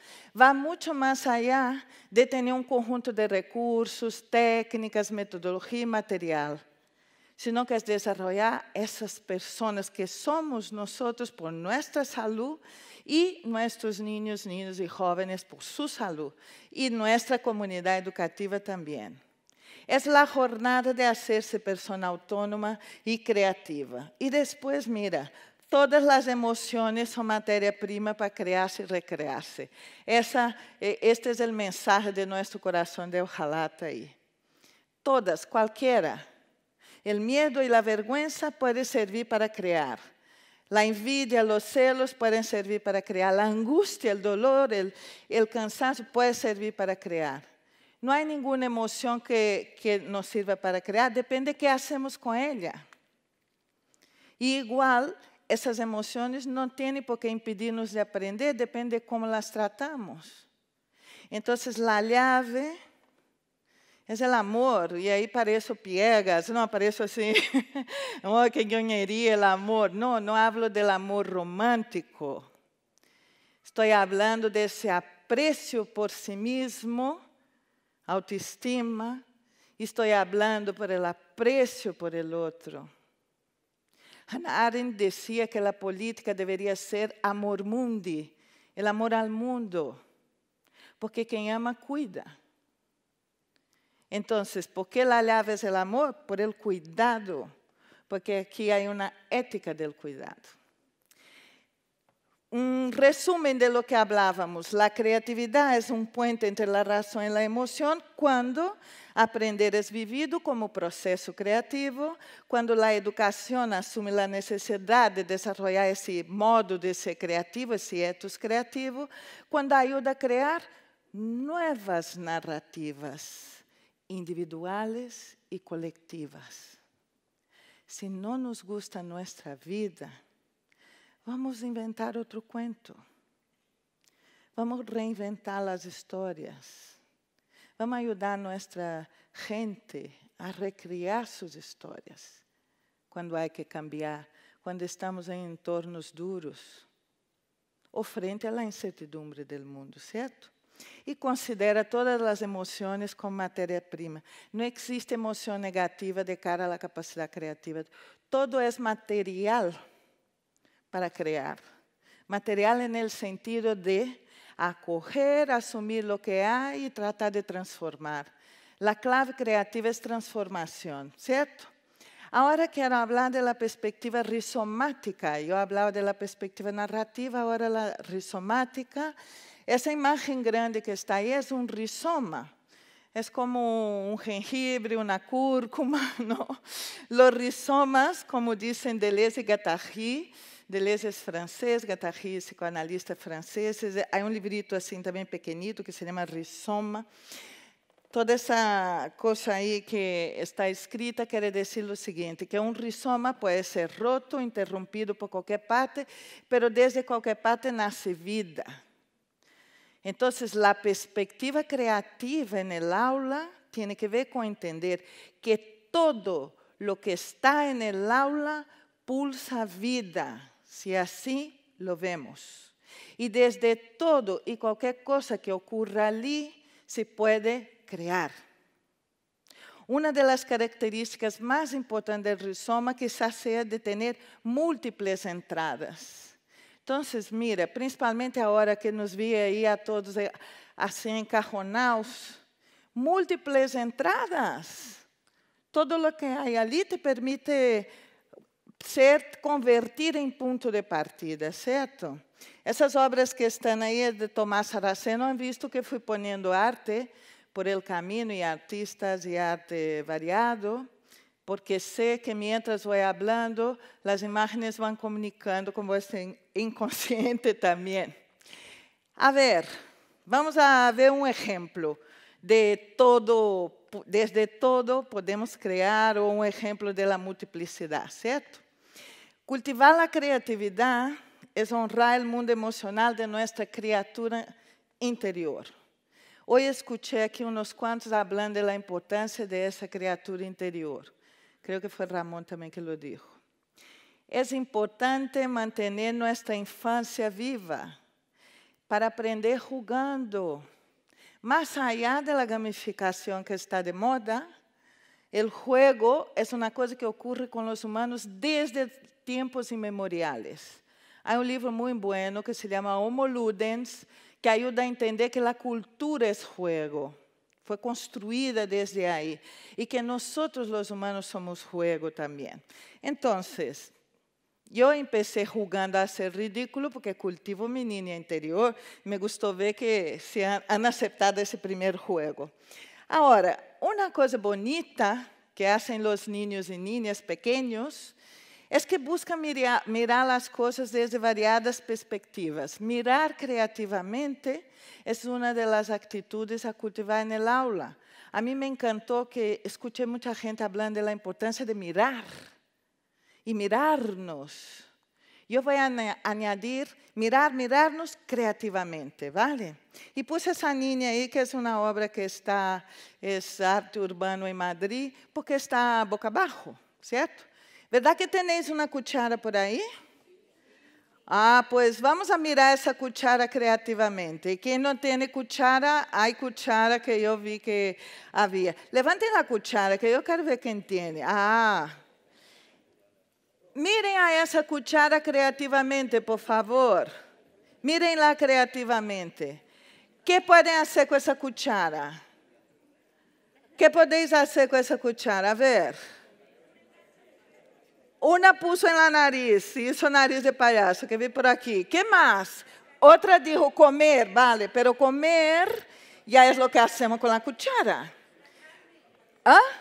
va más más allá de tener un conjunto de recursos, técnicas, metodología y material, sino que es desarrollar esas personas que somos nosotros por nuestra salud y nuestros niños, niños y jóvenes por su salud y nuestra comunidad educativa también. Es la jornada de hacerse persona autónoma y creativa. Y después, mira, todas las emociones son materia prima para crearse y recrearse. Esa, e, este es el mensaje de nuestro corazón de Ojalá ahí. Todas, cualquiera. El miedo y la vergüenza pueden servir para crear. La envidia, los celos pueden servir para crear. La angustia, el dolor, el, cansancio puede servir para crear. No hay ninguna emoción que, que nos sirva para crear, depende de qué hacemos con ella. Y igual, esas emociones no tienen por qué impedirnos de aprender, depende de cómo las tratamos. Entonces, la llave Mas é o amor, e aí pareço piegas, não pareço assim, [laughs] oh, que ganharia o amor. Não, não hablo del amor romântico. Estou falando desse apreço por si mesmo, autoestima. Estou falando por el apreço por el outro. Hannah Arendt dizia que a política deveria ser amor mundi, el amor al mundo, porque quem ama cuida. Então, ¿por que a llave é o amor? Por el cuidado, porque aqui há uma ética del cuidado. Um resumen de lo que hablábamos, a criatividade é um puente entre a razão e a emoção quando aprender é vivido como processo criativo, quando a educação assume a necessidade de desenvolver esse modo de ser criativo, esse ethos criativo, quando ajuda a criar novas narrativas individuales e colectivas. Se não nos gusta nossa vida, vamos inventar outro cuento. Vamos reinventar as histórias. Vamos ajudar a nossa gente a recriar suas histórias quando há que cambiar, quando estamos em entornos duros ou frente à incertidumbre do mundo, certo? y considera todas las emociones como materia prima No existe emoción negativa de cara a la capacidad creativa. Todo es material para crear. Material en el sentido de acoger, asumir lo que hay y tratar de transformar. La clave creativa es transformación, ¿cierto? Ahora quiero hablar de la perspectiva rizomática. Yo hablaba de la perspectiva narrativa, ahora la rizomática. Essa imagem grande que está aí é um rizoma. É como um gengibre, uma cúrcuma. [laughs] Não? Os rizomas, como dizem Deleuze e Guattari, Deleuze é francês, Guattari é psicoanalista francês. Há um livrito assim também pequenito que se chama Rizoma. Toda essa coisa aí que está escrita quer dizer o seguinte, que um rizoma pode ser roto, interrompido por qualquer parte, mas desde qualquer parte nasce vida. Entonces, la perspectiva creativa en el aula tiene que ver con entender que todo lo que está en el aula pulsa vida, si así lo vemos. Y desde todo y cualquier cosa que ocurra allí se puede crear. Una de las características más importantes del rizoma quizás sea de tener múltiples entradas Então, mira, principalmente agora que nos vi aí a todos eh, assim encarronados, múltiplas entradas. Todo o que há ali te permite ser convertir em ponto de partida, certo? Essas obras que estão aí de Tomás Saraceno, han visto que fui ponendo arte por el caminho e artistas e arte variado. porque sé que mientras voy hablando, las imágenes van comunicando con vuestro inconsciente [laughs] también. A ver, vamos a ver un ejemplo de todo, desde todo podemos crear un ejemplo de la multiplicidad, ¿cierto? Cultivar la creatividad es honrar el mundo emocional de nuestra criatura interior. Hoy escuché aquí unos cuantos hablando de la importancia de esa criatura interior. creio que foi Ramon também que lo dijo. é importante manter nossa infância viva para aprender jogando. Más allá de la gamificação que está de moda, o jogo é uma coisa que ocorre com os humanos desde tempos inmemoriales. há um livro muito bueno que se llama Homo Ludens, que ajuda a entender que a cultura é jogo fue construida desde ahí y que nosotros los humanos somos juego también. Entonces, yo empecé jugando a ser ridículo porque cultivo mi niña interior. Me gustó ver que se han, han aceptado ese primer juego. Ahora, una cosa bonita que hacen los niños y niñas pequeños es que busca mirar, las cosas desde variadas perspectivas. Mirar creativamente es una de las actitudes a cultivar en el aula. A mí me encantó que escuché mucha gente hablando de la importancia de mirar y mirarnos. Yo voy a añadir mirar, mirarnos creativamente, ¿vale? Y puse esa niña ahí, que es una obra que está, es arte urbano en Madrid, porque está boca abajo, ¿cierto? ¿Verdad que tenéis una cuchara por ahí? Ah, pues vamos a mirar esa cuchara creativamente. Quien no tiene cuchara, hay cuchara que yo vi que había. Levanten la cuchara, que yo quiero ver quién tiene. Ah. Miren a esa cuchara creativamente, por favor. Mírenla creativamente. ¿Qué pueden hacer con esa cuchara? ¿Qué podéis hacer con esa cuchara? A ver. uma puso em la nariz, é nariz de payaso, que vi por aqui que mais outra disse comer, vale, pero comer já es lo que hacemos con la cuchara. ¿Ah?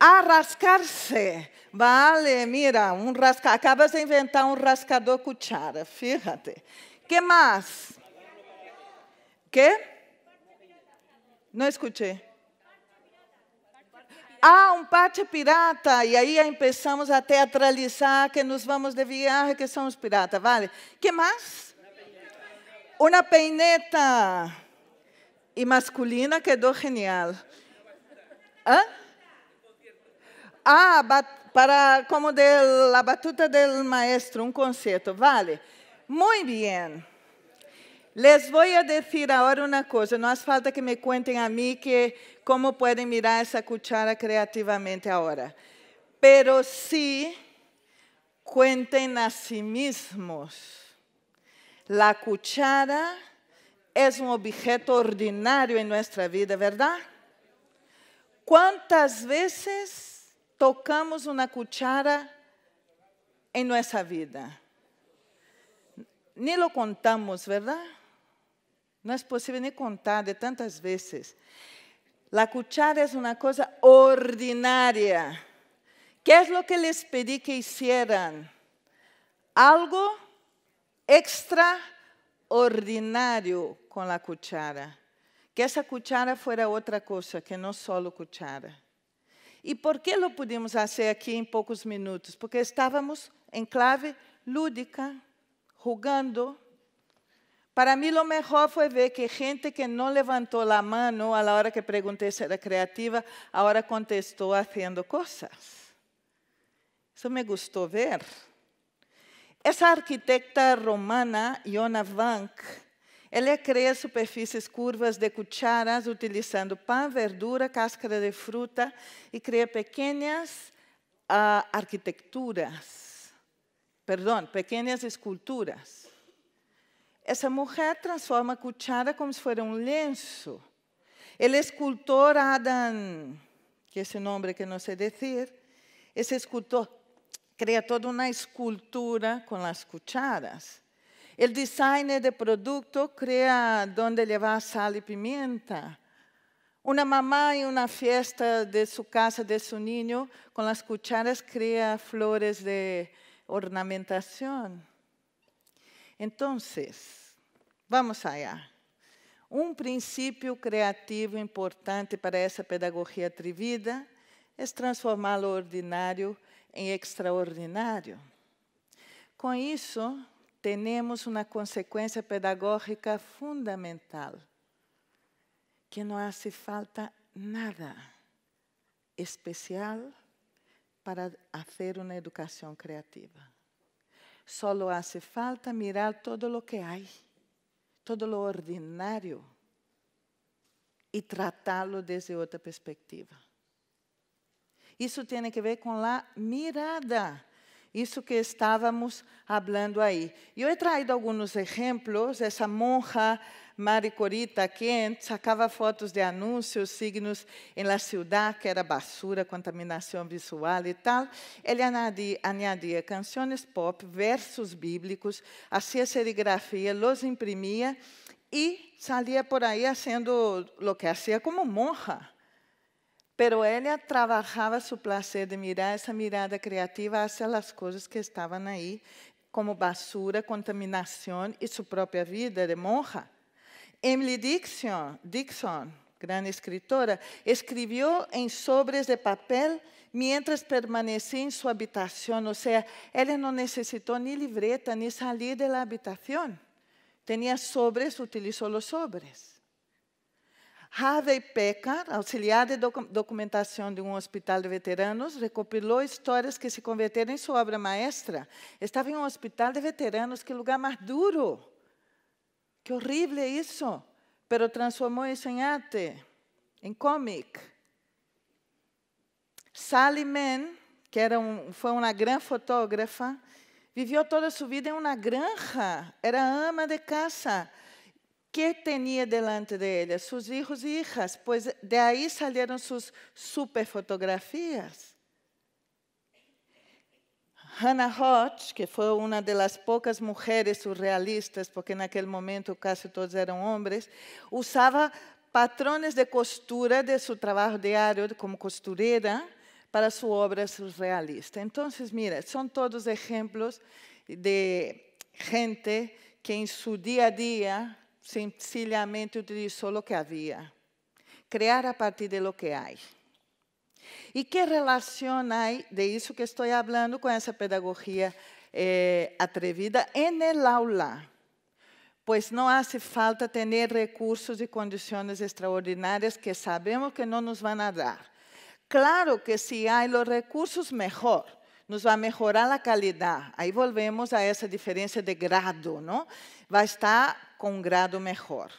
Arrascar-se. Vale, mira, um rasca... acabas de inventar um rascador cuchara, fíjate. que mais? Que? Não escutei. Ah, um pátio pirata. E aí começamos a teatralizar que nos vamos de viagem, que somos piratas, vale? que mais? Uma peineta. E masculina quedou genial. Hã? Ah, para como a batuta do maestro, um concerto, vale? Muito bem. Les vou a dizer agora uma coisa. Não faz falta que me contem a mim que cómo pueden mirar esa cuchara creativamente ahora. Pero sí cuenten a sí mismos. La cuchara es un objeto ordinario en nuestra vida, ¿verdad? ¿Cuántas veces tocamos una cuchara en nuestra vida? Ni lo contamos, ¿verdad? No es posible ni contar de tantas veces. La cuchara es una cosa ordinaria. ¿Qué es lo que les pedí que hicieran? Algo extraordinario con la cuchara. Que esa cuchara fuera otra cosa, que no solo cuchara. ¿Y por qué lo pudimos hacer aquí en pocos minutos? Porque estábamos en clave lúdica, jugando, para mí lo mejor fue ver que gente que no levantó la mano a la hora que pregunté si era creativa, ahora contestó haciendo cosas. Eso me gustó ver. Esa arquitecta romana, Iona Vank, ella crea superficies curvas de cucharas utilizando pan, verdura, cáscara de fruta y crea pequeñas ah, arquitecturas, perdón, pequeñas esculturas. Essa mulher transforma a cuchara como se fosse um lenço. O escultor Adam, que é esse nome que não sei dizer, esse escultor cria toda uma escultura com as cucharas. O designer de produto cria onde levar sal e pimenta. Uma mamã em uma festa de sua casa, de seu filho com as cucharas cria flores de ornamentação. Entonces, vamos allá. Um princípio criativo importante para essa pedagogia trivida é transformar o ordinário em extraordinário. Com isso, temos uma consequência pedagógica fundamental, que não hace falta nada especial para fazer uma educação criativa. Solo hace falta mirar todo lo que hay, todo lo ordinario, e tratá-lo desde outra perspectiva. Isso tem a ver com a mirada. Isso que estávamos falando aí. Eu he traído alguns exemplos. Essa monja Maricorita quem sacava fotos de anúncios, signos em la ciudad, que era basura, contaminação visual e tal. Ele añadia canções pop, versos bíblicos, hacía serigrafia, los imprimia e saía por aí fazendo lo que hacía como monja. Pero ela trabalhava seu prazer de mirar essa mirada criativa hacia as coisas que estavam aí, como basura, contaminação e sua própria vida de monja. Emily Dixon, gran escritora, escribió en sobres de papel mientras permanecía en su habitación. O sea, ella no necesitó ni libreta ni salir de la habitación. Tenía sobres, utilizó los sobres. Harvey peckard auxiliar de documentación de un hospital de veteranos, recopiló historias que se convirtieron en su obra maestra. Estaba en un hospital de veteranos, que lugar más duro. Qué horrible eso. Pero transformó eso en arte, en cómic. Sally Mann, que era fue una gran fotógrafa, vivió toda su vida en una granja, era ama de casa. ¿Qué tenía delante de ella? Sus hijos y e hijas. Pues de ahí salieron sus super fotografías. Hannah Hodge, que fue una de las pocas mujeres surrealistas, porque en aquel momento casi todos eran hombres, usaba patrones de costura de su trabajo diario como costurera para su obra surrealista. Entonces, mira, son todos ejemplos de gente que en su día a día sencillamente utilizó lo que había, crear a partir de lo que hay. E que relação há de isso que estou falando com essa pedagogia eh, atrevida em el aula? Pois não há falta ter recursos e condições extraordinárias que sabemos que não nos vão dar. Claro que se há os recursos, melhor nos vai melhorar a qualidade. Aí volvemos a essa diferença de grado, não? Vai estar com um grado melhor.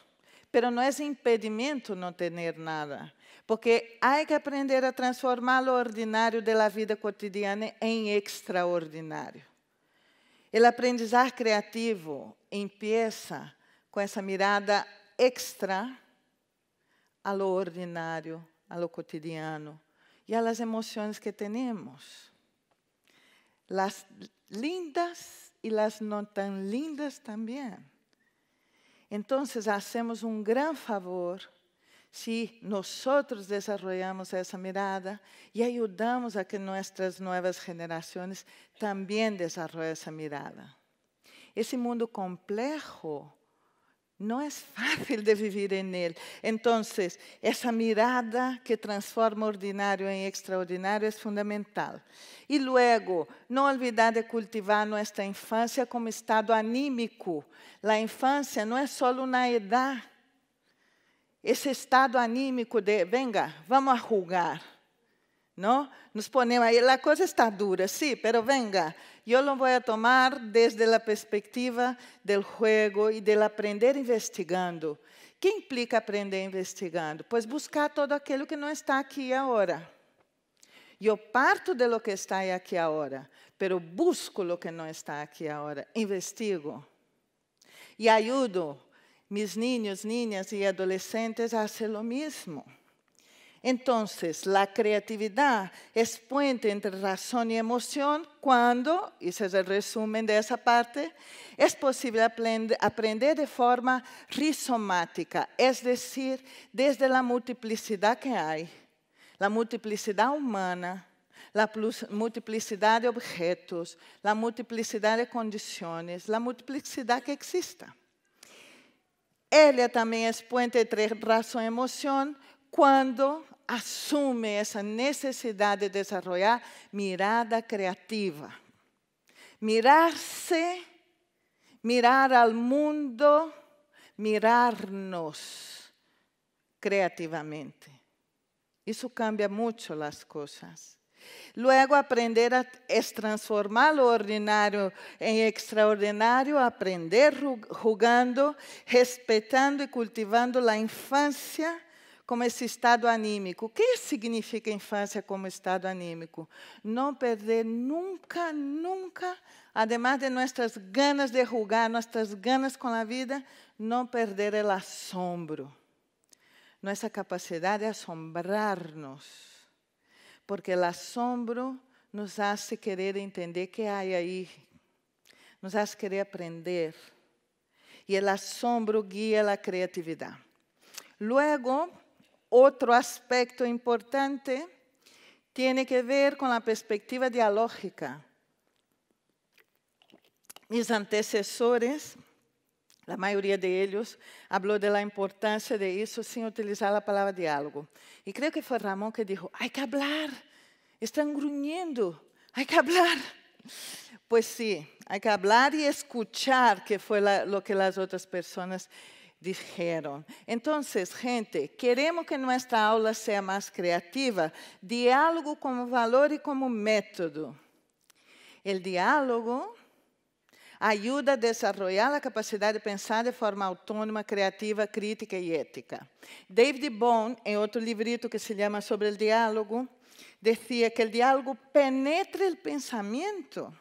Pero não é impedimento não ter nada, porque há que aprender a transformar o ordinário da vida cotidiana em extraordinário. O aprendizar criativo empieza com essa mirada extra a lo ordinário, a lo cotidiano e a las emoções que temos. Las lindas e las não tão lindas também. Entonces hacemos un gran favor si nosotros desarrollamos esa mirada y ayudamos a que nuestras nuevas generaciones también desarrollen esa mirada. Ese mundo complejo Não é fácil de vivir em ele. Então, essa mirada que transforma ordinário em extraordinário é fundamental. E, luego, não olvidar de cultivar nossa infância como estado anímico. A infância não é só una edad. Esse estado anímico de, venga, vamos a jogar. ¿no? Nos ponemos ahí, la cosa está dura, sí, pero venga, yo lo voy a tomar desde la perspectiva del juego y del aprender investigando. ¿Qué implica aprender investigando? Pues buscar todo aquello que no está aquí ahora. Yo parto de lo que está aquí ahora, pero busco lo que no está aquí ahora, investigo y ayudo mis niños, niñas y adolescentes a hacer lo mismo. Entonces, la creatividad es puente entre razón y emoción cuando, y ese es el resumen de esa parte, es posible aprender de forma rizomática, es decir, desde la multiplicidad que hay, la multiplicidad humana, la multiplicidad de objetos, la multiplicidad de condiciones, la multiplicidad que exista. Ella también es puente entre razón y emoción cuando asume esa necesidad de desarrollar mirada creativa. Mirarse, mirar al mundo, mirarnos creativamente. Eso cambia mucho las cosas. Luego aprender a, es transformar lo ordinario en extraordinario, aprender jugando, respetando y cultivando la infancia como esse estado anímico. O que significa infância como estado anímico? Não perder nunca, nunca, además de nossas ganas de julgar, nossas ganas com a vida, não perder o assombro. Nossa capacidade de assombrar-nos. Porque o assombro nos hace querer entender o que há aí, nos hace querer aprender. E o assombro guia a criatividade. Luego, otro aspecto importante tiene que ver con la perspectiva dialógica. Mis antecesores, la mayoría de ellos, habló de la importancia de eso sin utilizar la palabra diálogo. Y creo que fue Ramón que dijo, hay que hablar, están gruñendo, hay que hablar. Pues sí, hay que hablar y escuchar, que fue lo que las otras personas dijeron. Entonces, gente, queremos que nuestra aula sea más creativa. Diálogo como valor y como método. El diálogo ajuda a desarrollar a capacidade de pensar de forma autônoma, criativa, crítica e ética. David Bone, em outro livrito que se chama Sobre o Diálogo, dizia que o diálogo penetra o pensamento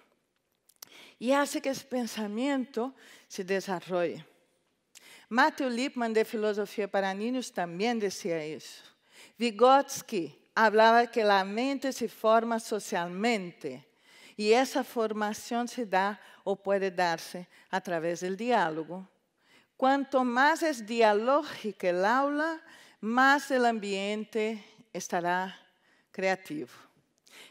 e hace que esse pensamento se desarrolle. Matthew Lipman, de Filosofía para Niños, también decía eso. Vygotsky hablaba que la mente se forma socialmente y esa formación se da o puede darse a través del diálogo. Cuanto más es dialógica el aula, más el ambiente estará creativo.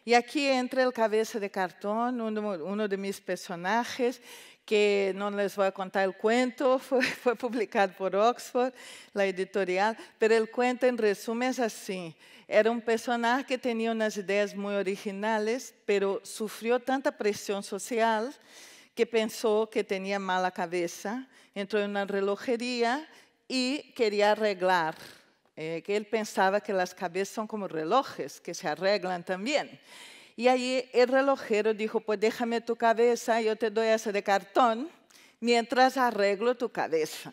Y aquí entra el cabeza de cartón, uno de mis personajes, que no les voy a contar el cuento, [laughs] fue, publicado por Oxford, la editorial, pero el cuento en resumen es así. Era un personaje que tenía unas ideas muy originales, pero sufrió tanta presión social que pensó que tenía mala cabeza, entró en una relojería y quería arreglar. Eh, que él pensaba que las cabezas son como relojes, que se arreglan también. Y ahí el relojero dijo, pues déjame tu cabeza, yo te doy esa de cartón mientras arreglo tu cabeza.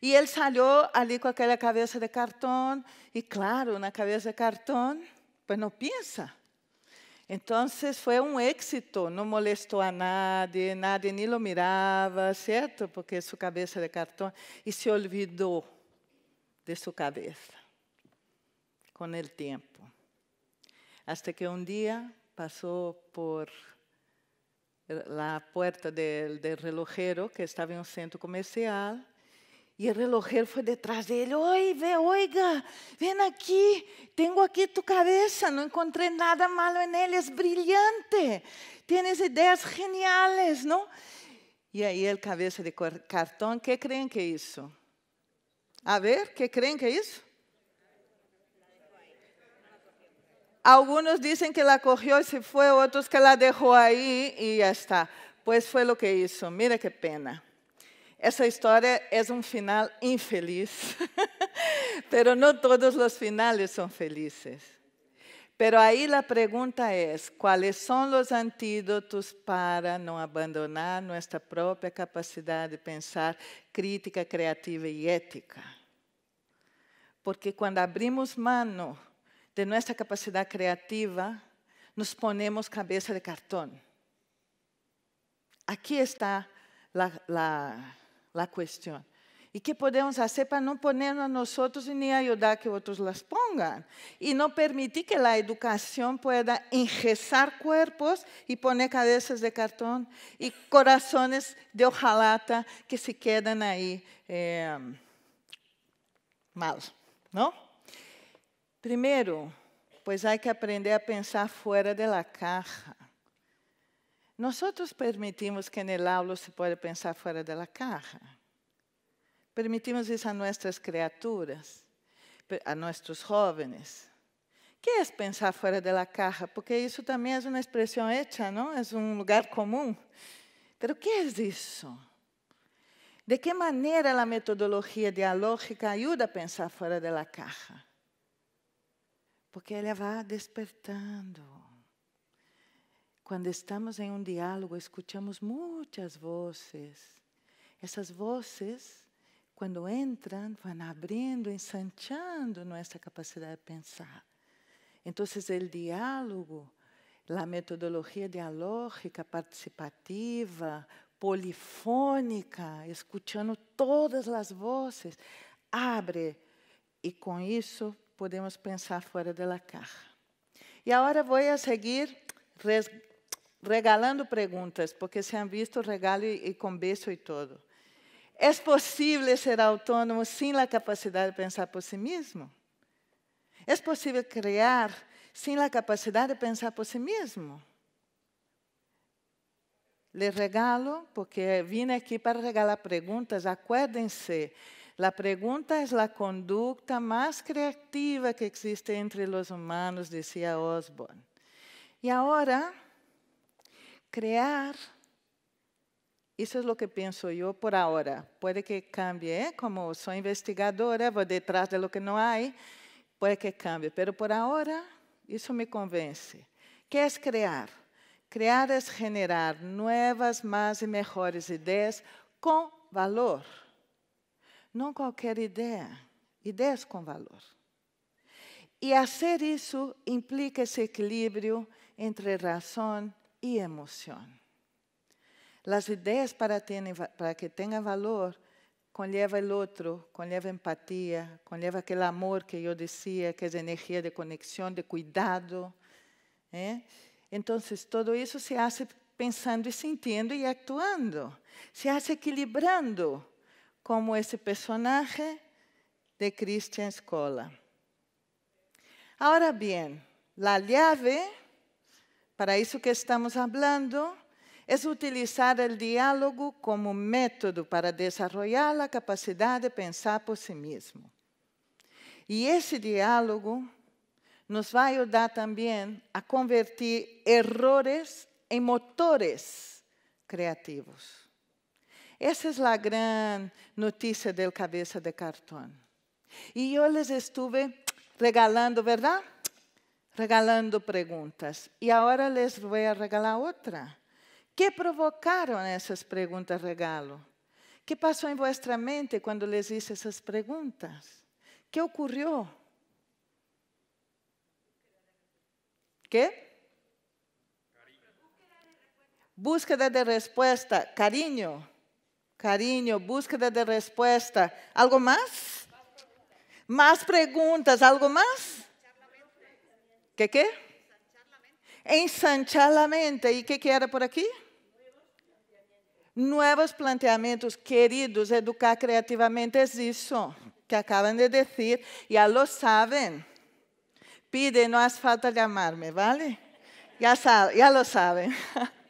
Y él salió allí con aquella cabeza de cartón y claro, una cabeza de cartón, pues no piensa. Entonces fue un éxito, no molestó a nadie, nadie ni lo miraba, ¿cierto? Porque su cabeza de cartón y se olvidó de su cabeza con el tiempo. Hasta que un día pasó por la puerta del, relojero que estaba en un centro comercial y el relojero fue detrás de él, Oye, oiga, ven aquí, tengo aquí tu cabeza, no encontré nada malo en él, es brillante, tienes ideas geniales, ¿no? Y ahí el cabeza de cartón, ¿qué creen que hizo? A ver, ¿qué creen que hizo? Algunos dicen que la cogió y se fue, otros que la dejó ahí y ya está. Pues fue lo que hizo. Mira qué pena. Essa história é um final infeliz, [laughs] pero não todos os finales são felizes. Pero aí a pergunta é: quais são os antídotos para não abandonar nossa própria capacidade de pensar crítica, criativa e ética? Porque quando abrimos mano de nuestra capacidad creativa, nos ponemos cabeza de cartón. Aquí está la, cuestión. ¿Y qué podemos hacer para no ponernos nosotros y ni ayudar a que otros las pongan? Y no permitir que la educación pueda ingresar cuerpos y poner cabezas de cartón y corazones de hojalata que se quedan ahí eh, malos. ¿no? Primeiro, pois há que aprender a pensar fora da caixa. Nós permitimos que no aula se pode pensar fora da caixa. Permitimos isso a nossas criaturas, a nossos jovens. que é pensar fora da caixa? Porque isso também é uma expressão hecha, não? É um lugar comum. Mas o que é isso? De que maneira a metodologia dialógica ajuda a pensar fora da caixa? porque ela vai despertando. Quando estamos em um diálogo, escutamos muitas vozes. Essas vozes, quando entram, vão abrindo, ensanchando nossa capacidade de pensar. Então, o diálogo, a metodologia dialógica, participativa, polifônica, escutando todas as vozes, abre e com isso podemos pensar fora da caixa. E agora vou a seguir regalando perguntas, porque se han visto regalo e, com beijo e todo. É possível ser autônomo sem a capacidade de pensar por si mesmo? É possível criar sem a capacidade de pensar por si mesmo? Le regalo, porque vim aqui para regalar perguntas, acuérdense. se La pregunta es la conducta más creativa que existe entre los humanos, decía Osborne. Y ahora, crear, eso es lo que pienso yo por ahora. Puede que cambie, ¿eh? como soy investigadora, voy detrás de lo que no hay, puede que cambie, pero por ahora eso me convence. ¿Qué es crear? Crear es generar nuevas, más y mejores ideas con valor Não qualquer ideia, ideias com valor. E fazer isso implica esse equilíbrio entre razão e emoção. As ideias, para, para que tenham valor, conleva o outro, conleva empatia, conleva aquele amor que eu dizia, que é energia de conexão, de cuidado. Eh? Então, tudo isso se faz pensando e sentindo e actuando, se faz equilibrando como ese personaje de Christian Escola. Ahora bien, la llave, para eso que estamos hablando, es utilizar el diálogo como método para desarrollar la capacidad de pensar por sí mismo. Y ese diálogo nos va a ayudar también a convertir errores en motores creativos. Essa é a grande notícia do Cabeça de Cartão. E eu les estive regalando, verdade? Regalando perguntas. E agora les vou regalar outra. Que provocaram essas perguntas regalo? Que passou em vuestra mente quando les hice essas perguntas? Que ocorreu? Que? Búsqueda de resposta, carinho. Cariño, búsqueda de resposta. ¿Algo mais? Mais perguntas? algo mais? Que que? Ensanchar a mente. E que que era por aqui? Novos planteamentos, queridos, educar criativamente é isso que acabam de dizer e lo sabem. Pide, não faz falta chamar-me, vale? Já, já lo sabem. [laughs]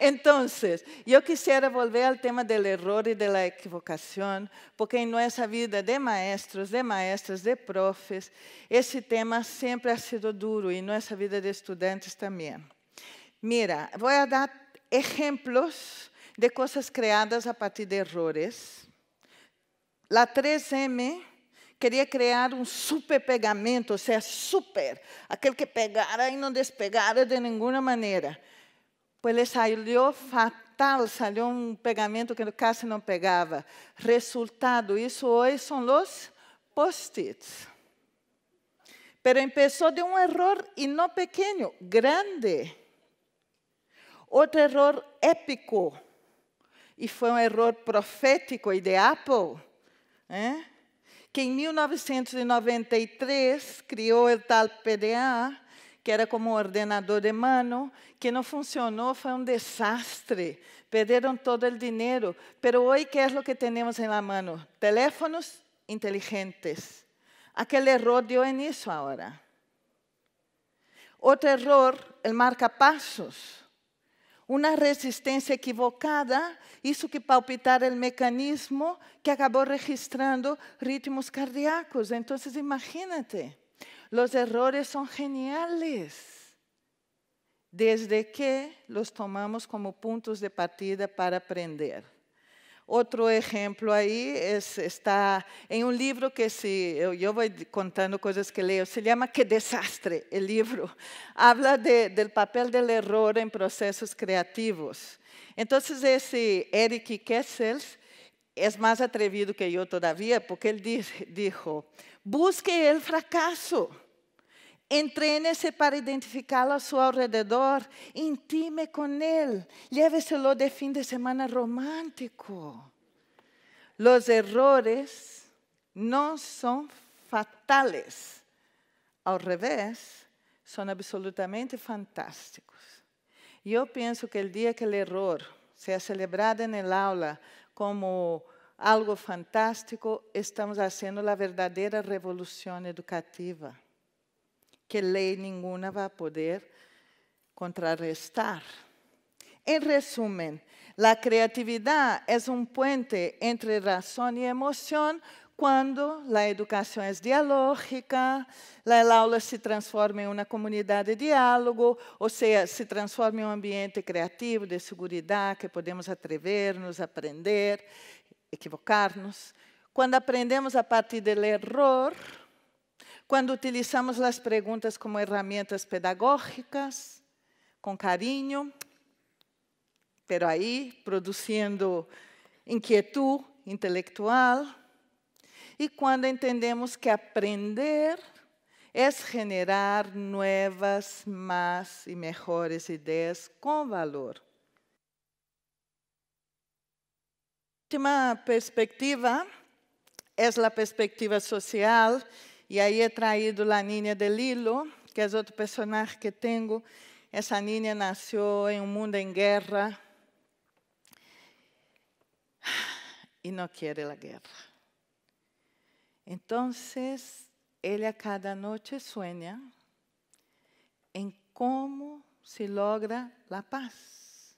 Entonces, yo quisiera volver al tema del error y de la equivocación, porque en nuestra vida de maestros, de maestras, de profes, ese tema siempre ha sido duro y en nuestra vida de estudiantes también. Mira, voy a dar ejemplos de cosas creadas a partir de errores. La 3M quería crear un super pegamento, o sea, super, aquel que pegara y no despegara de ninguna manera. Pues le salió fatal, salió um pegamento que casi não pegava. Resultado, isso hoje são os post-its. Pero empezó de um error e não pequeno, grande. Outro error épico, e foi um erro profético de Apple, né? que em 1993 criou o tal PDA, que era como ordenador de mano, que no funcionó, fue un desastre. Perdieron todo el dinero. Pero hoy, ¿qué es lo que tenemos en la mano? Teléfonos inteligentes. Aquel error dio eso ahora. Otro error, el pasos. Una resistencia equivocada hizo que palpitara el mecanismo que acabó registrando ritmos cardíacos. Entonces, imagínate. Los errores son geniales desde que los tomamos como puntos de partida para aprender. Otro ejemplo ahí está en un libro que si, eh, yo voy contando cosas que leo, se llama Qué desastre el libro. [laughs] Habla del papel del error en procesos creativos. Entonces ese Eric Kessels es más atrevido que yo todavía porque él dijo, busque el fracaso Entrénese para identificarlo a su alrededor. Intime con él. Lléveselo de fin de semana romántico. Los errores no son fatales. Al revés, son absolutamente fantásticos. Yo pienso que el día que el error sea celebrado en el aula como algo fantástico, estamos haciendo la verdadera revolución educativa que ley ninguna va a poder contrarrestar. En resumen, la creatividad es un puente entre razón y emoción cuando la educación es dialógica, la aula se transforma en una comunidad de diálogo, o sea, se transforma en un ambiente creativo de seguridad que podemos atrevernos, a aprender, equivocarnos. Cuando aprendemos a partir del error, Quando utilizamos as perguntas como ferramentas pedagógicas, com carinho, pero aí produzindo inquietude intelectual, e quando entendemos que aprender é generar novas, mais e melhores ideias com valor. A última perspectiva é a perspectiva social e aí he é traído a nina delilo, que é outro personagem que tenho. Essa nina nació em um mundo em guerra e não quer a guerra. Então, ele a cada noite sueña em como se logra a paz.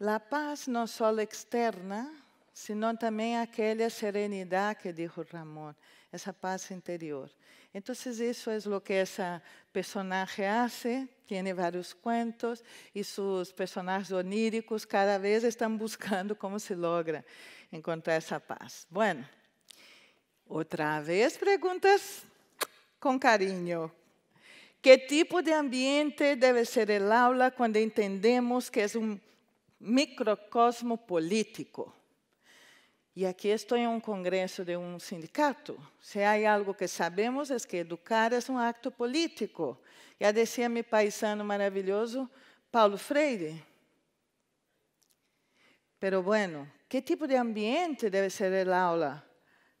A paz não só externa, senão também aquela serenidade que disse Ramon, essa paz interior. Então, isso é o que essa personagem hace, tem vários contos, e seus personagens oníricos cada vez estão [laughs] buscando como se logra encontrar essa paz. Bueno, outra vez perguntas com carinho. Que tipo de ambiente deve ser o aula quando entendemos que é um microcosmo político? E aqui estou em um congresso de um sindicato. Se há algo que sabemos é que educar é um acto político. Já dizia meu paisano maravilhoso Paulo Freire. Pero bueno, que tipo de ambiente deve ser a aula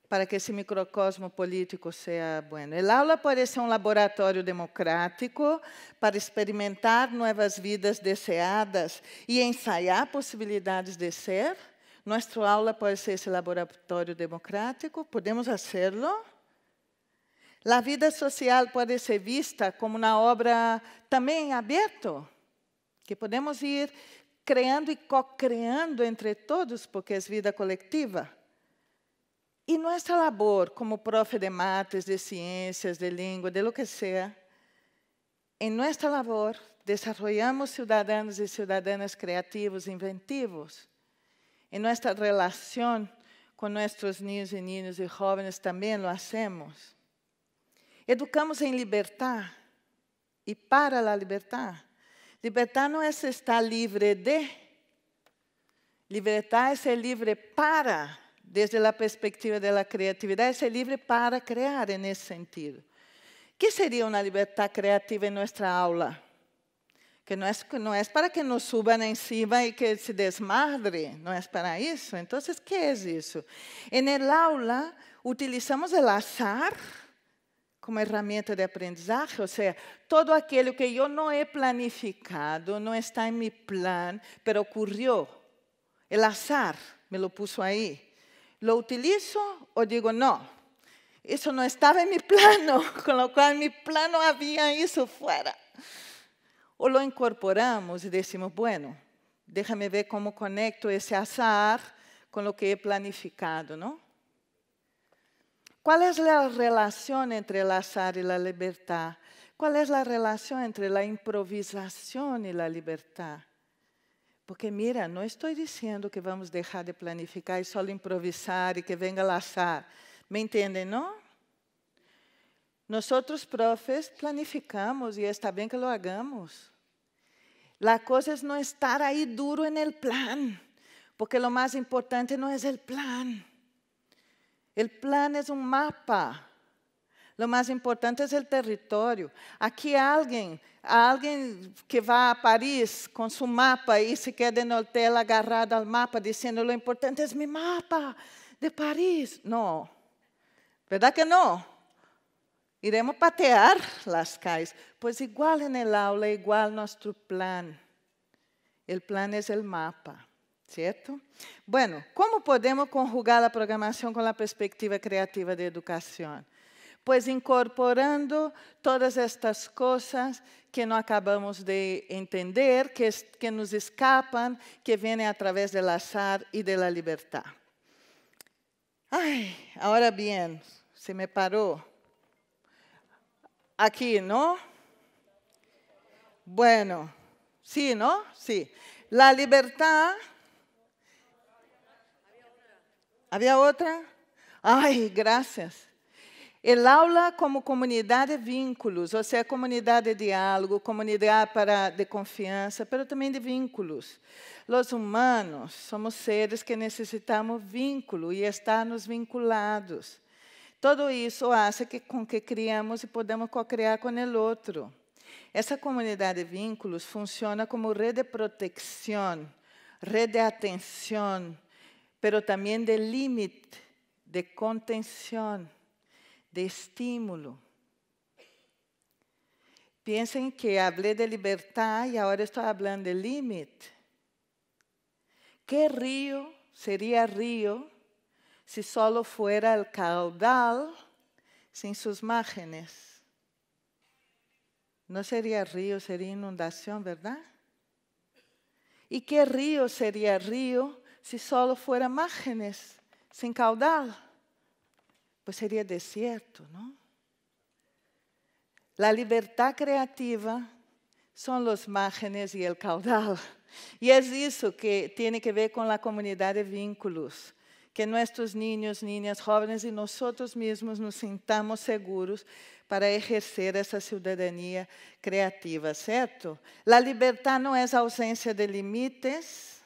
para que esse microcosmo político seja bueno? A aula parece ser um laboratório democrático para experimentar novas vidas deseadas e ensaiar possibilidades de ser nossa aula pode ser esse laboratório democrático, podemos hacerlo. A vida social pode ser vista como uma obra também aberta, que podemos ir criando e co-creando entre todos, porque é vida coletiva. E nossa labor como profe de mates, de ciências, de língua, de lo que seja, em nossa labor, desenvolvemos cidadãos e cidadãs criativos, inventivos, En nuestra relación con nuestros niños y niñas y jóvenes también lo hacemos. Educamos en libertad y para la libertad. Libertad no es estar libre de, libertad es ser libre para, desde la perspectiva de la creatividad, es ser libre para crear en ese sentido. ¿Qué sería una libertad creativa en nuestra aula? que no es, para que nos suban encima y que se desmadre, no es para eso. Entonces, ¿qué es eso? En el aula utilizamos el azar como herramienta de aprendizaje, o sea, todo aquello que yo no he planificado, no está en mi plan, pero ocurrió. El azar me lo puso ahí. ¿Lo utilizo o digo no? Eso no estaba en mi [laughs] plano, con lo cual mi plano había eso fuera. o lo incorporamos y decimos, bueno, déjame ver cómo conecto ese azar con lo que he planificado, ¿no? ¿Cuál es la relación entre el azar y la libertad? ¿Cuál es la relación entre la improvisación y la libertad? Porque mira, no estoy diciendo que vamos dejar de planificar y solo improvisar y que venga el azar. ¿Me entienden, no? Nosotros, profes, planificamos y está bien que lo hagamos. La cosa es no estar ahí duro en el plan, porque lo más importante no es el plan. El plan es un mapa. Lo más importante es el territorio. Aquí alguien, alguien que va a París con su mapa y se queda en el hotel agarrado al mapa diciendo lo importante es mi mapa de París. No, ¿verdad que no? Iremos patear las calles, pues igual en el aula, igual nuestro plan. El plan es el mapa, ¿cierto? Bueno, ¿cómo podemos conjugar la programación con la perspectiva creativa de educación? Pues incorporando todas estas cosas que no acabamos de entender, que, que nos escapan, que vienen a través del azar y de la libertad. Ay, ahora bien, se me paró. Aqui, não? Bueno, sim, não? Sim. La libertad. Havia outra? Ai, graças. El aula como comunidade de vínculos, ou seja, comunidade de diálogo, comunidade para de confiança, mas também de vínculos. Os humanos somos seres que necessitamos vínculo e estarmos vinculados. Todo eso hace que, con que criamos y podemos co-criar con el otro. Esa comunidad de vínculos funciona como red de protección, red de atención, pero también de límite, de contención, de estímulo. Piensen que hablé de libertad y ahora estoy hablando de límite. ¿Qué río sería río si solo fuera el caudal sin sus márgenes. No sería río, sería inundación, ¿verdad? ¿Y qué río sería río si solo fuera márgenes, sin caudal? Pues sería desierto, ¿no? La libertad creativa son los márgenes y el caudal. Y es eso que tiene que ver con la comunidad de vínculos. que nossos niños, niñas, jovens e nós mesmos nos sintamos seguros para exercer essa cidadania criativa, certo? A liberdade não é ausência de limites,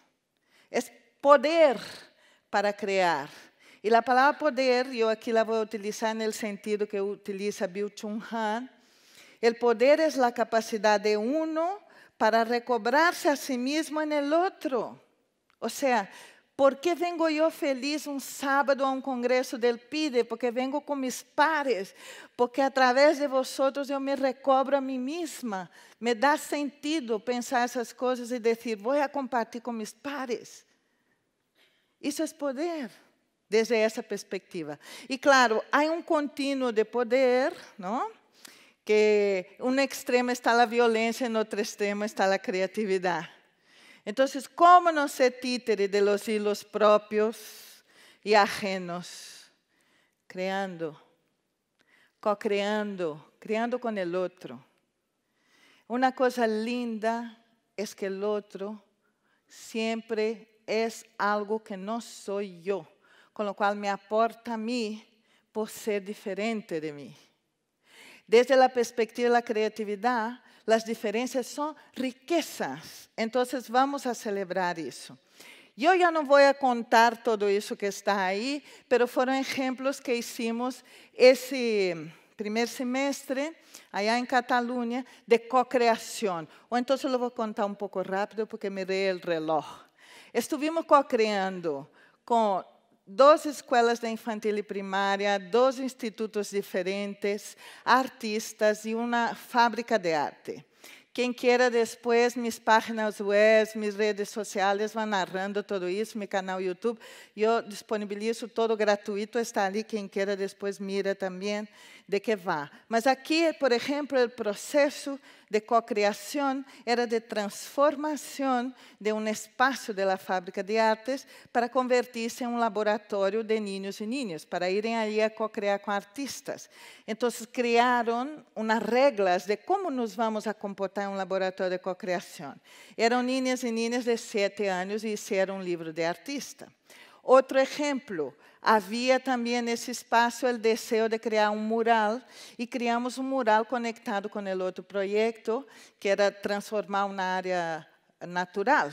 é poder para criar. E a palavra poder, eu aqui la vou utilizar no sentido que utiliza Bill Chung Han. O poder é a capacidade de um para recobrar-se a si mesmo no el Ou seja, ¿Por que vengo eu feliz um sábado a um congresso del PIDE? Porque vengo com mis pares, porque através de vosotros eu me recobro a mim mesma, Me dá sentido pensar essas coisas e dizer vou a compartir con mis pares. Isso é poder, desde essa perspectiva. E claro, há um contínuo de poder, não? que um extremo está a violência e no outro extremo está a criatividade. Entonces, ¿cómo no ser títere de los hilos propios y ajenos? Creando, co-creando, creando con el otro. Una cosa linda es que el otro siempre es algo que no soy yo, con lo cual me aporta a mí por ser diferente de mí. Desde la perspectiva de la creatividad, las diferencias son riquezas. Entonces vamos a celebrar eso. Yo ya no voy a contar todo eso que está ahí, pero fueron ejemplos que hicimos ese primer semestre allá en Cataluña de co-creación. O entonces lo voy a contar un poco rápido porque miré el reloj. Estuvimos co-creando con dois escolas da infantil e primária, dois institutos diferentes, artistas e uma fábrica de arte. Quem queira depois, minhas páginas web, minhas redes sociais vão narrando tudo isso, meu canal YouTube. Eu disponibilizo todo gratuito, está ali. Quem queira depois mira também de que vá. Mas aqui, por exemplo, o processo de cocriação era de transformação de um espaço da fábrica de artes para convertir-se em um laboratório de niños e niñas, para irem ali a cocriar com artistas. Então, criaram umas regras de como nos vamos a comportar em um laboratório de cocriação. Eram niñas e niñas de sete anos e isso era um livro de artista. Outro exemplo havia também nesse espaço o desejo de criar um mural e criamos um mural conectado com o outro projeto, que era transformar uma área natural.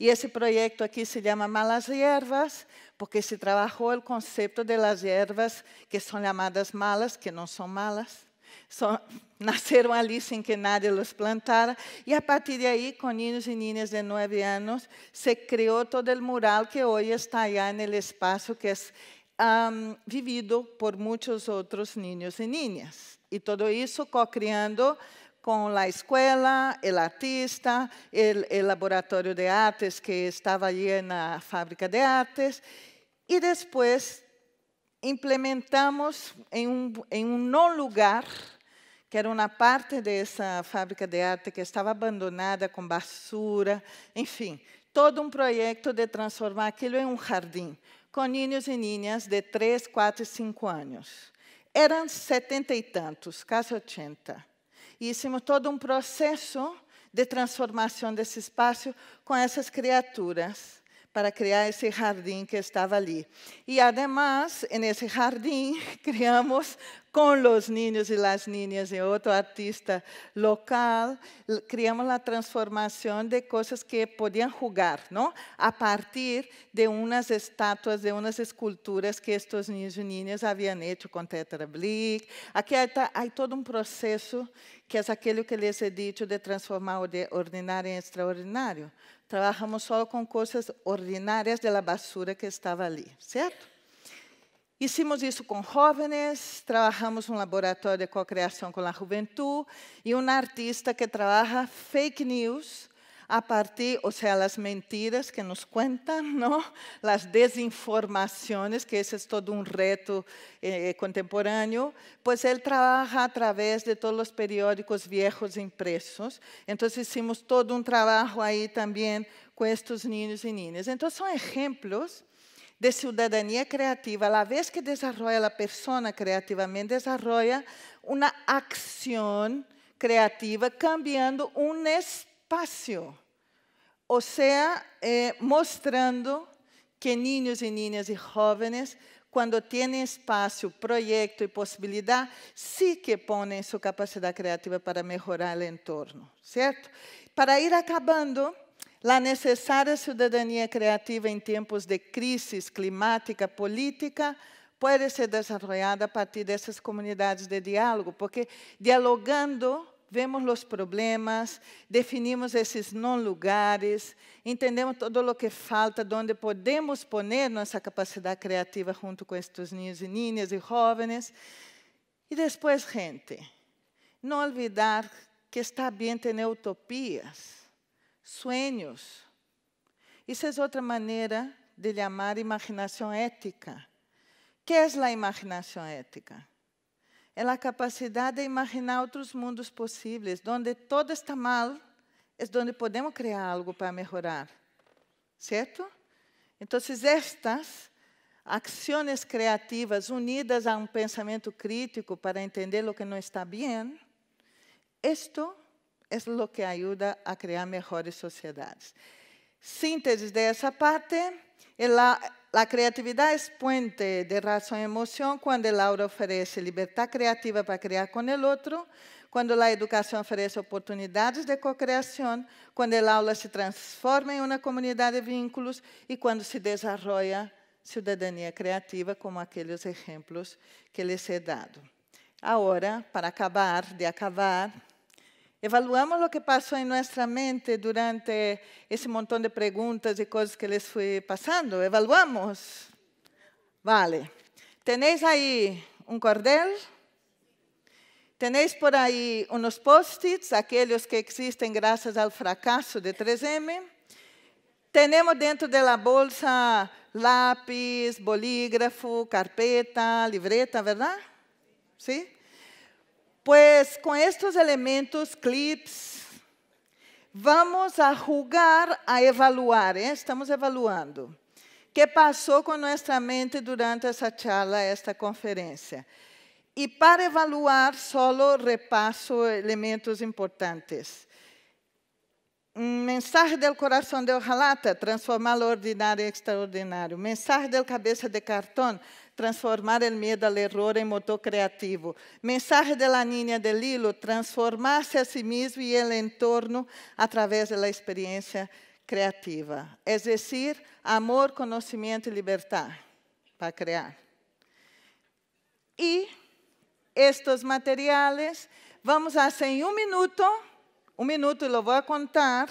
E esse projeto aqui se chama Malas ervas porque se trabalhou o conceito de las ervas que são chamadas malas, que não são malas. Só [laughs] allí sin que nadie los plantara. y a partir de ahí con niños y niñas de nueve años se creó todo el mural que hoy está allá el espacio que es vivido por muchos otros niños y niñas. y todo eso co-criando con la escuela, el artista, el laboratorio de artes que estaba allí en la fábrica de artes. y después... implementamos em um, em um não lugar, que era uma parte dessa fábrica de arte que estava abandonada, com basura, enfim, todo um projeto de transformar aquilo em um jardim, com ninhos e ninhas de 3, 4 e 5 anos. Eram setenta e tantos, quase 80. E hicimos todo um processo de transformação desse espaço com essas criaturas. para crear ese jardín que estaba allí. Y además, en ese jardín [laughs] creamos con los niños y las niñas de otro artista local, creamos la transformación de cosas que podían jugar, ¿no? A partir de unas estatuas, de unas esculturas que estos niños y niñas habían hecho con Tetra Aquí hay, todo un proceso que es aquello que les he dicho de transformar de ordinario en extraordinario. Trabajamos solo con cosas ordinarias de la basura que estaba ali, certo? Hicimos isso com jovens, trabalhamos um laboratório de co-criação com a juventude e um artista que trabalha fake news a partir, o sea, las mentiras que nos cuentan, [laughs] ¿no? las desinformaciones, que ese es todo un reto eh, contemporáneo, pues él trabaja a través de todos los periódicos viejos e impresos. Entonces hicimos todo un trabajo ahí también con estos niños y niñas. Entonces son ejemplos de ciudadanía creativa, a la vez que desarrolla la persona creativamente, desarrolla una acción creativa cambiando un estado espaço. Ou seja, eh, mostrando que niños e niñas e jovens, quando têm espaço, projeto e possibilidade, sim sí que põem sua capacidade criativa para melhorar o entorno, certo? Para ir acabando, a necessária cidadania criativa em tempos de crise climática, política, pode ser desenvolvida a partir dessas comunidades de diálogo, porque dialogando vemos os problemas, definimos esses não lugares, entendemos todo o que falta, onde podemos pôr nossa capacidade criativa junto com estes niños e niñas e jovens. E depois, gente, não olvidar que está bem ter utopias, sonhos. Isso é outra maneira de chamar imaginação ética. O que é a imaginação ética? é a capacidade de imaginar outros mundos possíveis, onde tudo está mal, é onde podemos criar algo para melhorar, certo? Então, estas ações criativas unidas a um pensamento crítico para entender o que não está bem, isto é o que ajuda a criar melhores sociedades. Síntese dessa parte, ela a criatividade é puente de razão e emoção quando a aula oferece liberdade criativa para criar com o outro, quando a educação oferece oportunidades de co-criação, quando a aula se transforma em uma comunidade de vínculos e quando se desarrolla cidadania criativa, como aqueles exemplos que lhes he dado. Agora, para acabar de acabar, Evaluamos o que passou em nossa mente durante esse montão de perguntas e coisas que lhes fui passando. Evaluamos? Vale. Tenéis aí um cordel? Tenéis por aí uns post-its, aqueles que existem graças ao fracasso de 3M. Temos dentro da bolsa lápis, bolígrafo, carpeta, livreta, verdade? Sim? Sí? Pues com estes elementos, clips, vamos a julgar, a evaluar, ¿eh? estamos evaluando. O que passou com nossa mente durante essa charla, esta conferência? E para evaluar, solo repasso elementos importantes. Mensagem do coração de Ojalata, transformar o ordinário em extraordinário. Mensagem da cabeça de cartão, transformar o medo al error em motor criativo. Mensaje de la niña lilo transformar transformarse a si sí mesmo e el entorno a través de la experiencia criativa. Es decir, amor, conhecimento e libertad para criar. E estes materiais, vamos fazer em um minuto, um minuto e eu vou contar,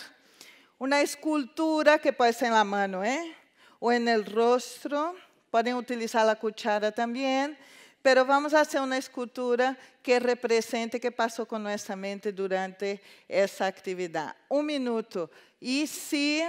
uma escultura que pode ser na mão, eh? ou en el rostro, Podem utilizar a cuchara também, mas vamos fazer uma escultura que represente o que passou com nossa mente durante essa atividade. Um minuto. E se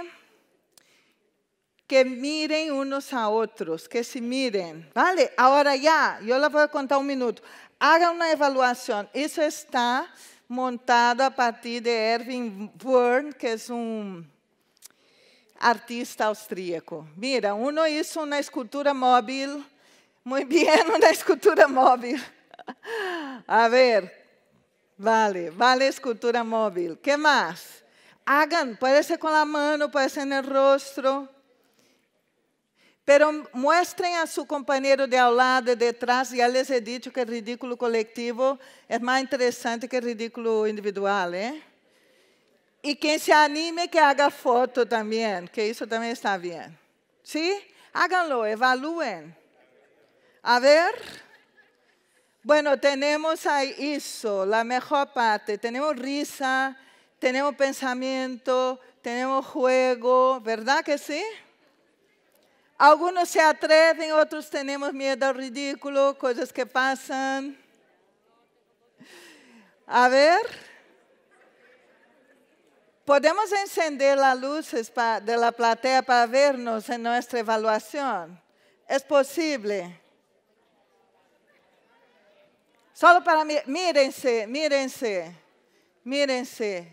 que miren uns a outros, que se miren. Vale, agora já, eu la vou contar um minuto. Haga uma avaliação. Isso está montado a partir de Erwin Wern, que é um artista austríaco. Mira, um hizo uma escultura móvel. Muito bem, [laughs] uma escultura móvel. A ver, vale, vale escultura móvel. Que mais? Hagan, pode ser com a mão, pode ser no rosto. Pero mostrem a seu companheiro de ao lado, de detrás. E les he dicho que o ridículo colectivo é mais interessante que o ridículo individual, ¿eh? Y quien se anime que haga foto también, que eso también está bien. ¿Sí? Háganlo, evalúen. A ver. Bueno, tenemos ahí eso, la mejor parte. Tenemos risa, tenemos pensamiento, tenemos juego, ¿verdad que sí? Algunos se atreven, otros tenemos miedo al ridículo, cosas que pasan. A ver. Podemos encender as luzes da plateia para vermos em nossa avaliação? É possível? Só para mirem-se, mirem-se, mirem-se,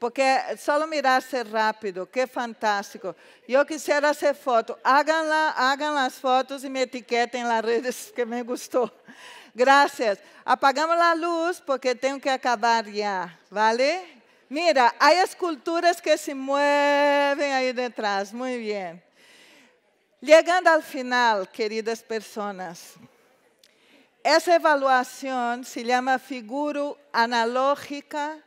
porque só mirar-se rápido, que fantástico. Eu quisera fazer foto. Hagan, la, as fotos e me etiquetem nas redes que me gostou. Graças. Apagamos a luz porque tenho que acabar já, vale? Mira, hay esculturas que se mueven ahí detrás. Muy bien. Llegando al final, queridas personas, esa evaluación se llama figura analógica.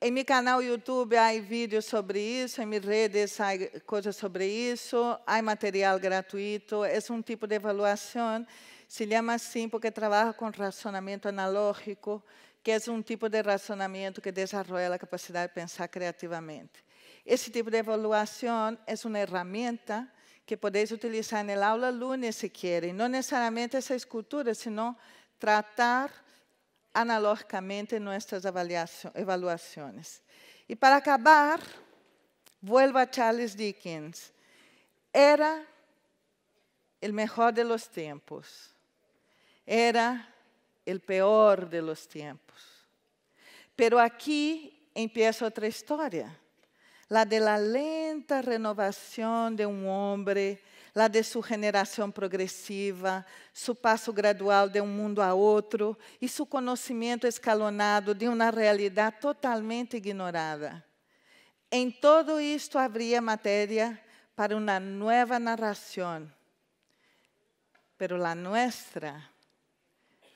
En mi canal YouTube hay vídeos sobre eso, en mis redes hay cosas sobre eso, hay material gratuito. Es un tipo de evaluación, se llama así porque trabaja con razonamiento analógico que es un tipo de razonamiento que desarrolla la capacidad de pensar creativamente. Ese tipo de evaluación es una herramienta que podéis utilizar en el aula lunes si quieren. No necesariamente esa escultura, sino tratar analógicamente nuestras evaluaciones. Y para acabar, vuelvo a Charles Dickens. Era el mejor de los tiempos. Era el peor de los tiempos. Pero aquí empieza otra historia, la de la lenta renovación de un hombre, la de su generación progresiva, su paso gradual de un mundo a otro y su conocimiento escalonado de una realidad totalmente ignorada. En todo esto habría materia para una nueva narración, pero la nuestra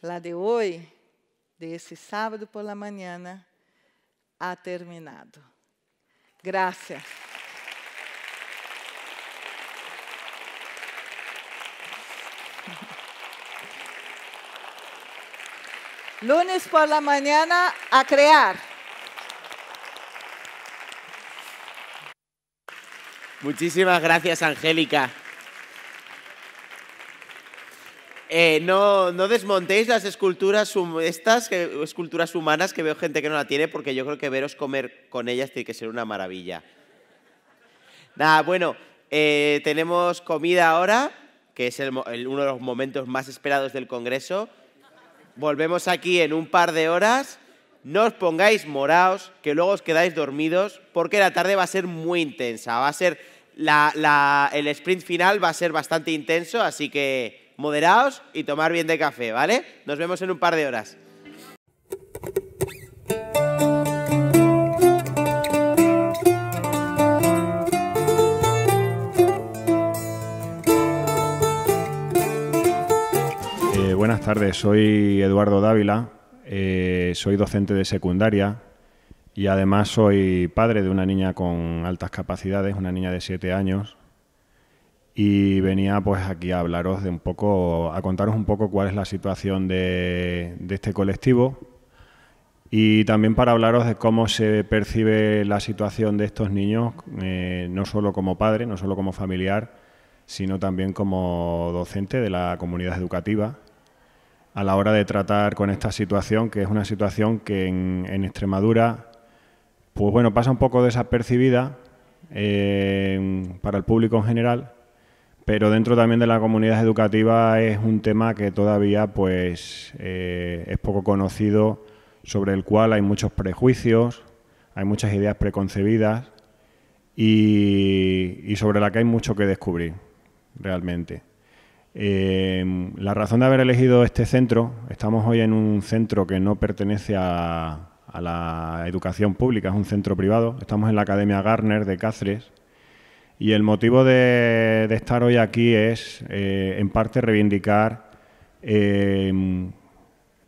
La de hoje, de sábado por la mañana, né, ha terminado. Graças. [laughs] Lunes por la mañana a crear. Muchísimas gracias, Angélica. Eh, no, no desmontéis las esculturas, estas esculturas humanas que veo gente que no la tiene, porque yo creo que veros comer con ellas tiene que ser una maravilla. Nada, bueno, eh, tenemos comida ahora, que es uno de los momentos más esperados del Congreso. Volvemos aquí en un par de horas. No os pongáis moraos, que luego os quedáis dormidos, porque la tarde va a ser muy intensa. Va a ser el sprint final va a ser bastante intenso, así que moderaos y tomar bien de café, ¿vale? Nos vemos en un par de horas. Eh, buenas tardes, soy Eduardo Dávila, eh, soy docente de secundaria y además soy padre de una niña con altas capacidades, una niña de siete años y venía pues aquí a hablaros de un poco, a contaros un poco cuál es la situación de, este colectivo y también para hablaros de cómo se percibe la situación de estos niños, eh, no solo como padre, no solo como familiar, sino también como docente de la comunidad educativa a la hora de tratar con esta situación, que es una situación que en, Extremadura, pues bueno, pasa un poco desapercibida eh, para el público en general, pero dentro también de la comunidad educativa es un tema que todavía pues eh, es poco conocido, sobre el cual hay muchos prejuicios, hay muchas ideas preconcebidas y, sobre la que hay mucho que descubrir realmente. Eh, la razón de haber elegido este centro, estamos hoy en un centro que no pertenece a, a la educación pública, es un centro privado, estamos en la Academia Garner de Cáceres, y el motivo de, estar hoy aquí es, eh, en parte, reivindicar em,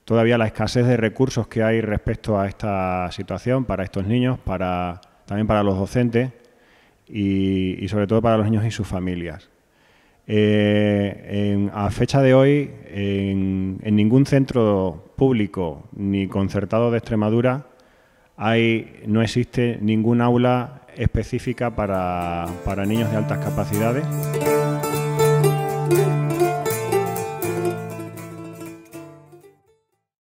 todavía la escasez de recursos que hay respecto a esta situación para estos niños, para, también para los docentes y, sobre todo para los niños y sus familias. Eh, a fecha de hoy, en, ningún centro público ni concertado de Extremadura hay, no existe ningún aula específica para, niños de altas capacidades.